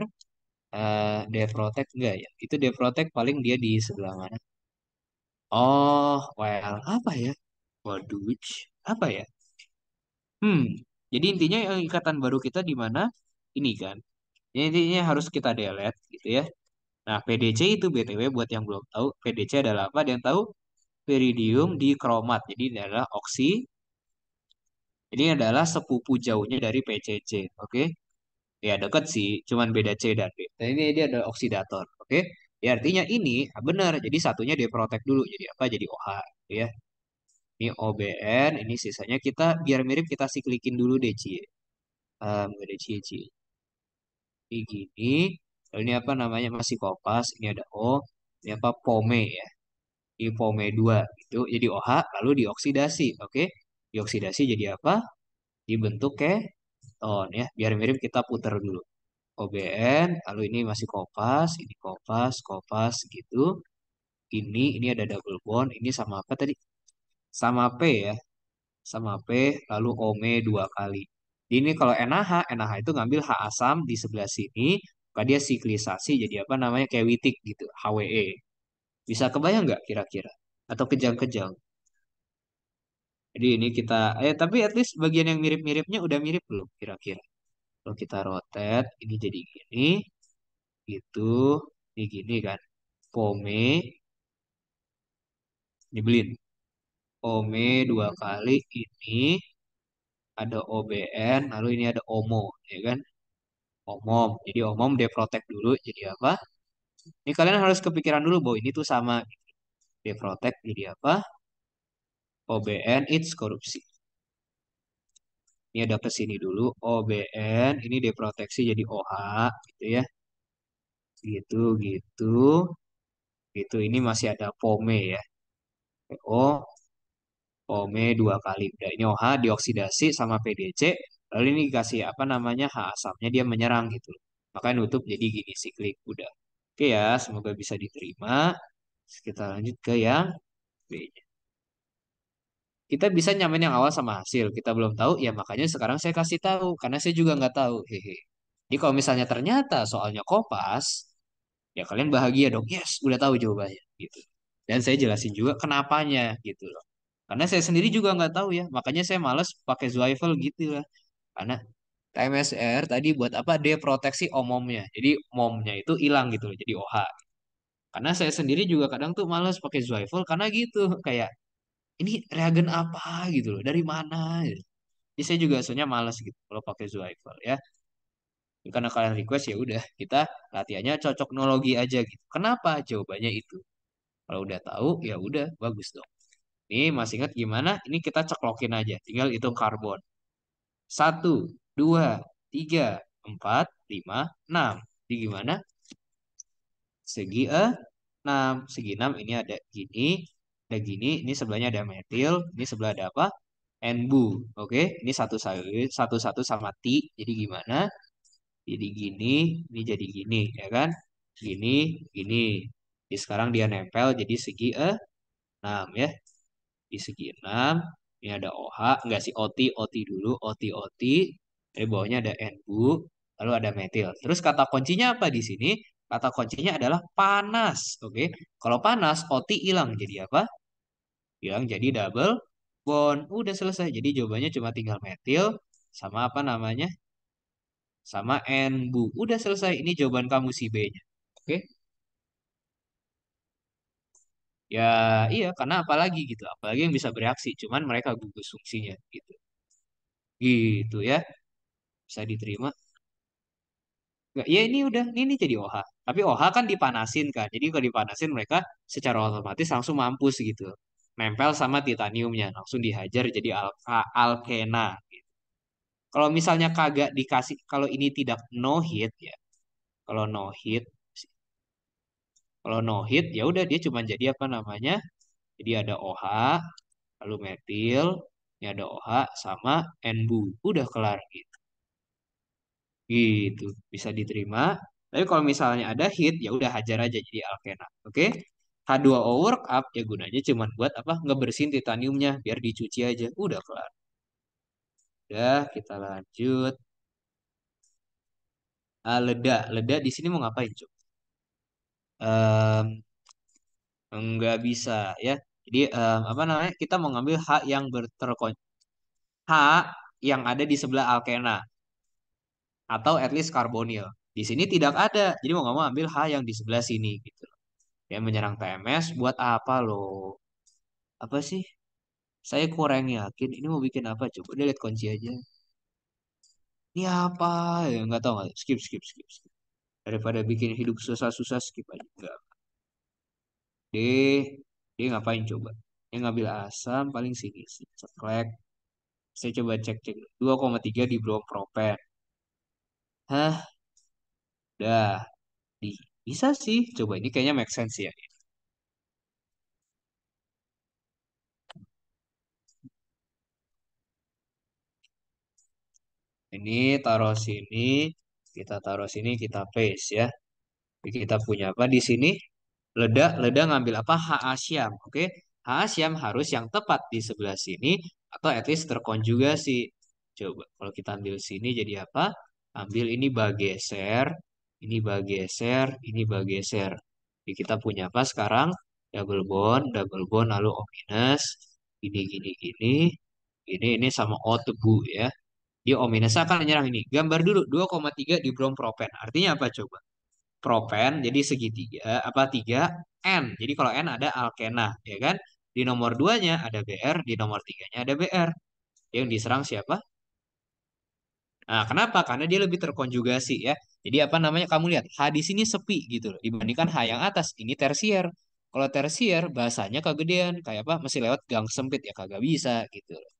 uh, Devrotech enggak ya? Itu deprotect paling dia di sebelah mana? Oh, well, apa ya? Waduh, apa ya? Hmm, jadi intinya yang ikatan baru kita di mana? Ini kan. intinya harus kita delete gitu ya. Nah, PDC itu BTW buat yang belum tahu, PDC adalah apa? Ada yang tahu? Peridium di kromat Jadi ini adalah oksi. Ini adalah sepupu jauhnya dari PCC, oke? Okay? ya deket sih cuman beda C dan D dan nah, ini dia ada oksidator oke okay? ya artinya ini ah, benar jadi satunya dia protek dulu jadi apa jadi OH ya ini OBN ini sisanya kita biar mirip kita siklikin dulu DC um, DC C ini gini lalu ini apa namanya masih kopas ini ada O ini apa pome ya ini pome dua itu jadi OH lalu dioksidasi oke okay? dioksidasi jadi apa dibentuk kayak ton ya. Biar mirip kita putar dulu. OBN, lalu ini masih kopas, ini kopas, kopas gitu. Ini ini ada double bond, ini sama apa tadi? Sama P ya. Sama P lalu ome dua kali. Ini kalau NaH, NaH itu ngambil H asam di sebelah sini, maka dia siklisasi jadi apa namanya? kewitik gitu, HWE. Bisa kebayang nggak kira-kira? Atau kejang-kejang? Jadi ini kita eh tapi at least bagian yang mirip-miripnya udah mirip belum kira-kira. Kalau kita rotate ini jadi gini, itu ini gini kan. Pome dibelin. Pome dua kali ini ada OBN lalu ini ada OMO ya kan. Omom. Jadi omom protect dulu jadi apa? Ini kalian harus kepikiran dulu bahwa ini tuh sama. dia protect, jadi apa? OBN it's korupsi. Ini ada ke sini dulu OBN ini diproteksi jadi OH gitu ya. Gitu gitu. Gitu ini masih ada pome ya. PO pome dua kali. Udah ini OH dioksidasi sama PDC lalu ini dikasih apa namanya H asamnya dia menyerang gitu. Makanya nutup jadi gini siklik udah. Oke ya, semoga bisa diterima. Kita lanjut ke yang B-nya kita bisa nyamain yang awal sama hasil kita belum tahu ya makanya sekarang saya kasih tahu karena saya juga nggak tahu hehe jadi kalau misalnya ternyata soalnya kopas ya kalian bahagia dong yes udah tahu jawabannya gitu dan saya jelasin juga kenapanya gitu loh karena saya sendiri juga nggak tahu ya makanya saya males pakai Zweifel gitu lah ya. karena TMSR tadi buat apa dia proteksi omomnya jadi momnya itu hilang gitu loh jadi OH karena saya sendiri juga kadang tuh males pakai Zweifel karena gitu kayak ini reagen apa gitu loh dari mana gitu. Ya, saya juga soalnya malas gitu kalau pakai Zuifer ya karena kalian request ya udah kita latihannya cocok cocoknologi aja gitu kenapa jawabannya itu kalau udah tahu ya udah bagus dong ini masih ingat gimana ini kita ceklokin aja tinggal itu karbon satu dua tiga empat lima enam Di gimana segi eh, enam segi enam ini ada gini ada gini, ini sebelahnya ada metil, ini sebelah ada apa? Enbu. Oke, ini satu satu sama T. Jadi gimana? Jadi gini, ini jadi gini, ya kan? Gini, gini. Jadi sekarang dia nempel jadi segi eh, 6 ya. Di segi 6, ini ada OH, enggak sih OT, OT dulu, OT, OT. Dari bawahnya ada enbu lalu ada metil. Terus kata kuncinya apa di sini? Kata kuncinya adalah panas. Oke, okay? kalau panas OT hilang jadi apa? Hilang jadi double bond. Udah selesai. Jadi jawabannya cuma tinggal metil sama apa namanya? Sama N bu. Udah selesai. Ini jawaban kamu si B-nya. Oke. Okay? Ya iya karena apalagi gitu. Apalagi yang bisa bereaksi. Cuman mereka gugus fungsinya gitu. Gitu ya. Bisa diterima ya ini udah ini, jadi OH. Tapi OH kan dipanasin kan. Jadi kalau dipanasin mereka secara otomatis langsung mampus gitu. Nempel sama titaniumnya, langsung dihajar jadi al alkena. Gitu. Kalau misalnya kagak dikasih, kalau ini tidak no hit ya. Kalau no hit, kalau no hit ya udah dia cuma jadi apa namanya? Jadi ada OH, lalu metil, ini ada OH sama NBU. Udah kelar gitu gitu bisa diterima tapi kalau misalnya ada hit ya udah hajar aja jadi alkena oke H2O workup ya gunanya cuma buat apa ngebersihin titaniumnya biar dicuci aja udah kelar udah kita lanjut ah, leda leda di sini mau ngapain cuk um, nggak bisa ya jadi um, apa namanya kita mau ngambil H yang berterkon H yang ada di sebelah alkena atau at least karbonil. Di sini tidak ada. Jadi mau nggak mau ambil H yang di sebelah sini gitu. Ya menyerang TMS buat apa lo Apa sih? Saya kurang yakin ini mau bikin apa coba dia lihat kunci aja. Ini apa? Ya nggak tahu nggak. Skip skip skip skip. Daripada bikin hidup susah-susah skip aja. Enggak. D dia ngapain coba? Dia ngambil asam paling sini sih. Ceklek. Saya coba cek-cek. 2,3 di bromopropen Hah? Udah. Bisa sih. Coba ini kayaknya make sense ya. Ini taruh sini. Kita taruh sini. Kita paste ya. Jadi Kita punya apa di sini? Ledak, ledak ngambil apa? HA asiam, Oke. HA siam harus yang tepat di sebelah sini. Atau at least terkonjugasi. Coba. Kalau kita ambil sini jadi apa? ambil ini bageser, ini bageser, ini bageser. Jadi kita punya apa sekarang? Double bond, double bond, lalu O minus, gini, ini, ini, Ini, ini sama O tebu ya. Dia O minus akan menyerang ini. Gambar dulu 2,3 di brom propen. Artinya apa coba? Propen, jadi segitiga, apa tiga N. Jadi kalau N ada alkena, ya kan? Di nomor 2-nya ada BR, di nomor 3-nya ada BR. Yang diserang siapa? Nah, kenapa? Karena dia lebih terkonjugasi ya. Jadi apa namanya kamu lihat H di sini sepi gitu loh dibandingkan H yang atas ini tersier. Kalau tersier bahasanya kegedean kayak apa? Masih lewat gang sempit ya kagak bisa gitu loh.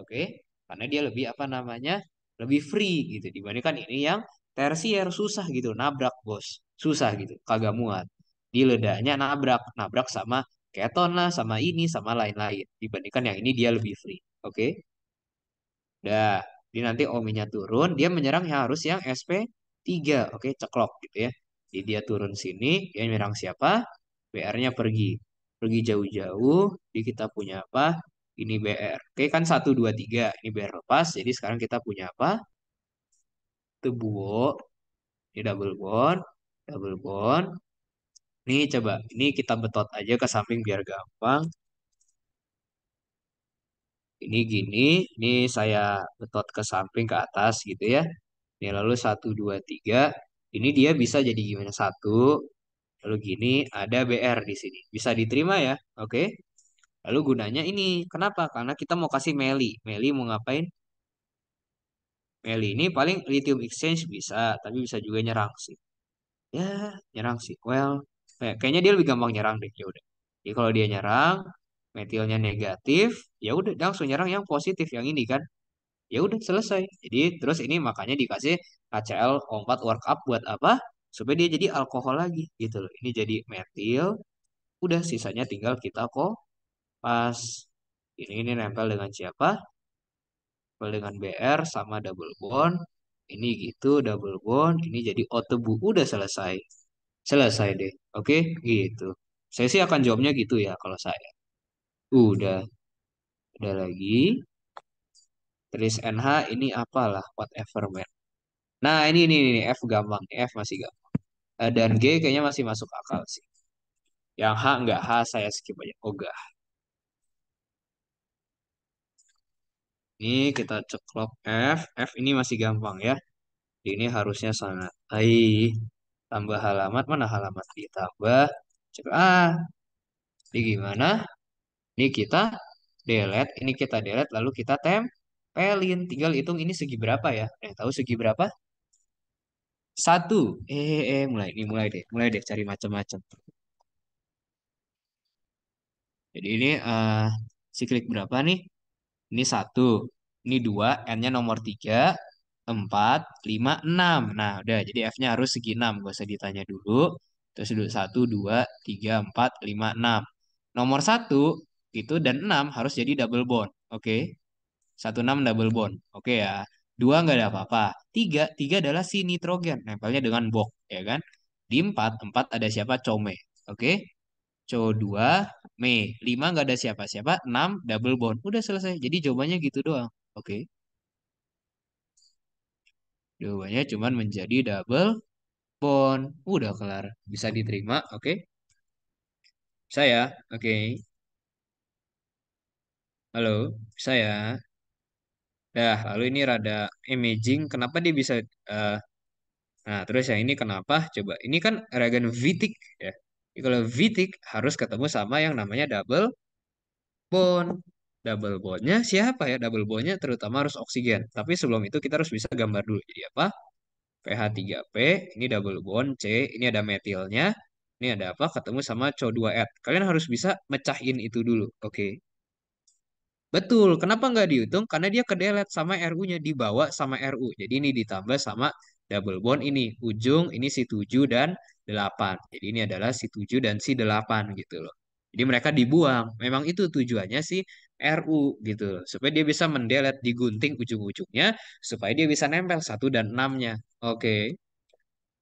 Oke, karena dia lebih apa namanya? lebih free gitu dibandingkan ini yang tersier susah gitu nabrak bos susah gitu kagak muat di ledanya nabrak nabrak sama keton lah sama ini sama lain-lain dibandingkan yang ini dia lebih free oke okay? udah jadi nanti ominya turun, dia menyerang yang harus yang SP3. Oke, ceklok gitu ya. Jadi dia turun sini, dia menyerang siapa? BR-nya pergi. Pergi jauh-jauh, jadi kita punya apa? Ini BR. Oke, kan 1, 2, 3. Ini BR lepas, jadi sekarang kita punya apa? Tebuo. Ini double bond. Double bond. Ini coba, ini kita betot aja ke samping biar gampang ini gini, ini saya betot ke samping ke atas gitu ya. Ini lalu satu dua tiga. Ini dia bisa jadi gimana? satu. lalu gini, ada BR di sini. Bisa diterima ya, oke. Lalu gunanya ini, kenapa? Karena kita mau kasih Meli. Meli mau ngapain? Meli ini paling lithium exchange bisa, tapi bisa juga nyerang sih. Ya, nyerang sih. Well, kayaknya dia lebih gampang nyerang deh, ya udah. Jadi kalau dia nyerang, metilnya negatif ya udah langsung nyerang yang positif yang ini kan ya udah selesai jadi terus ini makanya dikasih HCl4 up buat apa supaya dia jadi alkohol lagi gitu loh ini jadi metil udah sisanya tinggal kita kok pas ini ini nempel dengan siapa nempel dengan BR sama double bond ini gitu double bond ini jadi O tebu udah selesai selesai deh oke gitu saya sih akan jawabnya gitu ya kalau saya Udah. Hmm. Udah lagi. Tris NH ini apalah, whatever man. Nah ini, ini, ini, F gampang. F masih gampang. Eh, dan G kayaknya masih masuk akal sih. Yang H enggak, H saya skip aja. Ogah. Oh, ini kita ceklok F. F ini masih gampang ya. Ini harusnya sangat. Hai. Tambah halaman. Mana kita? Ditambah. Cek A. Ah. Ini gimana? Ini kita delete, ini kita delete, lalu kita tempelin. Tinggal hitung ini segi berapa ya. Eh, tahu segi berapa? Satu. Eh, eh, eh, mulai. Ini mulai deh. Mulai deh cari macam-macam. Jadi ini uh, klik berapa nih? Ini satu. Ini dua. N-nya nomor tiga. Empat, lima, enam. Nah, udah. Jadi F-nya harus segi enam. Gak usah ditanya dulu. Terus dulu satu, dua, tiga, empat, lima, enam. Nomor satu itu dan 6 harus jadi double bond. Oke. Okay? 1 6 double bond. Oke okay ya. 2 enggak ada apa-apa. 3 3 adalah si nitrogen nempelnya dengan bok ya kan. Di 4 4 ada siapa? Come. Oke. Okay? CO2 Me. 5 enggak ada siapa-siapa, 6 double bond. Udah selesai. Jadi jawabannya gitu doang. Oke. Okay? Jawabannya cuman menjadi double bond. Udah kelar. Bisa diterima, oke? Okay? Saya, Oke. Okay. Halo, bisa ya? Dah, lalu ini rada imaging Kenapa dia bisa? Uh, nah, terus yang ini kenapa? Coba, ini kan Regen vitik ya. Jadi kalau vitik harus ketemu sama yang namanya double bond. Double bondnya siapa ya? Double bondnya terutama harus oksigen. Tapi sebelum itu kita harus bisa gambar dulu. Jadi apa? PH3P, ini double bond C, ini ada metilnya, ini ada apa? Ketemu sama CO2 at. Kalian harus bisa mecahin itu dulu, oke? Betul. Kenapa nggak dihitung? Karena dia kedelet sama RU-nya dibawa sama RU. Jadi ini ditambah sama double bond ini. Ujung ini si 7 dan 8. Jadi ini adalah si 7 dan si 8 gitu loh. Jadi mereka dibuang. Memang itu tujuannya si RU gitu loh. Supaya dia bisa mendelet digunting ujung-ujungnya supaya dia bisa nempel 1 dan 6-nya. Oke.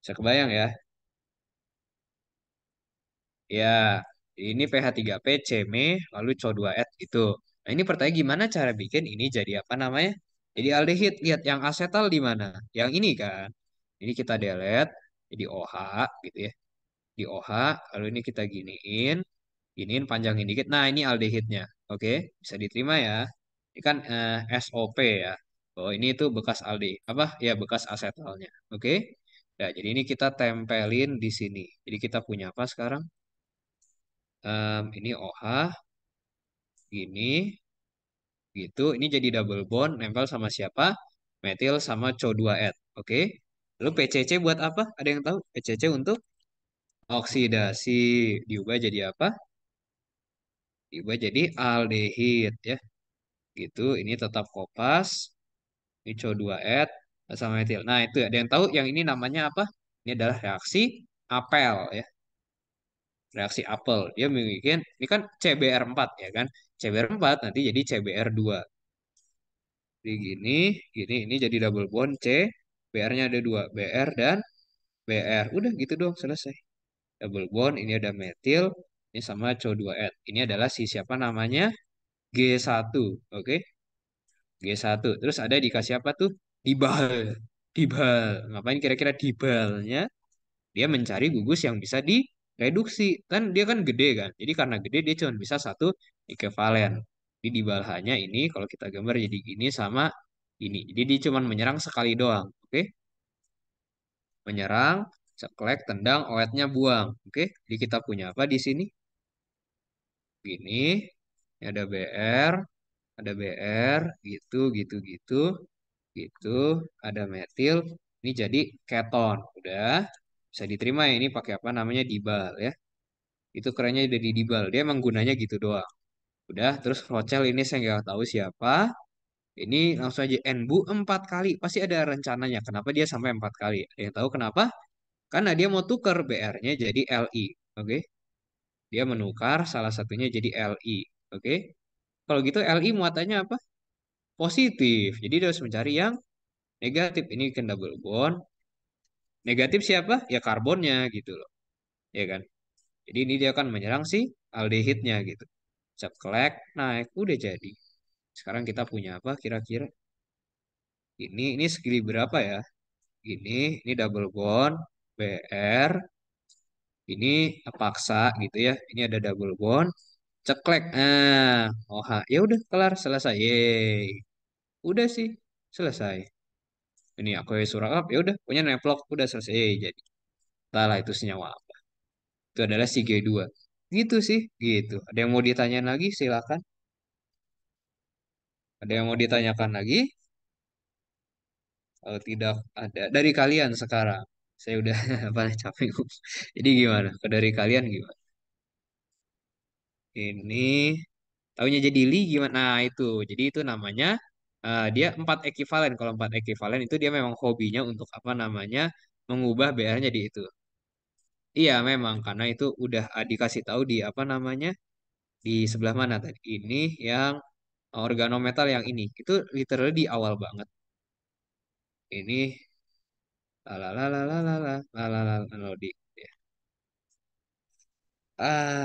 Bisa kebayang ya? Ya, ini PH3P, CM, e, lalu CO2S gitu. Nah, ini pertanyaan gimana cara bikin ini jadi apa namanya? Jadi aldehid. Lihat yang asetal di mana? Yang ini kan. Ini kita delete jadi OH gitu ya. Di OH lalu ini kita giniin, giniin panjangin dikit. Nah, ini aldehidnya. Oke, bisa diterima ya. Ini kan eh, SOP ya. Oh, ini itu bekas aldehid. Apa? Ya, bekas asetalnya. Oke. Nah, jadi ini kita tempelin di sini. Jadi kita punya apa sekarang? Um, ini OH, Gini, gitu. Ini jadi double bond, nempel sama siapa? Metil sama CO2 at. Oke. Okay? Lalu PCC buat apa? Ada yang tahu? PCC untuk oksidasi diubah jadi apa? Diubah jadi aldehid ya. Gitu. Ini tetap kopas. Ini CO2at sama metil. Nah, itu ada yang tahu yang ini namanya apa? Ini adalah reaksi apel ya reaksi apel. Dia bikin ini kan CBR4 ya kan. CBR4 nanti jadi CBR2. Jadi gini, gini ini jadi double bond C, BR-nya ada dua, BR dan BR. Udah gitu dong selesai. Double bond ini ada metil, ini sama CO2N. Ini adalah si siapa namanya? G1, oke. Okay? G1. Terus ada dikasih apa tuh? Dibal. Dibal. Ngapain kira-kira dibalnya? Dia mencari gugus yang bisa di reduksi kan dia kan gede kan jadi karena gede dia cuma bisa satu ekivalen jadi di balhanya ini kalau kita gambar jadi gini sama ini jadi dia cuma menyerang sekali doang oke okay? menyerang ceklek tendang oetnya buang oke okay? jadi kita punya apa di sini gini ini ada br ada br gitu gitu gitu gitu ada metil ini jadi keton udah bisa diterima ya ini pakai apa namanya dibal ya itu kerennya dari dibal dia emang gunanya gitu doang udah terus Rochel ini saya nggak tahu siapa ini langsung aja N bu empat kali pasti ada rencananya kenapa dia sampai empat kali ada yang tahu kenapa karena dia mau tuker BR-nya jadi LI oke okay? dia menukar salah satunya jadi LI oke okay? kalau gitu LI muatannya apa positif jadi dia harus mencari yang negatif ini kan double bond Negatif siapa? Ya karbonnya gitu loh. Ya kan? Jadi ini dia akan menyerang si aldehidnya gitu. Ceklek, naik, udah jadi. Sekarang kita punya apa kira-kira? Ini ini segi berapa ya? Ini ini double bond BR. Ini paksa gitu ya. Ini ada double bond ceklek. Ah, OH. Ya udah kelar selesai. Yeay. Udah sih, selesai ini aku surah up ya udah punya nemplok udah selesai jadi entahlah itu senyawa apa itu adalah si G2 gitu sih gitu ada yang mau ditanyain lagi silakan ada yang mau ditanyakan lagi kalau tidak ada dari kalian sekarang saya udah apa capek jadi gimana ke dari kalian gimana ini tahunya jadi li gimana nah, itu jadi itu namanya uh, dia empat ekivalen kalau empat ekivalen itu dia memang hobinya untuk apa namanya mengubah BR nya di itu iya memang karena itu udah ah, dikasih tahu di apa namanya di sebelah mana tadi ini yang organometal yang ini itu literally di awal banget ini lalalalalalala lalalala melodi ya. ah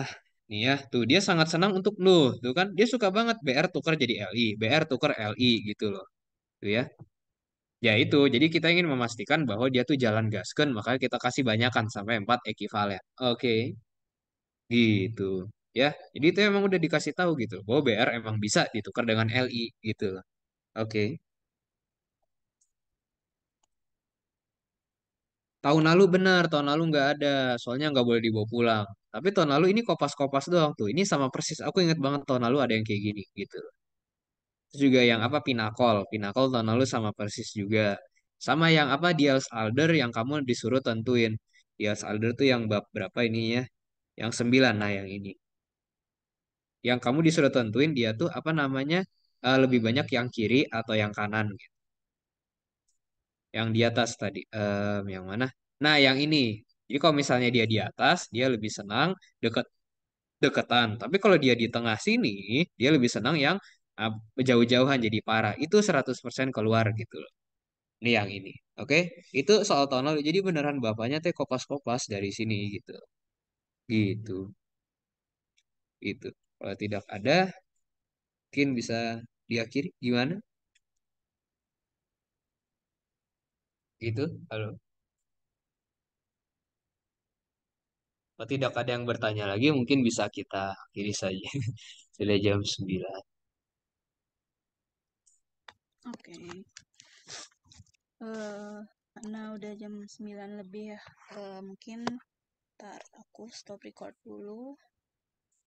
Nih ya, tuh dia sangat senang untuk lu, tuh kan dia suka banget BR tukar jadi LI, BR tukar LI gitu loh. Tuh ya. Ya iya, itu, iya. jadi kita ingin memastikan bahwa dia tuh jalan gasken, makanya kita kasih banyakan sampai 4 ekivalen. Oke. Gitu. Ya, jadi itu emang udah dikasih tahu gitu bahwa BR emang bisa ditukar dengan LI gitu loh. Oke. Tahun lalu benar, tahun lalu nggak ada, soalnya nggak boleh dibawa pulang. Tapi tahun lalu ini kopas-kopas doang tuh. Ini sama persis. Aku inget banget tahun lalu ada yang kayak gini gitu. Terus juga yang apa hmm. Pinakol. Pinakol tahun lalu sama persis juga. Sama yang apa Diels Alder yang kamu disuruh tentuin. Diels Alder tuh yang bab berapa ininya? Yang sembilan nah yang ini. Yang kamu disuruh tentuin dia tuh apa namanya? Uh, lebih banyak yang kiri atau yang kanan gitu. Yang di atas tadi. Um, yang mana? Nah, yang ini jadi kalau misalnya dia di atas, dia lebih senang deket deketan. Tapi kalau dia di tengah sini, dia lebih senang yang ah, jauh-jauhan jadi parah. Itu 100% keluar gitu loh. Ini yang ini. Oke, itu soal tahun Jadi beneran bapaknya teh kopas-kopas dari sini gitu. Gitu. Itu. Kalau tidak ada, mungkin bisa diakhiri. Gimana? Gitu. Halo. Kalau tidak ada yang bertanya lagi, mungkin bisa kita akhiri saja. Sudah jam 9. Oke. Okay. Eh, uh, nah, udah jam 9 lebih ya. Uh, mungkin ntar aku stop record dulu.